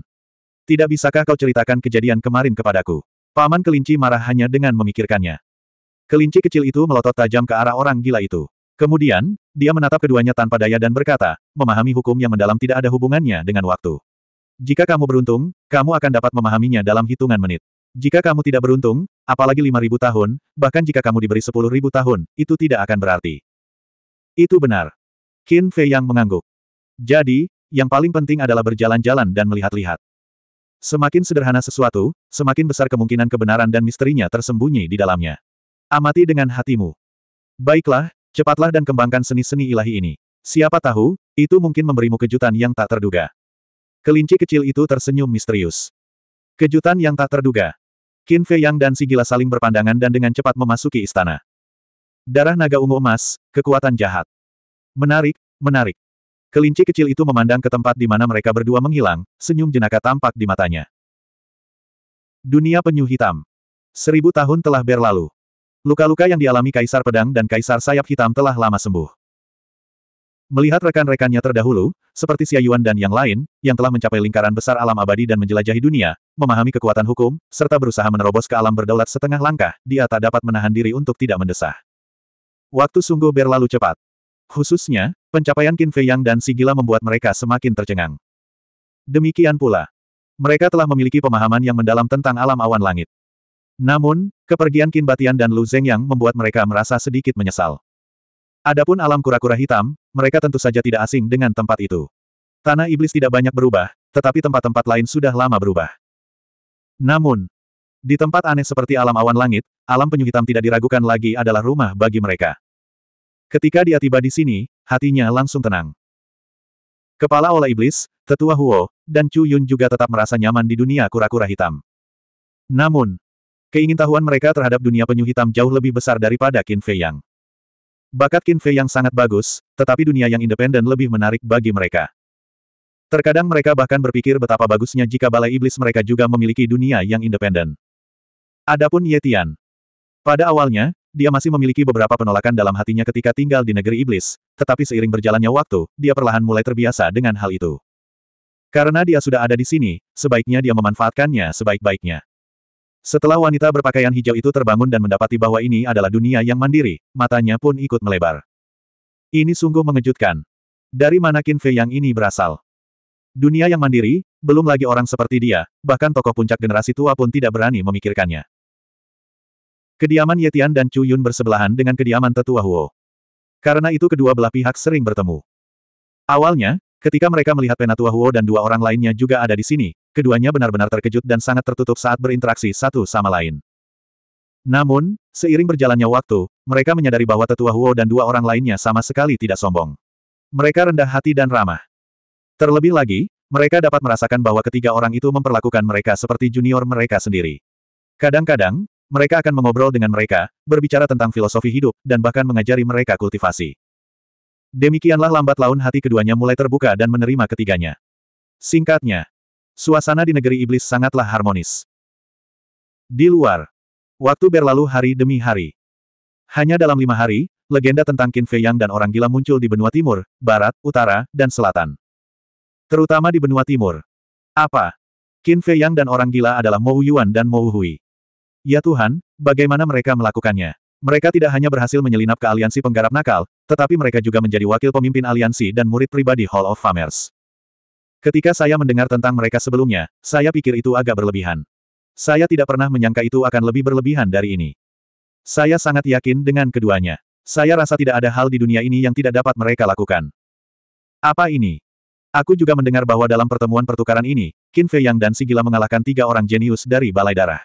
Tidak bisakah kau ceritakan kejadian kemarin kepadaku? Paman kelinci marah hanya dengan memikirkannya. Kelinci kecil itu melotot tajam ke arah orang gila itu. Kemudian, dia menatap keduanya tanpa daya dan berkata, memahami hukum yang mendalam tidak ada hubungannya dengan waktu. Jika kamu beruntung, kamu akan dapat memahaminya dalam hitungan menit. Jika kamu tidak beruntung, apalagi 5.000 tahun, bahkan jika kamu diberi 10.000 tahun, itu tidak akan berarti. Itu benar. Qin Fei yang mengangguk. Jadi, yang paling penting adalah berjalan-jalan dan melihat-lihat. Semakin sederhana sesuatu, semakin besar kemungkinan kebenaran dan misterinya tersembunyi di dalamnya. Amati dengan hatimu. Baiklah, cepatlah dan kembangkan seni-seni ilahi ini. Siapa tahu, itu mungkin memberimu kejutan yang tak terduga. Kelinci kecil itu tersenyum misterius. Kejutan yang tak terduga. Qin Fei Yang dan Sigila saling berpandangan dan dengan cepat memasuki istana. Darah naga ungu emas, kekuatan jahat. Menarik, menarik. Kelinci kecil itu memandang ke tempat di mana mereka berdua menghilang, senyum jenaka tampak di matanya. Dunia penyu hitam. Seribu tahun telah berlalu. Luka-luka yang dialami Kaisar Pedang dan Kaisar Sayap Hitam telah lama sembuh. Melihat rekan-rekannya terdahulu, seperti Xiaoyuan dan yang lain, yang telah mencapai lingkaran besar alam abadi dan menjelajahi dunia, memahami kekuatan hukum, serta berusaha menerobos ke alam berdaulat setengah langkah, dia tak dapat menahan diri untuk tidak mendesah. Waktu sungguh berlalu cepat. Khususnya, pencapaian Qin Fei Yang dan Si Gila membuat mereka semakin tercengang. Demikian pula. Mereka telah memiliki pemahaman yang mendalam tentang alam awan langit. Namun, kepergian Qin Batian dan Lu Zeng Yang membuat mereka merasa sedikit menyesal. Adapun alam kura-kura hitam, mereka tentu saja tidak asing dengan tempat itu. Tanah iblis tidak banyak berubah, tetapi tempat-tempat lain sudah lama berubah. Namun, di tempat aneh seperti alam awan langit, alam penyu hitam tidak diragukan lagi adalah rumah bagi mereka. Ketika dia tiba di sini, hatinya langsung tenang. Kepala olah iblis, tetua Huo, dan Chu Yun juga tetap merasa nyaman di dunia kura-kura hitam. Namun, keingintahuan mereka terhadap dunia penyu hitam jauh lebih besar daripada Qin Fei Yang. Bakat Qin Fei Yang sangat bagus, tetapi dunia yang independen lebih menarik bagi mereka. Terkadang mereka bahkan berpikir betapa bagusnya jika balai iblis mereka juga memiliki dunia yang independen. Adapun Yetian. Pada awalnya, dia masih memiliki beberapa penolakan dalam hatinya ketika tinggal di negeri iblis, tetapi seiring berjalannya waktu, dia perlahan mulai terbiasa dengan hal itu. Karena dia sudah ada di sini, sebaiknya dia memanfaatkannya sebaik-baiknya. Setelah wanita berpakaian hijau itu terbangun dan mendapati bahwa ini adalah dunia yang mandiri, matanya pun ikut melebar. Ini sungguh mengejutkan. Dari mana Qin Fei yang ini berasal? Dunia yang mandiri, belum lagi orang seperti dia, bahkan tokoh puncak generasi tua pun tidak berani memikirkannya. Kediaman Yetian dan Chu Yun bersebelahan dengan kediaman tetua Huo. Karena itu kedua belah pihak sering bertemu. Awalnya, ketika mereka melihat penatua Huo dan dua orang lainnya juga ada di sini, keduanya benar-benar terkejut dan sangat tertutup saat berinteraksi satu sama lain. Namun, seiring berjalannya waktu, mereka menyadari bahwa tetua Huo dan dua orang lainnya sama sekali tidak sombong. Mereka rendah hati dan ramah. Terlebih lagi, mereka dapat merasakan bahwa ketiga orang itu memperlakukan mereka seperti junior mereka sendiri. Kadang-kadang, mereka akan mengobrol dengan mereka, berbicara tentang filosofi hidup, dan bahkan mengajari mereka kultivasi. Demikianlah lambat laun hati keduanya mulai terbuka dan menerima ketiganya. Singkatnya, suasana di negeri iblis sangatlah harmonis. Di luar, waktu berlalu hari demi hari. Hanya dalam lima hari, legenda tentang Qin Fei Yang dan orang gila muncul di benua timur, barat, utara, dan selatan. Terutama di benua timur. Apa? Qin Fei Yang dan orang gila adalah Mo Yuan dan Mo Hui. Ya Tuhan, bagaimana mereka melakukannya? Mereka tidak hanya berhasil menyelinap ke aliansi penggarap nakal, tetapi mereka juga menjadi wakil pemimpin aliansi dan murid pribadi Hall of Famers. Ketika saya mendengar tentang mereka sebelumnya, saya pikir itu agak berlebihan. Saya tidak pernah menyangka itu akan lebih berlebihan dari ini. Saya sangat yakin dengan keduanya. Saya rasa tidak ada hal di dunia ini yang tidak dapat mereka lakukan. Apa ini? Aku juga mendengar bahwa dalam pertemuan pertukaran ini, Qin Fei Yang dan Sigila mengalahkan tiga orang jenius dari Balai Darah.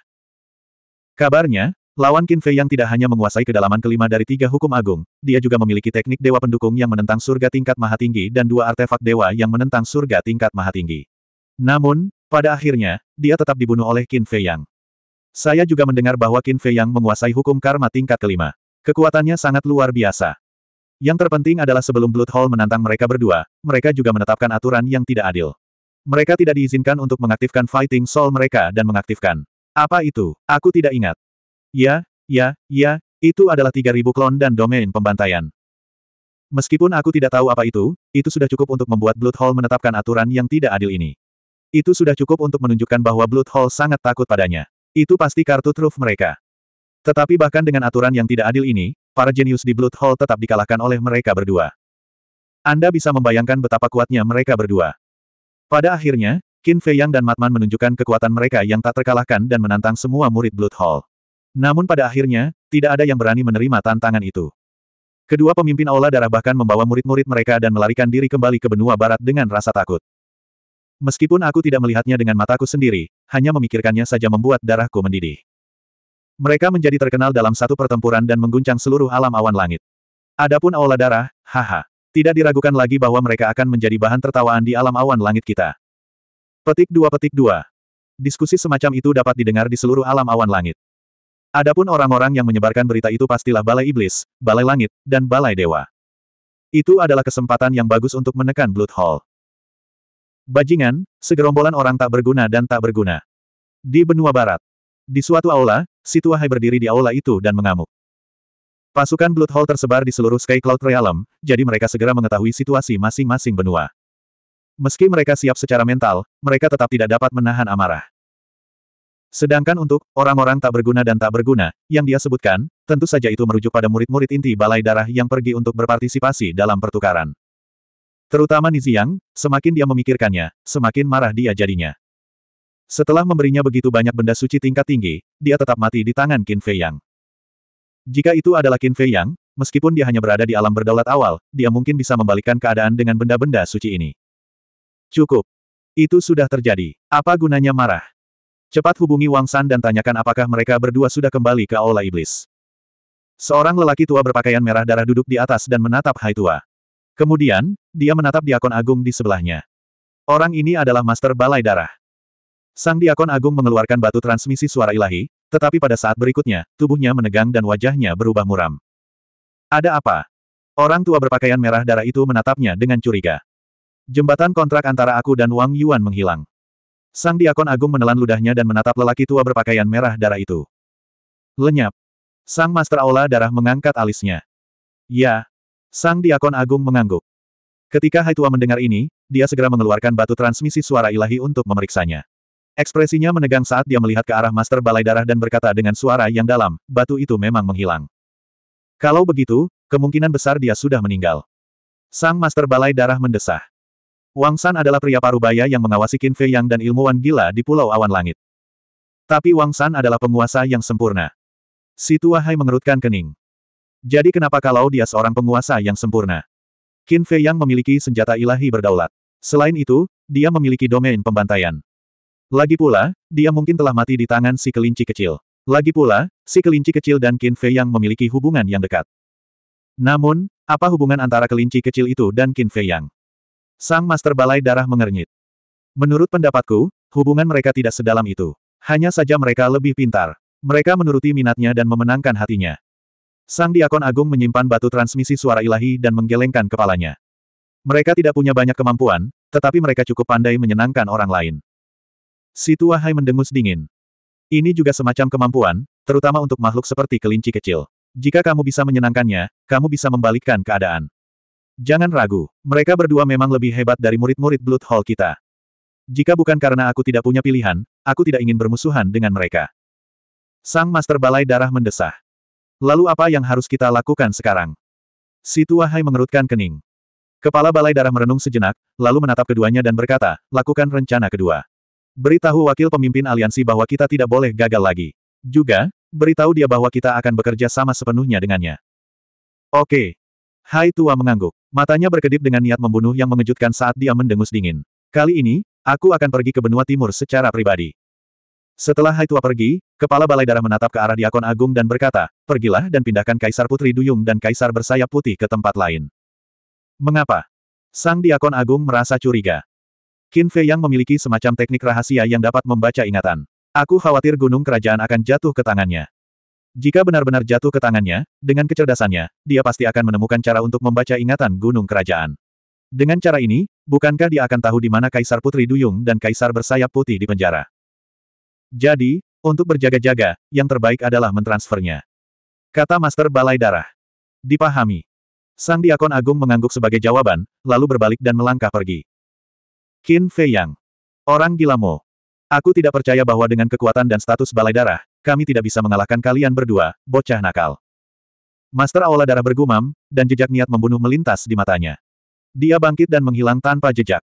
Kabarnya, lawan Qin Fei yang tidak hanya menguasai kedalaman kelima dari tiga hukum agung, dia juga memiliki teknik dewa pendukung yang menentang surga tingkat maha tinggi dan dua artefak dewa yang menentang surga tingkat maha tinggi. Namun, pada akhirnya, dia tetap dibunuh oleh Qin Fei Yang. Saya juga mendengar bahwa Qin Fei Yang menguasai hukum karma tingkat kelima. Kekuatannya sangat luar biasa. Yang terpenting adalah sebelum Blood Hall menantang mereka berdua, mereka juga menetapkan aturan yang tidak adil. Mereka tidak diizinkan untuk mengaktifkan fighting soul mereka dan mengaktifkan apa itu? Aku tidak ingat. Ya, ya, ya, itu adalah 3000 klon dan domain pembantaian. Meskipun aku tidak tahu apa itu, itu sudah cukup untuk membuat Blood Hall menetapkan aturan yang tidak adil ini. Itu sudah cukup untuk menunjukkan bahwa Blood Hall sangat takut padanya. Itu pasti kartu truf mereka. Tetapi bahkan dengan aturan yang tidak adil ini, para jenius di Blood Hall tetap dikalahkan oleh mereka berdua. Anda bisa membayangkan betapa kuatnya mereka berdua. Pada akhirnya, Qin Fei Yang dan Matman menunjukkan kekuatan mereka yang tak terkalahkan dan menantang semua murid Blood Hall. Namun pada akhirnya, tidak ada yang berani menerima tantangan itu. Kedua pemimpin Aula Darah bahkan membawa murid-murid mereka dan melarikan diri kembali ke benua barat dengan rasa takut. Meskipun aku tidak melihatnya dengan mataku sendiri, hanya memikirkannya saja membuat darahku mendidih. Mereka menjadi terkenal dalam satu pertempuran dan mengguncang seluruh alam awan langit. Adapun Aula Darah, haha. Tidak diragukan lagi bahwa mereka akan menjadi bahan tertawaan di alam awan langit kita. Petik dua petik dua. Diskusi semacam itu dapat didengar di seluruh alam awan langit. Adapun orang-orang yang menyebarkan berita itu pastilah Balai Iblis, Balai Langit, dan Balai Dewa. Itu adalah kesempatan yang bagus untuk menekan Blood Hall. Bajingan, segerombolan orang tak berguna dan tak berguna. Di benua barat. Di suatu aula, Situahai berdiri di aula itu dan mengamuk. Pasukan Blood Hall tersebar di seluruh Sky Cloud Realm, jadi mereka segera mengetahui situasi masing-masing benua. Meski mereka siap secara mental, mereka tetap tidak dapat menahan amarah. Sedangkan untuk orang-orang tak berguna dan tak berguna, yang dia sebutkan, tentu saja itu merujuk pada murid-murid inti balai darah yang pergi untuk berpartisipasi dalam pertukaran. Terutama Niziang, semakin dia memikirkannya, semakin marah dia jadinya. Setelah memberinya begitu banyak benda suci tingkat tinggi, dia tetap mati di tangan Qin Fei Yang. Jika itu adalah Qin Fei Yang, meskipun dia hanya berada di alam berdaulat awal, dia mungkin bisa membalikkan keadaan dengan benda-benda suci ini. Cukup. Itu sudah terjadi. Apa gunanya marah? Cepat hubungi Wang San dan tanyakan apakah mereka berdua sudah kembali ke Aula Iblis. Seorang lelaki tua berpakaian merah darah duduk di atas dan menatap Hai Tua. Kemudian, dia menatap diakon agung di sebelahnya. Orang ini adalah Master Balai Darah. Sang diakon agung mengeluarkan batu transmisi suara ilahi, tetapi pada saat berikutnya, tubuhnya menegang dan wajahnya berubah muram. Ada apa? Orang tua berpakaian merah darah itu menatapnya dengan curiga. Jembatan kontrak antara aku dan Wang Yuan menghilang. Sang diakon agung menelan ludahnya dan menatap lelaki tua berpakaian merah darah itu. Lenyap. Sang master aula darah mengangkat alisnya. Ya. Sang diakon agung mengangguk. Ketika Hai Tua mendengar ini, dia segera mengeluarkan batu transmisi suara ilahi untuk memeriksanya. Ekspresinya menegang saat dia melihat ke arah Master Balai Darah dan berkata dengan suara yang dalam, batu itu memang menghilang. Kalau begitu, kemungkinan besar dia sudah meninggal. Sang Master Balai Darah mendesah. Wang San adalah pria parubaya yang mengawasi Qin Fei Yang dan ilmuwan gila di Pulau Awan Langit. Tapi Wang San adalah penguasa yang sempurna. Si Tua Hai mengerutkan kening. Jadi kenapa kalau dia seorang penguasa yang sempurna? Qin Fei Yang memiliki senjata ilahi berdaulat. Selain itu, dia memiliki domain pembantaian. Lagi pula, dia mungkin telah mati di tangan si kelinci kecil. Lagi pula, si kelinci kecil dan Qin Fei Yang memiliki hubungan yang dekat. Namun, apa hubungan antara kelinci kecil itu dan Qin Fei Yang? Sang Master Balai Darah mengernyit. Menurut pendapatku, hubungan mereka tidak sedalam itu. Hanya saja mereka lebih pintar. Mereka menuruti minatnya dan memenangkan hatinya. Sang Diakon Agung menyimpan batu transmisi suara ilahi dan menggelengkan kepalanya. Mereka tidak punya banyak kemampuan, tetapi mereka cukup pandai menyenangkan orang lain. Si Tua Hai mendengus dingin. Ini juga semacam kemampuan, terutama untuk makhluk seperti kelinci kecil. Jika kamu bisa menyenangkannya, kamu bisa membalikkan keadaan. Jangan ragu, mereka berdua memang lebih hebat dari murid-murid Blood Hall kita. Jika bukan karena aku tidak punya pilihan, aku tidak ingin bermusuhan dengan mereka. Sang Master Balai Darah mendesah. Lalu apa yang harus kita lakukan sekarang? Si Tua Hai mengerutkan kening. Kepala Balai Darah merenung sejenak, lalu menatap keduanya dan berkata, lakukan rencana kedua. Beritahu wakil pemimpin aliansi bahwa kita tidak boleh gagal lagi. Juga, beritahu dia bahwa kita akan bekerja sama sepenuhnya dengannya. Oke, Hai tua mengangguk. Matanya berkedip dengan niat membunuh yang mengejutkan saat dia mendengus dingin. Kali ini, aku akan pergi ke benua timur secara pribadi. Setelah Hai tua pergi, kepala balai darah menatap ke arah diakon agung dan berkata, pergilah dan pindahkan Kaisar Putri Duyung dan Kaisar Bersayap Putih ke tempat lain. Mengapa? Sang diakon agung merasa curiga. Qin Fei yang memiliki semacam teknik rahasia yang dapat membaca ingatan. Aku khawatir gunung kerajaan akan jatuh ke tangannya. Jika benar-benar jatuh ke tangannya, dengan kecerdasannya, dia pasti akan menemukan cara untuk membaca ingatan gunung kerajaan. Dengan cara ini, bukankah dia akan tahu di mana Kaisar Putri Duyung dan Kaisar Bersayap Putih di penjara? Jadi, untuk berjaga-jaga, yang terbaik adalah mentransfernya. Kata Master Balai Darah. Dipahami. Sang Diakon Agung mengangguk sebagai jawaban, lalu berbalik dan melangkah pergi. Qin Fei Yang. Orang gila mo. Aku tidak percaya bahwa dengan kekuatan dan status Balai Darah, kami tidak bisa mengalahkan kalian berdua, bocah nakal. Master Aula Darah bergumam, dan jejak niat membunuh melintas di matanya. Dia bangkit dan menghilang tanpa jejak.